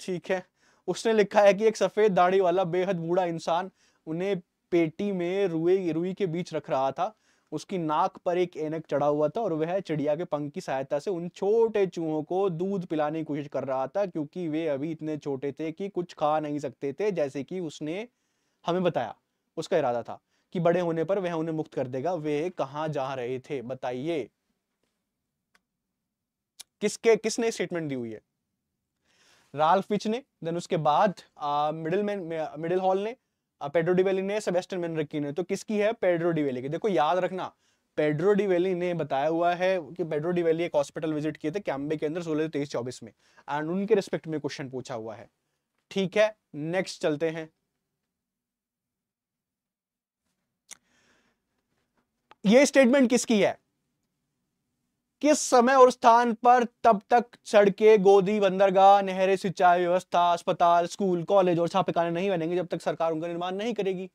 ठीक है उसने लिखा है कि एक सफेद दाढ़ी वाला बेहद बूढ़ा इंसान उन्हें पेटी में रुए रुई के बीच रख रहा था उसकी नाक पर एक एनक चढ़ा हुआ था और वह चिड़िया के पंख की सहायता से उन छोटे चूहों को दूध पिलाने की कोशिश कर रहा था क्योंकि वे अभी इतने छोटे थे कि कुछ खा नहीं सकते थे जैसे कि उसने हमें बताया उसका इरादा था कि बड़े होने पर वह उन्हें मुक्त कर देगा वे कहा जा रहे थे बताइए किसके किसने स्टेटमेंट दी हुई है राल्फ पिच ने देन उसके बाद मिडिल मैन मिडिल हॉल ने पेड्रो डिवेली ने सेबेस्टियन मेनरकी ने तो किसकी है पेड्रो डिवेली की देखो याद रखना पेड्रो डिवेली ने बताया हुआ है कि पेड्रो डिवेली एक हॉस्पिटल विजिट किए थे कैम्बे के अंदर सोलह तेईस चौबीस में एंड उनके रिस्पेक्ट में क्वेश्चन पूछा हुआ है ठीक है नेक्स्ट चलते हैं ये स्टेटमेंट किसकी है किस समय और स्थान पर तब तक सड़के गोदी बंदरगाह नहरें सिंचाई व्यवस्था अस्पताल स्कूल कॉलेज और छापेखाने नहीं बनेंगे जब तक सरकार उनका निर्माण नहीं करेगी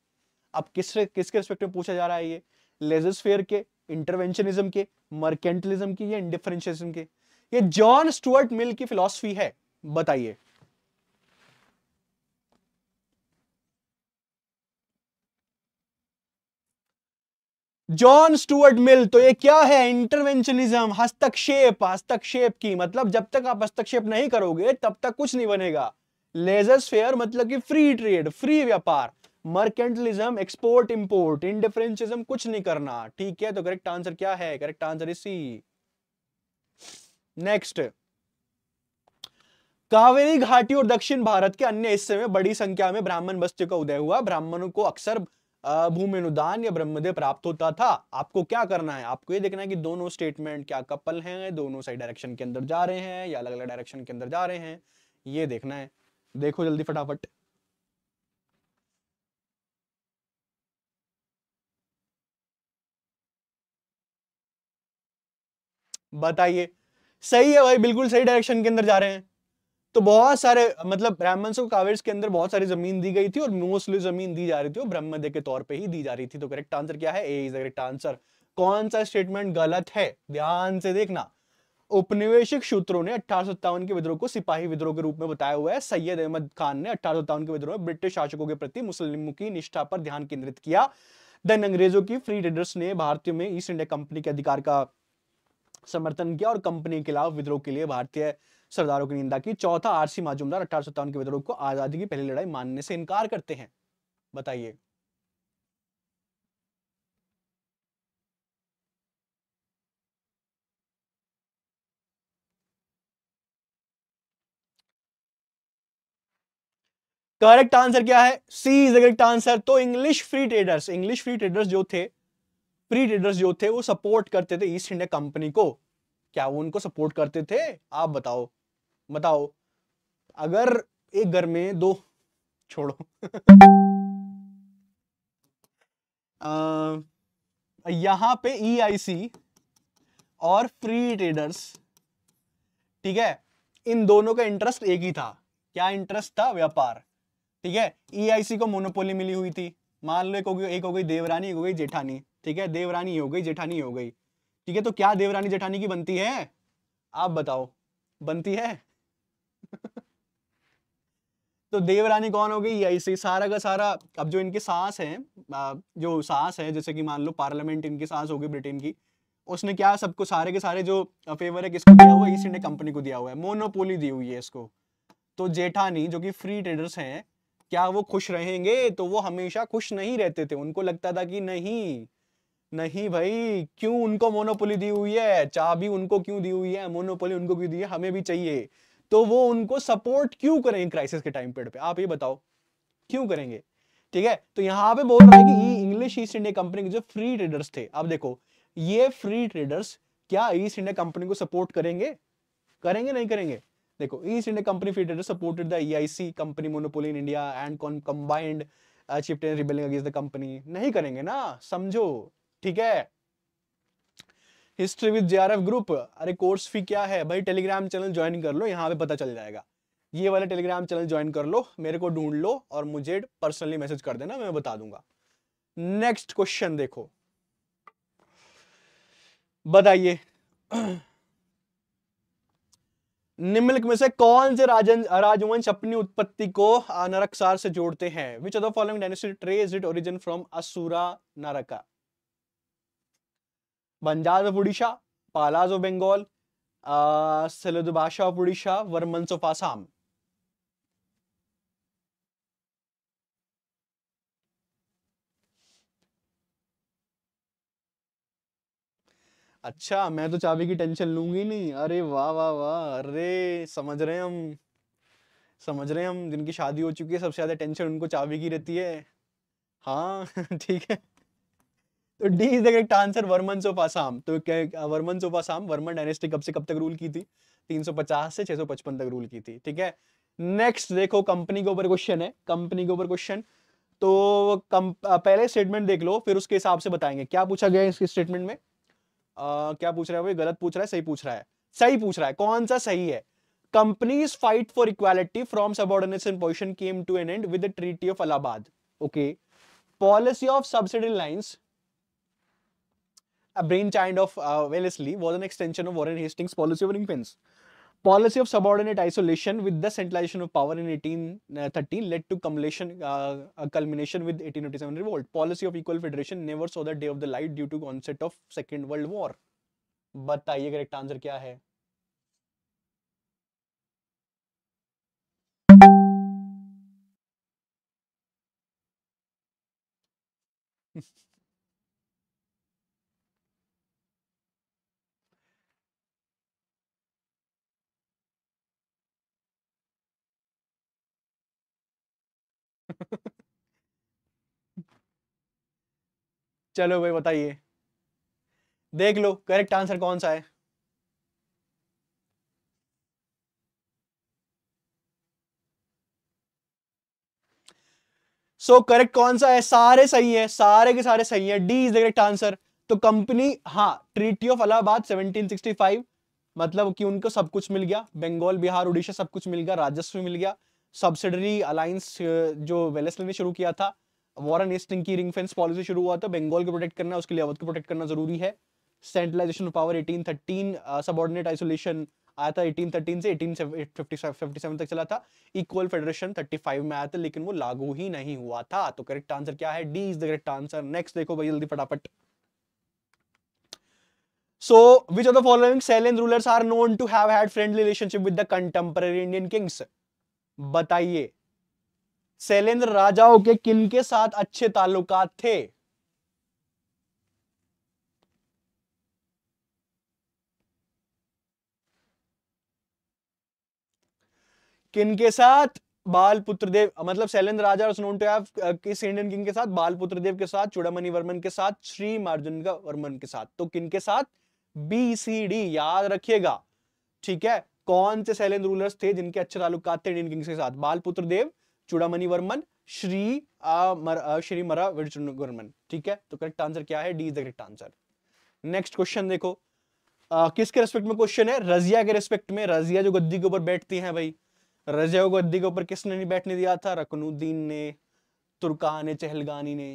अब किस किसके रिस्पेक्ट में पूछा जा रहा है ये लेजस फेयर के इंटरवेंशनिज्म के मर्केंटलिज्म की या इंडिफरेंशियलिज्म के ये जॉन स्टुअर्ट मिल की फिलोसफी है बताइए जॉन स्टुअर्ट मिल तो ये क्या है इंटरवेंशनिज्म हस्तक्षेप हस्तक्षेप की मतलब जब तक आप हस्तक्षेप नहीं करोगे तब तक कुछ नहीं बनेगा लेजर फेयर मतलब कि फ्री ट्रेड फ्री व्यापार मर्केंटलिज्म एक्सपोर्ट इंपोर्ट इंडिफरेंशिज्म कुछ नहीं करना ठीक है तो करेक्ट आंसर क्या है correct answer is C next Kaveri घाटी और दक्षिण भारत के अन्य हिस्से में बड़ी संख्या में ब्राह्मण बस्तियों का उदय हुआ ब्राह्मणों को अक्सर भूमि अनुदान या ब्रह्मदेव प्राप्त होता था आपको क्या करना है आपको ये देखना है कि दोनों स्टेटमेंट क्या कपल हैं दोनों सही डायरेक्शन के अंदर जा रहे हैं या अलग अलग डायरेक्शन के अंदर जा रहे हैं ये देखना है देखो जल्दी फटाफट बताइए सही है भाई बिल्कुल सही डायरेक्शन के अंदर जा रहे हैं तो बहुत सारे मतलब ब्राह्मण्स को कावेज के अंदर बहुत सारी जमीन दी गई थी और मोस्टली जमीन दी जा रही थी और ब्रह्मदे के तौर पे ही दी जा रही थी तो करेक्ट आंसर क्या है A is the correct answer कौन सा स्टेटमेंट गलत है ध्यान से देखना उपनिवेशिक सूत्रों ने अठारह के विद्रोह को सिपाही विद्रोह के रूप में बताया हुआ है सैयद अहमद खान ने अठारह के विद्रोह में ब्रिटिश शासकों के प्रति मुस्लिम की निष्ठा पर ध्यान केंद्रित किया देन अंग्रेजों की फ्री ट्रेडर्स ने भारतीय में ईस्ट इंडिया कंपनी के अधिकार का समर्थन किया और कंपनी के खिलाफ विद्रोह के लिए भारतीय सरदारों की निंदा की चौथा आरसी माजूमदार अठारह के विद्रोह को आजादी की पहली लड़ाई मानने से इनकार करते हैं बताइए करेक्ट आंसर क्या है सी इज करेक्ट आंसर तो English free traders English free traders जो थे फ्री ट्रेडर्स जो थे वो सपोर्ट करते थे ईस्ट इंडिया कंपनी को क्या वो उनको सपोर्ट करते थे आप बताओ बताओ अगर एक घर में दो छोड़ो (laughs) यहां पे ई e और फ्री ट्रेडर्स ठीक है इन दोनों का इंटरेस्ट एक ही था क्या इंटरेस्ट था व्यापार ठीक है ई e को मोनोपोली मिली हुई थी मान लो एक हो गई एक हो गई देवरानी एक हो गई जेठानी ठीक है देवरानी हो गई जेठानी हो गई ठीक है तो क्या देवरानी जेठानी की बनती है आप बताओ बनती है तो देवरानी कौन हो गई ऐसे सारा का सारा अब जो इनके सास है जो सास है जैसे कि मान लो पार्लियामेंट इनकी सास होगी ब्रिटेन की उसने क्या सबको सारे के सारे जो फेवर है किसको दिया हुआ है ईस्ट इंडिया कंपनी को दिया हुआ है मोनोपोली दी हुई है इसको तो जेठानी जो कि फ्री ट्रेडर्स हैं क्या वो खुश रहेंगे तो वो हमेशा खुश नहीं रहते थे उनको लगता था कि नहीं नहीं भाई क्यों उनको मोनोपोली दी हुई है चाबी उनको क्यों दी हुई है मोनोपोली उनको क्यों दी है हमें भी चाहिए तो वो उनको सपोर्ट क्यों करेंगे क्राइसिस के टाइम पीरियड पे आप ये बताओ क्यों करेंगे ठीक है तो यहाँ पे बोल रहा है कि इंग्लिश ईस्ट इंडिया कंपनी के जो फ्री ट्रेडर्स थे आप देखो ये फ्री ट्रेडर्स क्या ईस्ट इंडिया कंपनी को सपोर्ट करेंगे करेंगे नहीं करेंगे देखो East India company free traders supported the EIC company monopoly in India and combined shift and rebelling against the company नहीं करेंगे ना समझो ठीक है हिस्ट्री विद जे ग्रुप अरे कोर्स फी क्या है भाई टेलीग्राम चैनल ज्वाइन कर लो यहाँ पे पता चल जाएगा ये वाला टेलीग्राम चैनल ज्वाइन कर लो मेरे को ढूंढ लो और मुझे पर्सनली मैसेज कर देना मैं बता दूंगा नेक्स्ट क्वेश्चन देखो बताइए निम्नलिखित में से कौन से राजवंश अपनी उत्पत्ति को नरकसार से जोड़ते हैं which of the following dynasty trace it origin from Asura Naraka Bhanja of Orissa Palas of Bengal uh, of Orissa Varmans of Assam अच्छा मैं तो चाबी की टेंशन लूंगी नहीं अरे वाह वाह वाह अरे समझ रहे हैं हम समझ रहे हम जिनकी शादी हो चुकी है सबसे ज़्यादा टेंशन उनको चाबी की रहती है हाँ (laughs) ठीक है तो D is the correct answer Varman of Assam तो वर्मन ऑफ आसाम वर्मन डायनेस्टी कब से कब तक रूल की थी 350 से 655 तक रूल की थी ठीक है नेक्स्ट देखो कंपनी के ऊपर क्वेश्चन है कंपनी के ऊपर क्वेश्चन तो पहले स्टेटमेंट देख लो फिर उसके हिसाब से बताएंगे क्या पूछा गया इसके स्टेटमेंट में आ, क्या पूछ रहा है भाई गलत पूछ रहा है सही पूछ रहा है सही पूछ रहा है कौन सा सही है companies fight for equality from subordination position came to an end with treaty of Allahabad okay policy of subsidy lines a brainchild of uh, Wellesley, was an extension of Warren Hastings' policy of ring pins. Policy of subordinate isolation with the centralization of power in 1813 uh, led to culmination, uh, culmination with 1887 revolt. Policy of equal federation never saw the day of the light due to onset of Second World War. बताइए करेक्ट आंसर क्या (laughs) चलो भाई बताइए देख लो करेक्ट आंसर कौन सा है सो so, करेक्ट कौन सा है सारे सही है सारे के सारे सही है D is the correct answer तो कंपनी हाँ ट्रीटी ऑफ अलाहाबाद 1765 मतलब कि उनको सब कुछ मिल गया बंगाल बिहार उड़ीसा सब कुछ मिल गया राजस्व मिल गया सब्सिडरी अलायंस uh, जो वेलेस्ले ने शुरू किया था वॉरन एस्टिंग की रिंग फेंस पॉलिसी शुरू हुआ था बंगाल को प्रोटेक्ट करना उसके लिए अवध को प्रोटेक्ट करना जरूरी है centralization of power 1813 subordinate isolation आया था 1813 से 1857 तक चला था इक्वल फेडरेशन 35 में आया था लेकिन वो लागू ही नहीं हुआ था तो करेक्ट आंसर क्या है D is the correct answer next देखो भाई जल्दी फटाफट so which of the following Salian rulers are known to have had friendly relationship with the contemporary Indian kings बताइए शैलेंद्र राजाओं के किन के साथ अच्छे ताल्लुकात थे किन के साथ बाल पुत्रदेव मतलब शैलेंद्र राजा और सुनोटो टू किस इंडियन किंग के साथ बाल पुत्रदेव के साथ चूड़ामणि वर्मन के साथ श्री मार्जुन वर्मन के साथ तो किन के साथ बी सी डी याद रखिएगा ठीक है कौन से सैलन रूलर्स थे जिनके अच्छे ताल्लुकात थे इंडियन किंग्स के साथ बालपुत्र देव चूड़ामणि वर्मन श्री मर, श्री मरा वर्मन ठीक है तो करेक्ट आंसर क्या है D is the correct answer next question देखो आ, किसके रेस्पेक्ट में क्वेश्चन है रजिया के रेस्पेक्ट में रजिया जो गद्दी के ऊपर बैठती है भाई रजिया को गद्दी के ऊपर किसने नहीं बैठने दिया था रकनुद्दीन ने तुर्कान ने चहलगानी ने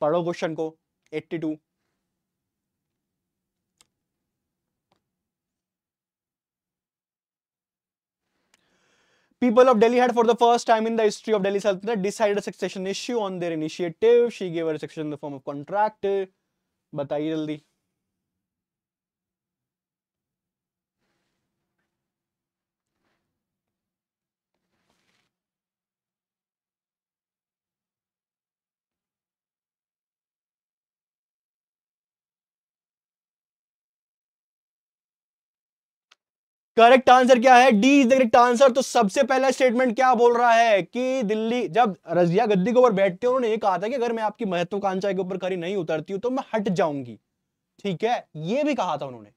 पढ़ो क्वेश्चन को eighty two People of Delhi had for the first time in the history of Delhi Saltanate decided a succession issue on their initiative. She gave her succession in the form of contract. बताइए जल्दी करेक्ट आंसर क्या है D is the correct answer तो सबसे पहला स्टेटमेंट क्या बोल रहा है कि दिल्ली जब रजिया गद्दी के ऊपर बैठते उन्होंने ये कहा था कि अगर मैं आपकी महत्वाकांक्षा के ऊपर खरी नहीं उतरती हूं तो मैं हट जाऊंगी ठीक है ये भी कहा था उन्होंने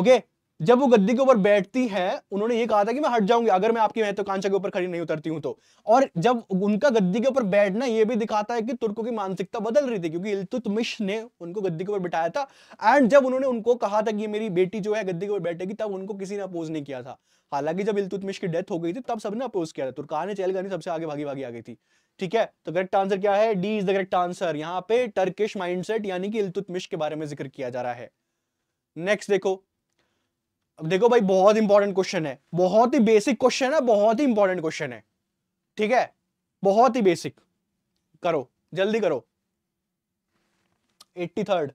ओके जब वो गद्दी के ऊपर बैठती है उन्होंने ये कहा था कि मैं हट जाऊंगी अगर मैं आपकी महत्वाकांक्षा तो के ऊपर खड़ी नहीं उतरती हूं तो और जब उनका गद्दी के ऊपर बैठना ये भी दिखाता है कि तुर्कों की मानसिकता बदल रही थी क्योंकि इल्तुतमिश ने उनको गद्दी के ऊपर बिठाया था एंड जब उन्होंने उनको कहा था कि मेरी बेटी जो है गद्दी के ऊपर बैठेगी तब उनको किसी ने अपोज नहीं किया था हालांकि जब इल्तुतमिश की डेथ हो गई थी तब सबने अपोज किया था तुर्कान चहलगानी सबसे आगे भागी भागी आ गई थी ठीक है तो करेक्ट आंसर क्या है D is the correct answer यहाँ पे टर्किश सेट यानी कि इल्तुतमिश के बारे में जिक्र किया जा रहा है नेक्स्ट देखो अब देखो भाई बहुत इंपॉर्टेंट क्वेश्चन है बहुत ही बेसिक क्वेश्चन है बहुत ही इंपॉर्टेंट क्वेश्चन है ठीक है बहुत ही बेसिक करो जल्दी करो एट्टी थर्ड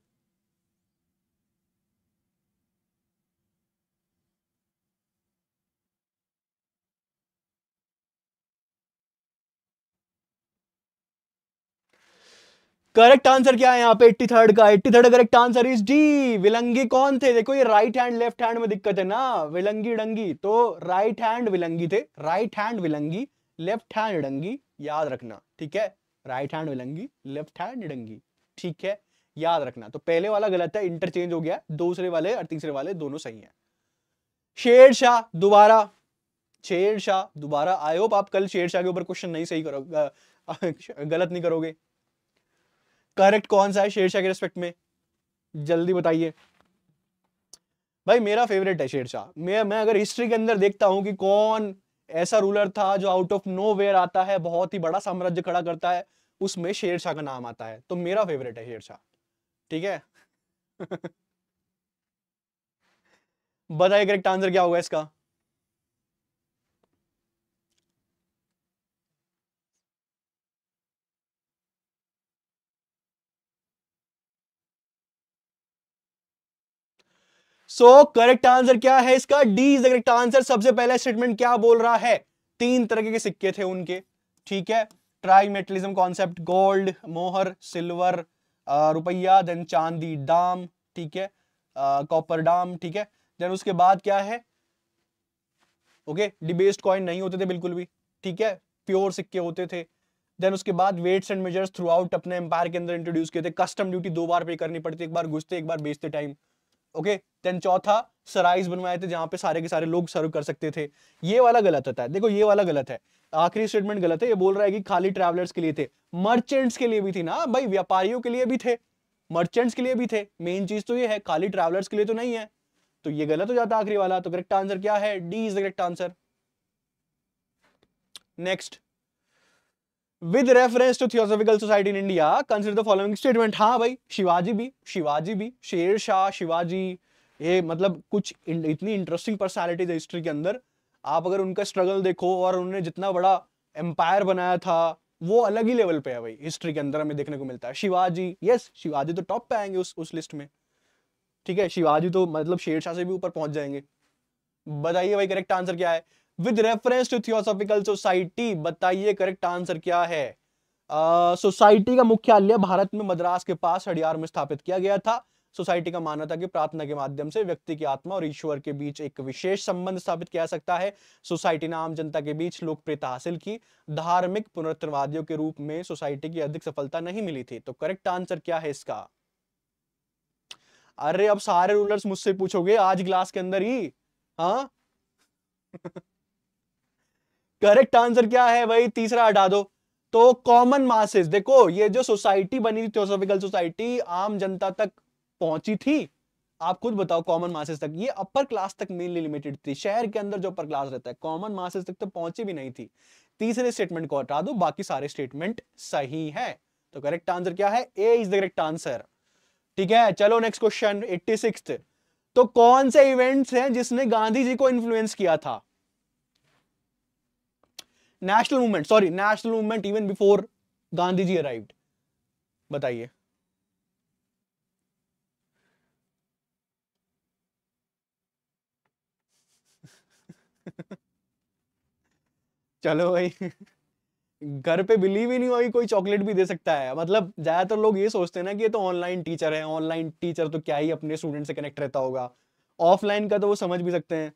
करेक्ट आंसर क्या है यहाँ पे एट्टी थर्ड का eighty third correct answer is D Valangai कौन थे देखो ये राइट हैंड लेफ्ट हैंड में दिक्कत है ना विलंगी डंगी तो राइट हैंड विलंगी थे right hand Valangai left hand Idangai याद रखना ठीक है right hand Valangai left hand Idangai ठीक है याद रखना तो पहले वाला गलत है इंटरचेंज हो गया दूसरे वाले और तीसरे वाले दोनों सही है शेर शाह दोबारा शेर शाह दोबारा आई होप आप कल शेर शाह के ऊपर क्वेश्चन नहीं सही करोगे गलत नहीं करोगे करेक्ट कौन सा है शेरशाह के रिस्पेक्ट में जल्दी बताइए भाई मेरा फेवरेट है शेरशाह मैं मैं अगर हिस्ट्री के अंदर देखता हूं कि कौन ऐसा रूलर था जो आउट ऑफ नो आता है बहुत ही बड़ा साम्राज्य खड़ा करता है उसमें शेरशाह का नाम आता है तो मेरा फेवरेट है शेरशाह ठीक है (laughs) बताइए करेक्ट आंसर क्या होगा इसका सो करेक्ट आंसर क्या है इसका D is the correct answer सबसे पहला स्टेटमेंट क्या बोल रहा है तीन तरह के सिक्के थे उनके ठीक है trimetallism concept gold mohur silver rupiya then चांदी डाम ठीक है कॉपर डाम ठीक है देन उसके बाद क्या है ओके डिबेस्ड कॉइन नहीं होते थे बिल्कुल भी ठीक है प्योर सिक्के होते थे देन उसके बाद weights and measures throughout अपने एम्पायर के अंदर इंट्रोड्यूस किए थे कस्टम ड्यूटी दो बार पे करनी पड़ती एक बार घुसते एक बार बेचते टाइम ओके देन चौथा सराइज बनवाए थे जहां पे सारे के सारे लोग सर्व कर सकते थे ये वाला गलत होता है देखो ये वाला गलत है आखिरी स्टेटमेंट गलत है ये बोल रहा है कि खाली ट्रैवलर्स के लिए थे मर्चेंट्स के लिए भी थी ना भाई व्यापारियों के लिए भी थे मर्चेंट्स के लिए भी थे मेन चीज तो ये है खाली ट्रैवलर्स के लिए तो नहीं है तो ये गलत हो जाता आखिरी वाला तो करेक्ट आंसर क्या है D is the correct answer next with reference to theosophical society in India consider the following statement हाँ भाई शिवाजी भी शिवाजी भी शेर शाह शिवाजी ये मतलब कुछ इतनी इंटरेस्टिंग पर्सनैलिटी है हिस्ट्री के अंदर आप अगर उनका स्ट्रगल देखो और उन्होंने जितना बड़ा एम्पायर बनाया था वो अलग ही लेवल पे है भाई हिस्ट्री के अंदर हमें देखने को मिलता है शिवाजी यस शिवाजी तो टॉप पे आएंगे उस उस लिस्ट में ठीक है शिवाजी तो मतलब शेर शाह से भी ऊपर पहुंच जाएंगे बताइए भाई करेक्ट आंसर क्या है with reference to theosophical society बताइए करेक्ट आंसर क्या है सोसाइटी uh, का मुख्यालय भारत में मद्रास के पास हडियार में स्थापित किया गया था सोसाइटी का मानना था कि प्रार्थना के माध्यम से व्यक्ति की आत्मा और ईश्वर के बीच एक विशेष संबंध स्थापित किया सकता है सोसाइटी ने आम जनता के बीच लोकप्रियता हासिल की धार्मिक पुनर्तवादियों के रूप में सोसाइटी की अधिक सफलता नहीं मिली थी तो करेक्ट आंसर क्या है इसका अरे अब सारे रूलर्स मुझसे पूछोगे आज क्लास के अंदर ही हाँ (laughs) करेक्ट आंसर क्या है भाई तीसरा हटा दो तो कॉमन मासेस देखो ये जो सोसाइटी बनी थी थियोसोफिकल सोसाइटी आम जनता तक पहुंची थी आप खुद बताओ कॉमन मासेस तक ये अपर क्लास तक मेनली लिमिटेड थी शहर के अंदर जो अपर क्लास रहता है कॉमन मासेस तक तो पहुंची भी नहीं थी तीसरे स्टेटमेंट को हटा दो बाकी सारे स्टेटमेंट सही है तो करेक्ट आंसर क्या है A is the correct answer ठीक है चलो नेक्स्ट क्वेश्चन एट्टी तो कौन से इवेंट्स हैं जिसने गांधी जी को इन्फ्लुएंस किया था national movement sorry national movement even before Gandhi ji arrived बताइए चलो भाई घर पे बिलीव ही नहीं हुआ कोई चॉकलेट भी दे सकता है मतलब ज्यादातर लोग ये सोचते हैं ना कि ये तो ऑनलाइन टीचर है ऑनलाइन टीचर तो क्या ही अपने स्टूडेंट से कनेक्ट रहता होगा ऑफलाइन का तो वो समझ भी सकते हैं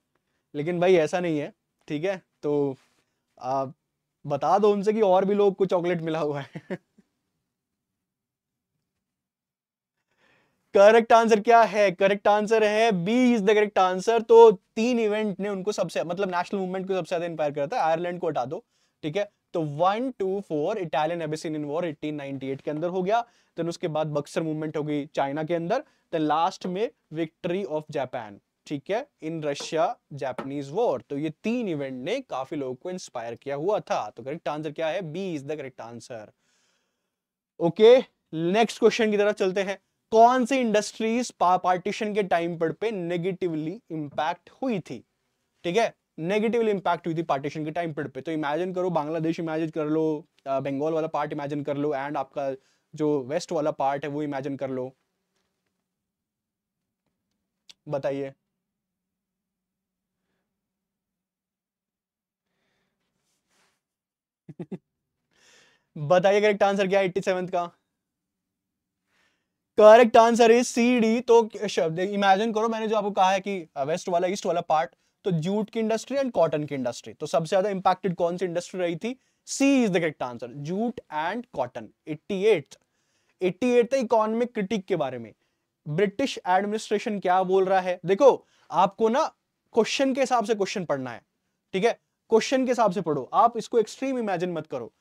लेकिन भाई ऐसा नहीं है ठीक है तो आप बता दो उनसे कि और भी लोग को चॉकलेट मिला हुआ है करेक्ट आंसर क्या है करेक्ट आंसर है B is the correct answer तो तीन इवेंट ने उनको सबसे मतलब नेशनल मूवमेंट को सबसे ज्यादा इंपायर करता है आयरलैंड को हटा दो ठीक है तो one two four Italian Abyssinian war 1898 के अंदर हो गया देन उसके बाद बक्सर मूवमेंट हो गई चाइना के अंदर लास्ट में विक्ट्री ऑफ जापान ठीक है इन रशिया जापानीज वॉर तो ये तीन इवेंट ने काफी लोगों को इंस्पायर किया हुआ था तो करेक्ट आंसर क्या है B is the correct answer okay next question की तरफ चलते हैं कौन सी इंडस्ट्रीज पार्टीशन के टाइम पर पे नेगेटिवली इंपैक्ट हुई थी ठीक है नेगेटिवली इंपैक्ट हुई थी पार्टीशन के टाइम पर पे तो इमेजिन करो बांग्लादेश इमेजिन कर लो बंगाल वाला पार्ट इमेजिन कर लो एंड आपका जो वेस्ट वाला पार्ट है वो इमेजिन कर लो बताइए बताइए करेक्ट आंसर क्या एट्टी सेवन का correct answer is C D तो शब्द अच्छा, इमेजिन करो मैंने जो आपको कहा है कि वेस्ट वाला ईस्ट वाला पार्ट तो जूट की इंडस्ट्री एंड कॉटन की इंडस्ट्री तो सबसे ज्यादा इंपैक्टेड कौन सी इंडस्ट्री रही थी C is the correct answer jute and cotton 88 88 था इकोनॉमिक क्रिटिक के बारे में ब्रिटिश एडमिनिस्ट्रेशन क्या बोल रहा है देखो आपको ना क्वेश्चन के हिसाब से क्वेश्चन पढ़ना है ठीक है क्वेश्चन के हिसाब से पढ़ो आप इसको एक्सट्रीम इमेजिन मत करो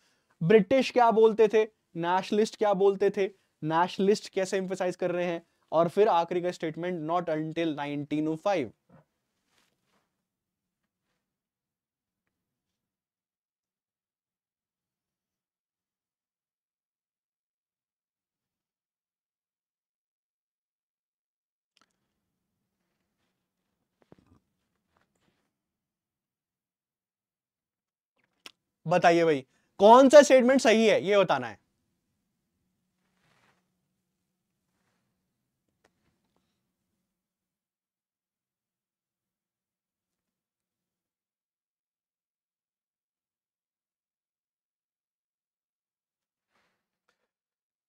ब्रिटिश क्या बोलते थे नेशनलिस्ट क्या बोलते थे नेशनलिस्ट कैसे इंफोसाइज कर रहे हैं और फिर आखिरी का स्टेटमेंट नॉट अंटिल फाइव बताइए भाई कौन सा स्टेटमेंट सही है ये बताना है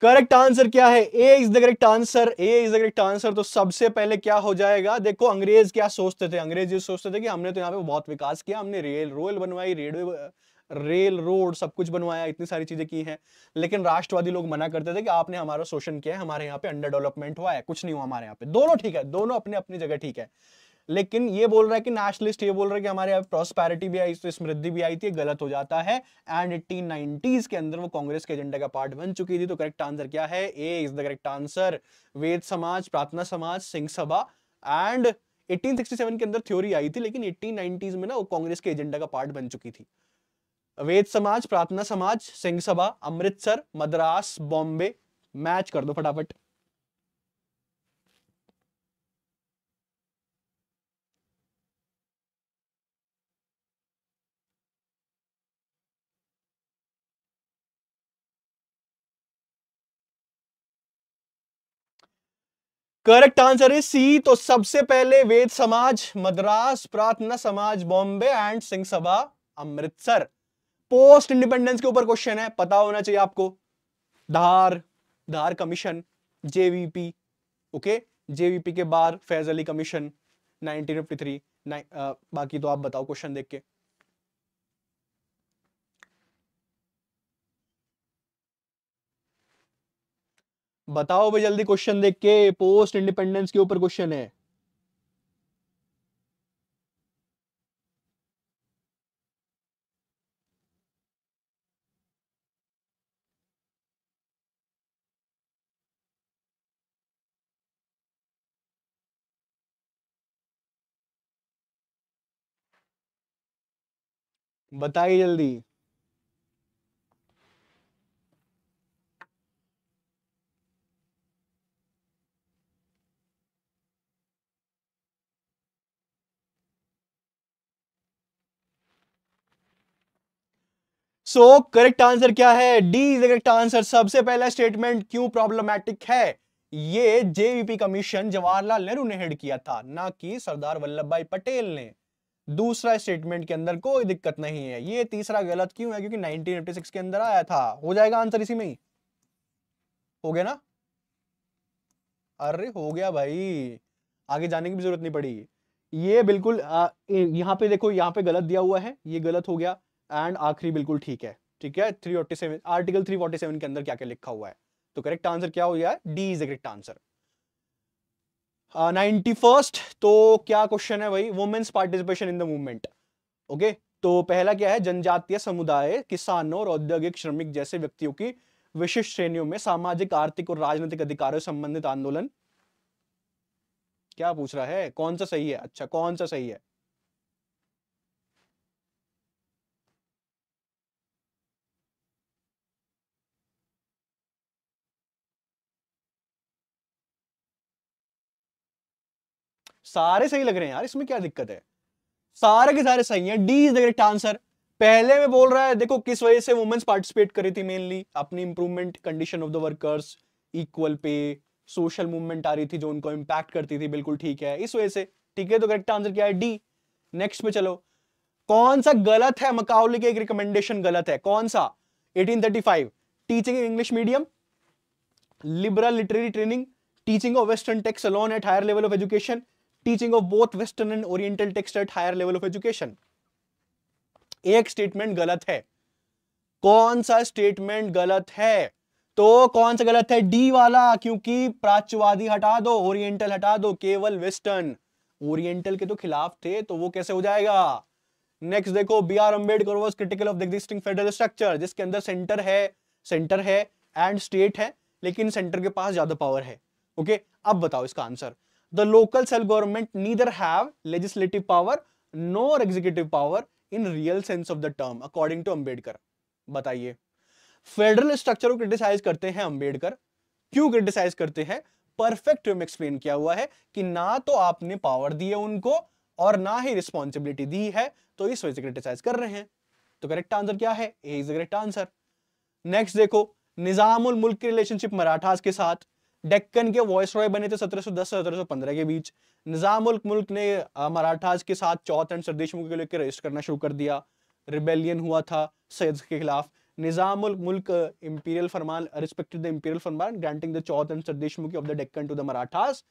करेक्ट आंसर क्या है A is the correct answer A is the correct answer तो सबसे पहले क्या हो जाएगा देखो अंग्रेज क्या सोचते थे अंग्रेज ये सोचते थे कि हमने तो यहाँ पे बहुत विकास किया हमने रेल रोल बनवाई रेलवे रेल रोड सब कुछ बनवाया इतनी सारी चीजें की हैं लेकिन राष्ट्रवादी लोग मना करते थे कि आपने हमारा शोषण किया है हमारे यहाँ पे अंडर डेवलपमेंट हुआ है कुछ नहीं हुआ हमारे यहाँ पे दोनों ठीक है दोनों अपने अपनी जगह ठीक है लेकिन ये बोल रहा है कि नेशनलिस्ट ये बोल रहा है कि हमारे यहाँ प्रोस्पैरिटी भी आई तो समृद्धि भी आई थी गलत हो जाता है एंड एटीन के अंदर वो कांग्रेस के एजेंडा का पार्ट बन चुकी थी तो करेक्ट आंसर क्या है A is the correct answer Veda Samaj Prarthana समाज सिंह सभा एंड 1867 के अंदर थ्योरी आई थी लेकिन 1890s में ना वो कांग्रेस के एजेंडा का पार्ट बन चुकी थी वेद समाज प्रार्थना समाज सिंह सभा अमृतसर मद्रास बॉम्बे मैच कर दो फटाफट करेक्ट आंसर है सी तो सबसे पहले वेद समाज मद्रास प्रार्थना समाज बॉम्बे एंड सिंह सभा अमृतसर पोस्ट इंडिपेंडेंस के ऊपर क्वेश्चन है पता होना चाहिए आपको Dhar Dhar commission JVP okay JVP के बाद Fazl Ali commission 1953 fifty three बाकी तो आप बताओ क्वेश्चन देख के बताओ भाई जल्दी क्वेश्चन देख के पोस्ट इंडिपेंडेंस के ऊपर क्वेश्चन है बताइए जल्दी सो करेक्ट आंसर क्या है डी इज करेक्ट आंसर सबसे पहला स्टेटमेंट क्यों प्रॉब्लमैटिक है ये जेवीपी कमीशन जवाहरलाल नेहरू ने हेड किया था ना कि सरदार वल्लभ भाई पटेल ने दूसरा स्टेटमेंट के अंदर कोई दिक्कत नहीं है ये तीसरा गलत क्यों है क्योंकि 1986 के अंदर आया था हो जाएगा आंसर इसी में ही हो गया ना अरे हो गया भाई आगे जाने की भी जरूरत नहीं पड़ी ये बिल्कुल यहाँ पे देखो यहाँ पे गलत दिया हुआ है ये गलत हो गया एंड आखिरी बिल्कुल ठीक है ठीक है थ्री आर्टिकल थ्री के अंदर क्या क्या लिखा हुआ है तो करेक्ट आंसर क्या हो गया D is the correct answer ninety uh, first तो क्या क्वेश्चन है भाई women's participation in the movement okay तो पहला क्या है जनजातीय समुदाय किसानों और औद्योगिक श्रमिक जैसे व्यक्तियों की विशिष्ट श्रेणियों में सामाजिक आर्थिक और राजनीतिक अधिकारों संबंधित आंदोलन क्या पूछ रहा है कौन सा सही है अच्छा कौन सा सही है सारे सही लग रहे हैं यार इसमें क्या दिक्कत है सारे के सारे सही है D is the correct answer पहले में बोल रहा है देखो किस वजह से वुमेन्स पार्टिसिपेट करी थी मेनली अपनी improvement condition of the workers equal pay social movement आ रही थी जो उनको इंपैक्ट करती थी बिल्कुल ठीक है इस वजह से ठीक है तो करेक्ट आंसर क्या है डी नेक्स्ट पे चलो कौन सा गलत है मकाउली के एक रिकमेंडेशन गलत है कौन सा 1835 teaching English medium liberal literary training teaching of western texts alone at higher level of education teaching of both western and oriental texts at higher level of education एक स्टेटमेंट गलत है कौन सा स्टेटमेंट गलत है तो कौन सा गलत है डी वाला क्योंकि प्राच्यवादी हटा दो ओरिएंटल हटा दो केवल वेस्टर्न ओरिएंटल के तो खिलाफ थे तो वो कैसे हो जाएगा नेक्स्ट देखो B R Ambedkar was critical of the existing federal structure जिसके अंदर सेंटर है सेंटर है एंड स्टेट है लेकिन सेंटर के पास ज्यादा पावर है ओके okay? अब बताओ इसका answer the local cell government neither have legislative power nor executive power in real sense of the term according to Ambedkar बताइए फेडरल स्ट्रक्चर को क्रिटिसाइज करते हैं अंबेडकर क्यों क्रिटिसाइज करते हैं परफेक्ट वे में एक्सप्लेन किया हुआ है कि ना तो आपने पावर दी है उनको और ना ही रिस्पॉन्सिबिलिटी दी है तो इस वजह से क्रिटिसाइज कर रहे हैं तो करेक्ट आंसर क्या है A is the correct answer next देखो निजामुल मुल्क की रिलेशनशिप मराठास के साथ डेक्कन के वॉइस रॉय बने थे 1710 से 1715 के बीच निजाम उल्क मुल्क ने मराठाज के साथ चौथ एंड सरदेशमुख को लेकर रजिस्टर करना शुरू कर दिया रिबेलियन हुआ था सैद के खिलाफ Nizam ul Mulk imperial farman respected the imperial farman granting the chauth and sardeshmukhi of the Deccan to the Marathas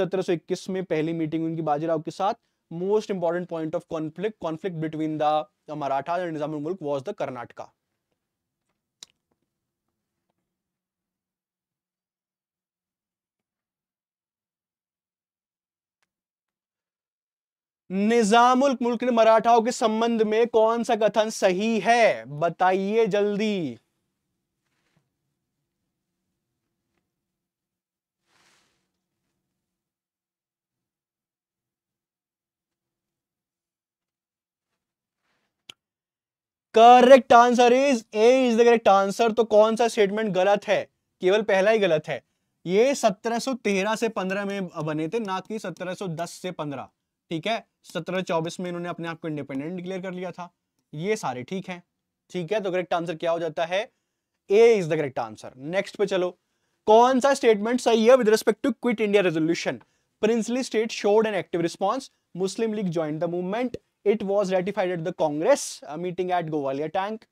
1721 में पहली मीटिंग उनकी बाजीराव के साथ most important point of conflict conflict between the Marathas and Nizam ul Mulk was the Karnataka Nizamul मुल्क ने मराठाओं के संबंध में कौन सा कथन सही है बताइए जल्दी correct answer is A is the correct answer तो कौन सा स्टेटमेंट गलत है केवल पहला ही गलत है ये 1713 से 15 में बने थे ना कि 1710 से 15 ठीक है सत्रह चौबीस में इन्होंने अपने आप को इंडिपेंडेंट डिक्लेयर कर लिया था ये सारे ठीक है ठीक है तो करेक्ट आंसर क्या हो जाता है A is the correct answer next पे चलो कौन सा स्टेटमेंट सही है with respect to Quit India resolution princely state showed an active response Muslim League join the movement it was ratified at the Congress meeting at Gowalia tank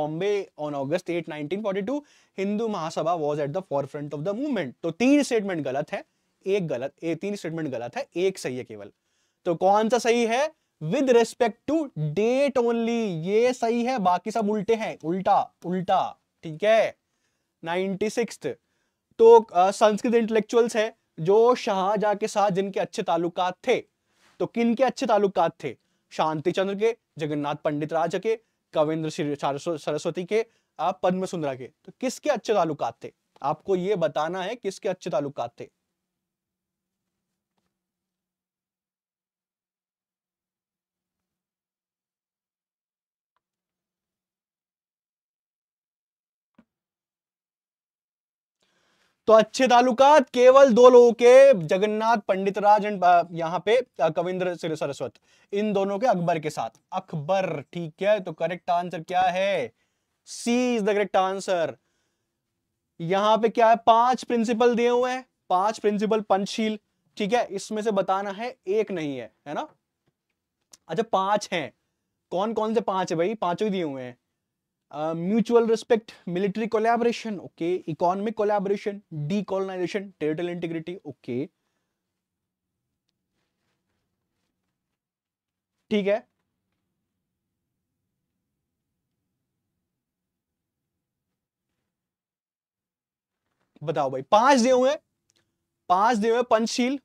Bombay on August eight nineteen Hindu Mahasabha was at the fore of the movement तो तीन स्टेटमेंट गलत है एक गलत ए, तीन स्टेटमेंट गलत है एक सही है केवल तो कौन सा सही है with respect to date only ये सही है बाकी सब उल्टे हैं उल्टा उल्टा ठीक है सिक्स तो संस्कृत इंटेलेक्चुअल्स है जो शाहजहा के साथ जिनके अच्छे ताल्लुकात थे तो किन के अच्छे तालुकात थे शांति चंद्र के जगन्नाथ पंडित राज के कविंद्र सरस्वती के पद्म सुंदरा के तो किसके अच्छे तालुकात थे आपको ये बताना है किसके अच्छे तालुकात थे तो अच्छे तालुकात केवल दो लोगों के जगन्नाथ पंडित राज एंड यहाँ पे कविंद्र सरस्वत इन दोनों के अकबर के साथ अकबर ठीक है तो करेक्ट आंसर क्या है C is the correct answer यहां पे क्या है पांच प्रिंसिपल दिए हुए हैं पांच प्रिंसिपल पंचशील ठीक है इसमें से बताना है एक नहीं है है ना अच्छा पांच हैं कौन कौन से पांच है भाई पांचों दिए हुए हैं mutual respect military collaboration okay economic collaboration decolonisation territorial integrity okay ठीक है बताओ भाई पांच दिए हुए पांच दिए हुए Panchsheel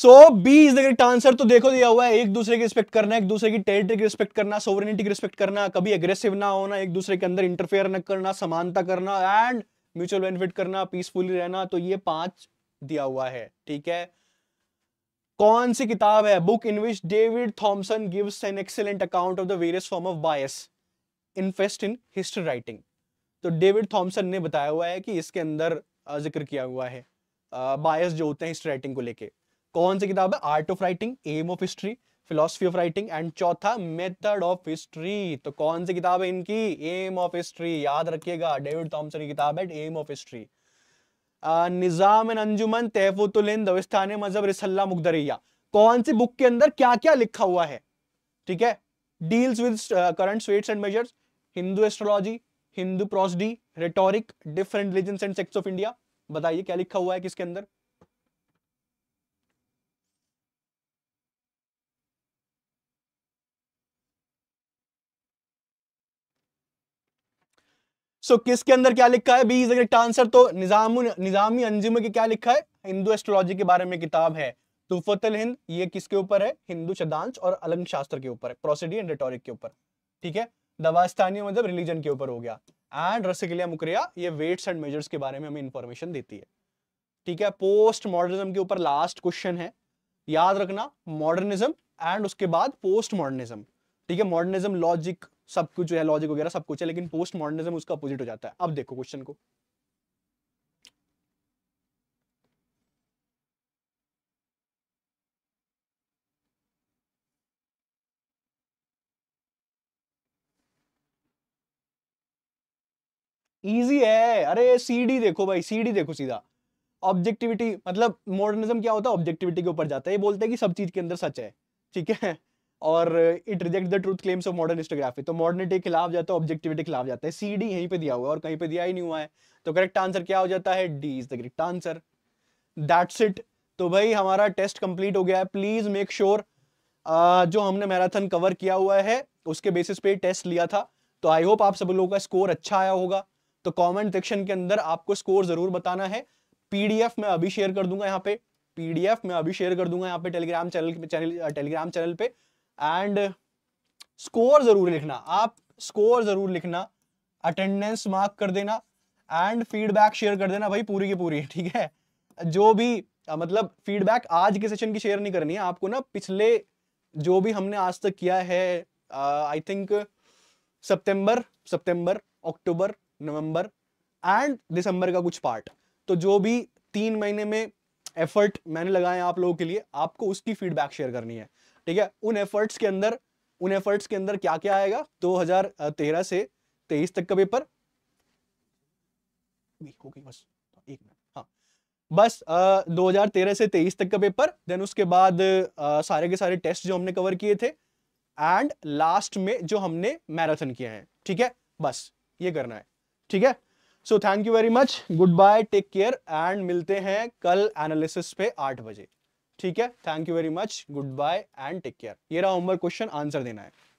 so B is the correct answer तो देखो दिया हुआ है एक दूसरे की रिस्पेक्ट करना एक दूसरे की टेरिटरी की रिस्पेक्ट करना सोवरेनिटी की रिस्पेक्ट करना कभी एग्रेसिव ना होना एक दूसरे के अंदर इंटरफेयर न करना समानता करना एंड म्यूचुअल बेनिफिट करना पीसफुली रहना तो ये पांच दिया हुआ है ठीक है कौन सी किताब है book in which David Thomson gives an excellent account of the various form of bias infest in history writing तो डेविड थॉम्सन ने बताया हुआ है कि इसके अंदर जिक्र किया हुआ है बायस जो होते हैं हिस्ट्री राइटिंग को लेकर कौन सी किताब है art of writing aim of history philosophy of writing and चौथा मेथड ऑफ हिस्ट्री तो कौन सी किताब है इनकी एम ऑफ हिस्ट्री याद रखिएगा डेविड थॉमसन की किताब है aim of history Nizam and अंजुमन तहफुतुल दविस्तान मजहब रिसल्ला मुखदरिया कौन सी बुक के अंदर क्या क्या लिखा हुआ है ठीक है deals with current weights and measures Hindu astrology Hindu prosody rhetoric different religion and sects of India बताइए क्या लिखा हुआ है किसके अंदर सो so, किसके अंदर क्या लिखा है बी इज करेक्ट आंसर तो निजाम निजामी अंजुम के क्या लिखा है हिंदू एस्ट्रोलॉजी के बारे में किताब है तुफतल हिंद ये किसके ऊपर है हिंदू शदांश और अलंग शास्त्र के ऊपर है प्रोसिडी एंड रेटोरिक के ऊपर ठीक है दवास्थानी मतलब रिलीजन के ऊपर हो गया एंड रसिकलिया मुकरिया ये वेट्स एंड मेजर्स के बारे में हमें इंफॉर्मेशन देती है ठीक है पोस्ट मॉडर्निज्म के ऊपर लास्ट क्वेश्चन है याद रखना मॉडर्निज्म एंड उसके बाद पोस्ट मॉडर्निज्म ठीक है मॉडर्निज्म लॉजिक सब कुछ जो है लॉजिक वगैरह सब कुछ है लेकिन पोस्ट मॉडर्निज्म उसका अपोजिट हो जाता है अब देखो क्वेश्चन को इजी है अरे सीडी देखो भाई सीडी देखो सीधा ऑब्जेक्टिविटी मतलब मॉडर्निज्म क्या होता है ऑब्जेक्टिविटी के ऊपर जाता है ये बोलते हैं कि सब चीज के अंदर सच है ठीक है और it reject the truth claims of modern historiography तो मॉडर्निटी के खिलाफ जाता है ऑब्जेक्टिविटी के खिलाफ जाता है सी डी यहीं पे दिया हुआ है और कहीं पे दिया ही नहीं हुआ है तो करेक्ट आंसर क्या हो जाता है D is the correct answer that's it तो भाई हमारा टेस्ट कंप्लीट हो गया है प्लीज मेक श्योर जो हमने मैराथन कवर किया हुआ है उसके बेसिस पे टेस्ट लिया था तो आई होप आप सब लोगों का स्कोर अच्छा आया होगा तो कमेंट सेक्शन के अंदर आपको स्कोर जरूर बताना है पीडीएफ में अभी शेयर कर दूंगा यहाँ पे पीडीएफ में अभी शेयर कर दूंगा यहाँ पे Telegram channel channel Telegram channel पे एंड स्कोर जरूर लिखना आप स्कोर जरूर लिखना अटेंडेंस मार्क कर देना एंड फीडबैक शेयर कर देना भाई पूरी की पूरी (laughs) ठीक है जो भी मतलब फीडबैक आज के सेशन की शेयर नहीं करनी है आपको ना पिछले जो भी हमने आज तक किया है I think September September October November and दिसंबर का कुछ पार्ट तो जो भी तीन महीने में एफर्ट मैंने लगाए आप लोगों के लिए आपको उसकी फीडबैक शेयर करनी है ठीक है उन एफर्ट्स के अंदर उन एफर्ट्स के अंदर क्या क्या आएगा 2013 से 23 तक का पेपर हो गई बस एक मिनट हाँ। बस आ, 2013 से 23 तक का पेपर देन उसके बाद आ, सारे के सारे टेस्ट जो हमने कवर किए थे एंड लास्ट में जो हमने मैराथन किया है ठीक है बस ये करना है ठीक है so thank you very much good bye take care and मिलते हैं कल एनालिसिस पे आठ बजे ठीक है thank you very much good bye and take care ये रहा होमवर्क क्वेश्चन आंसर देना है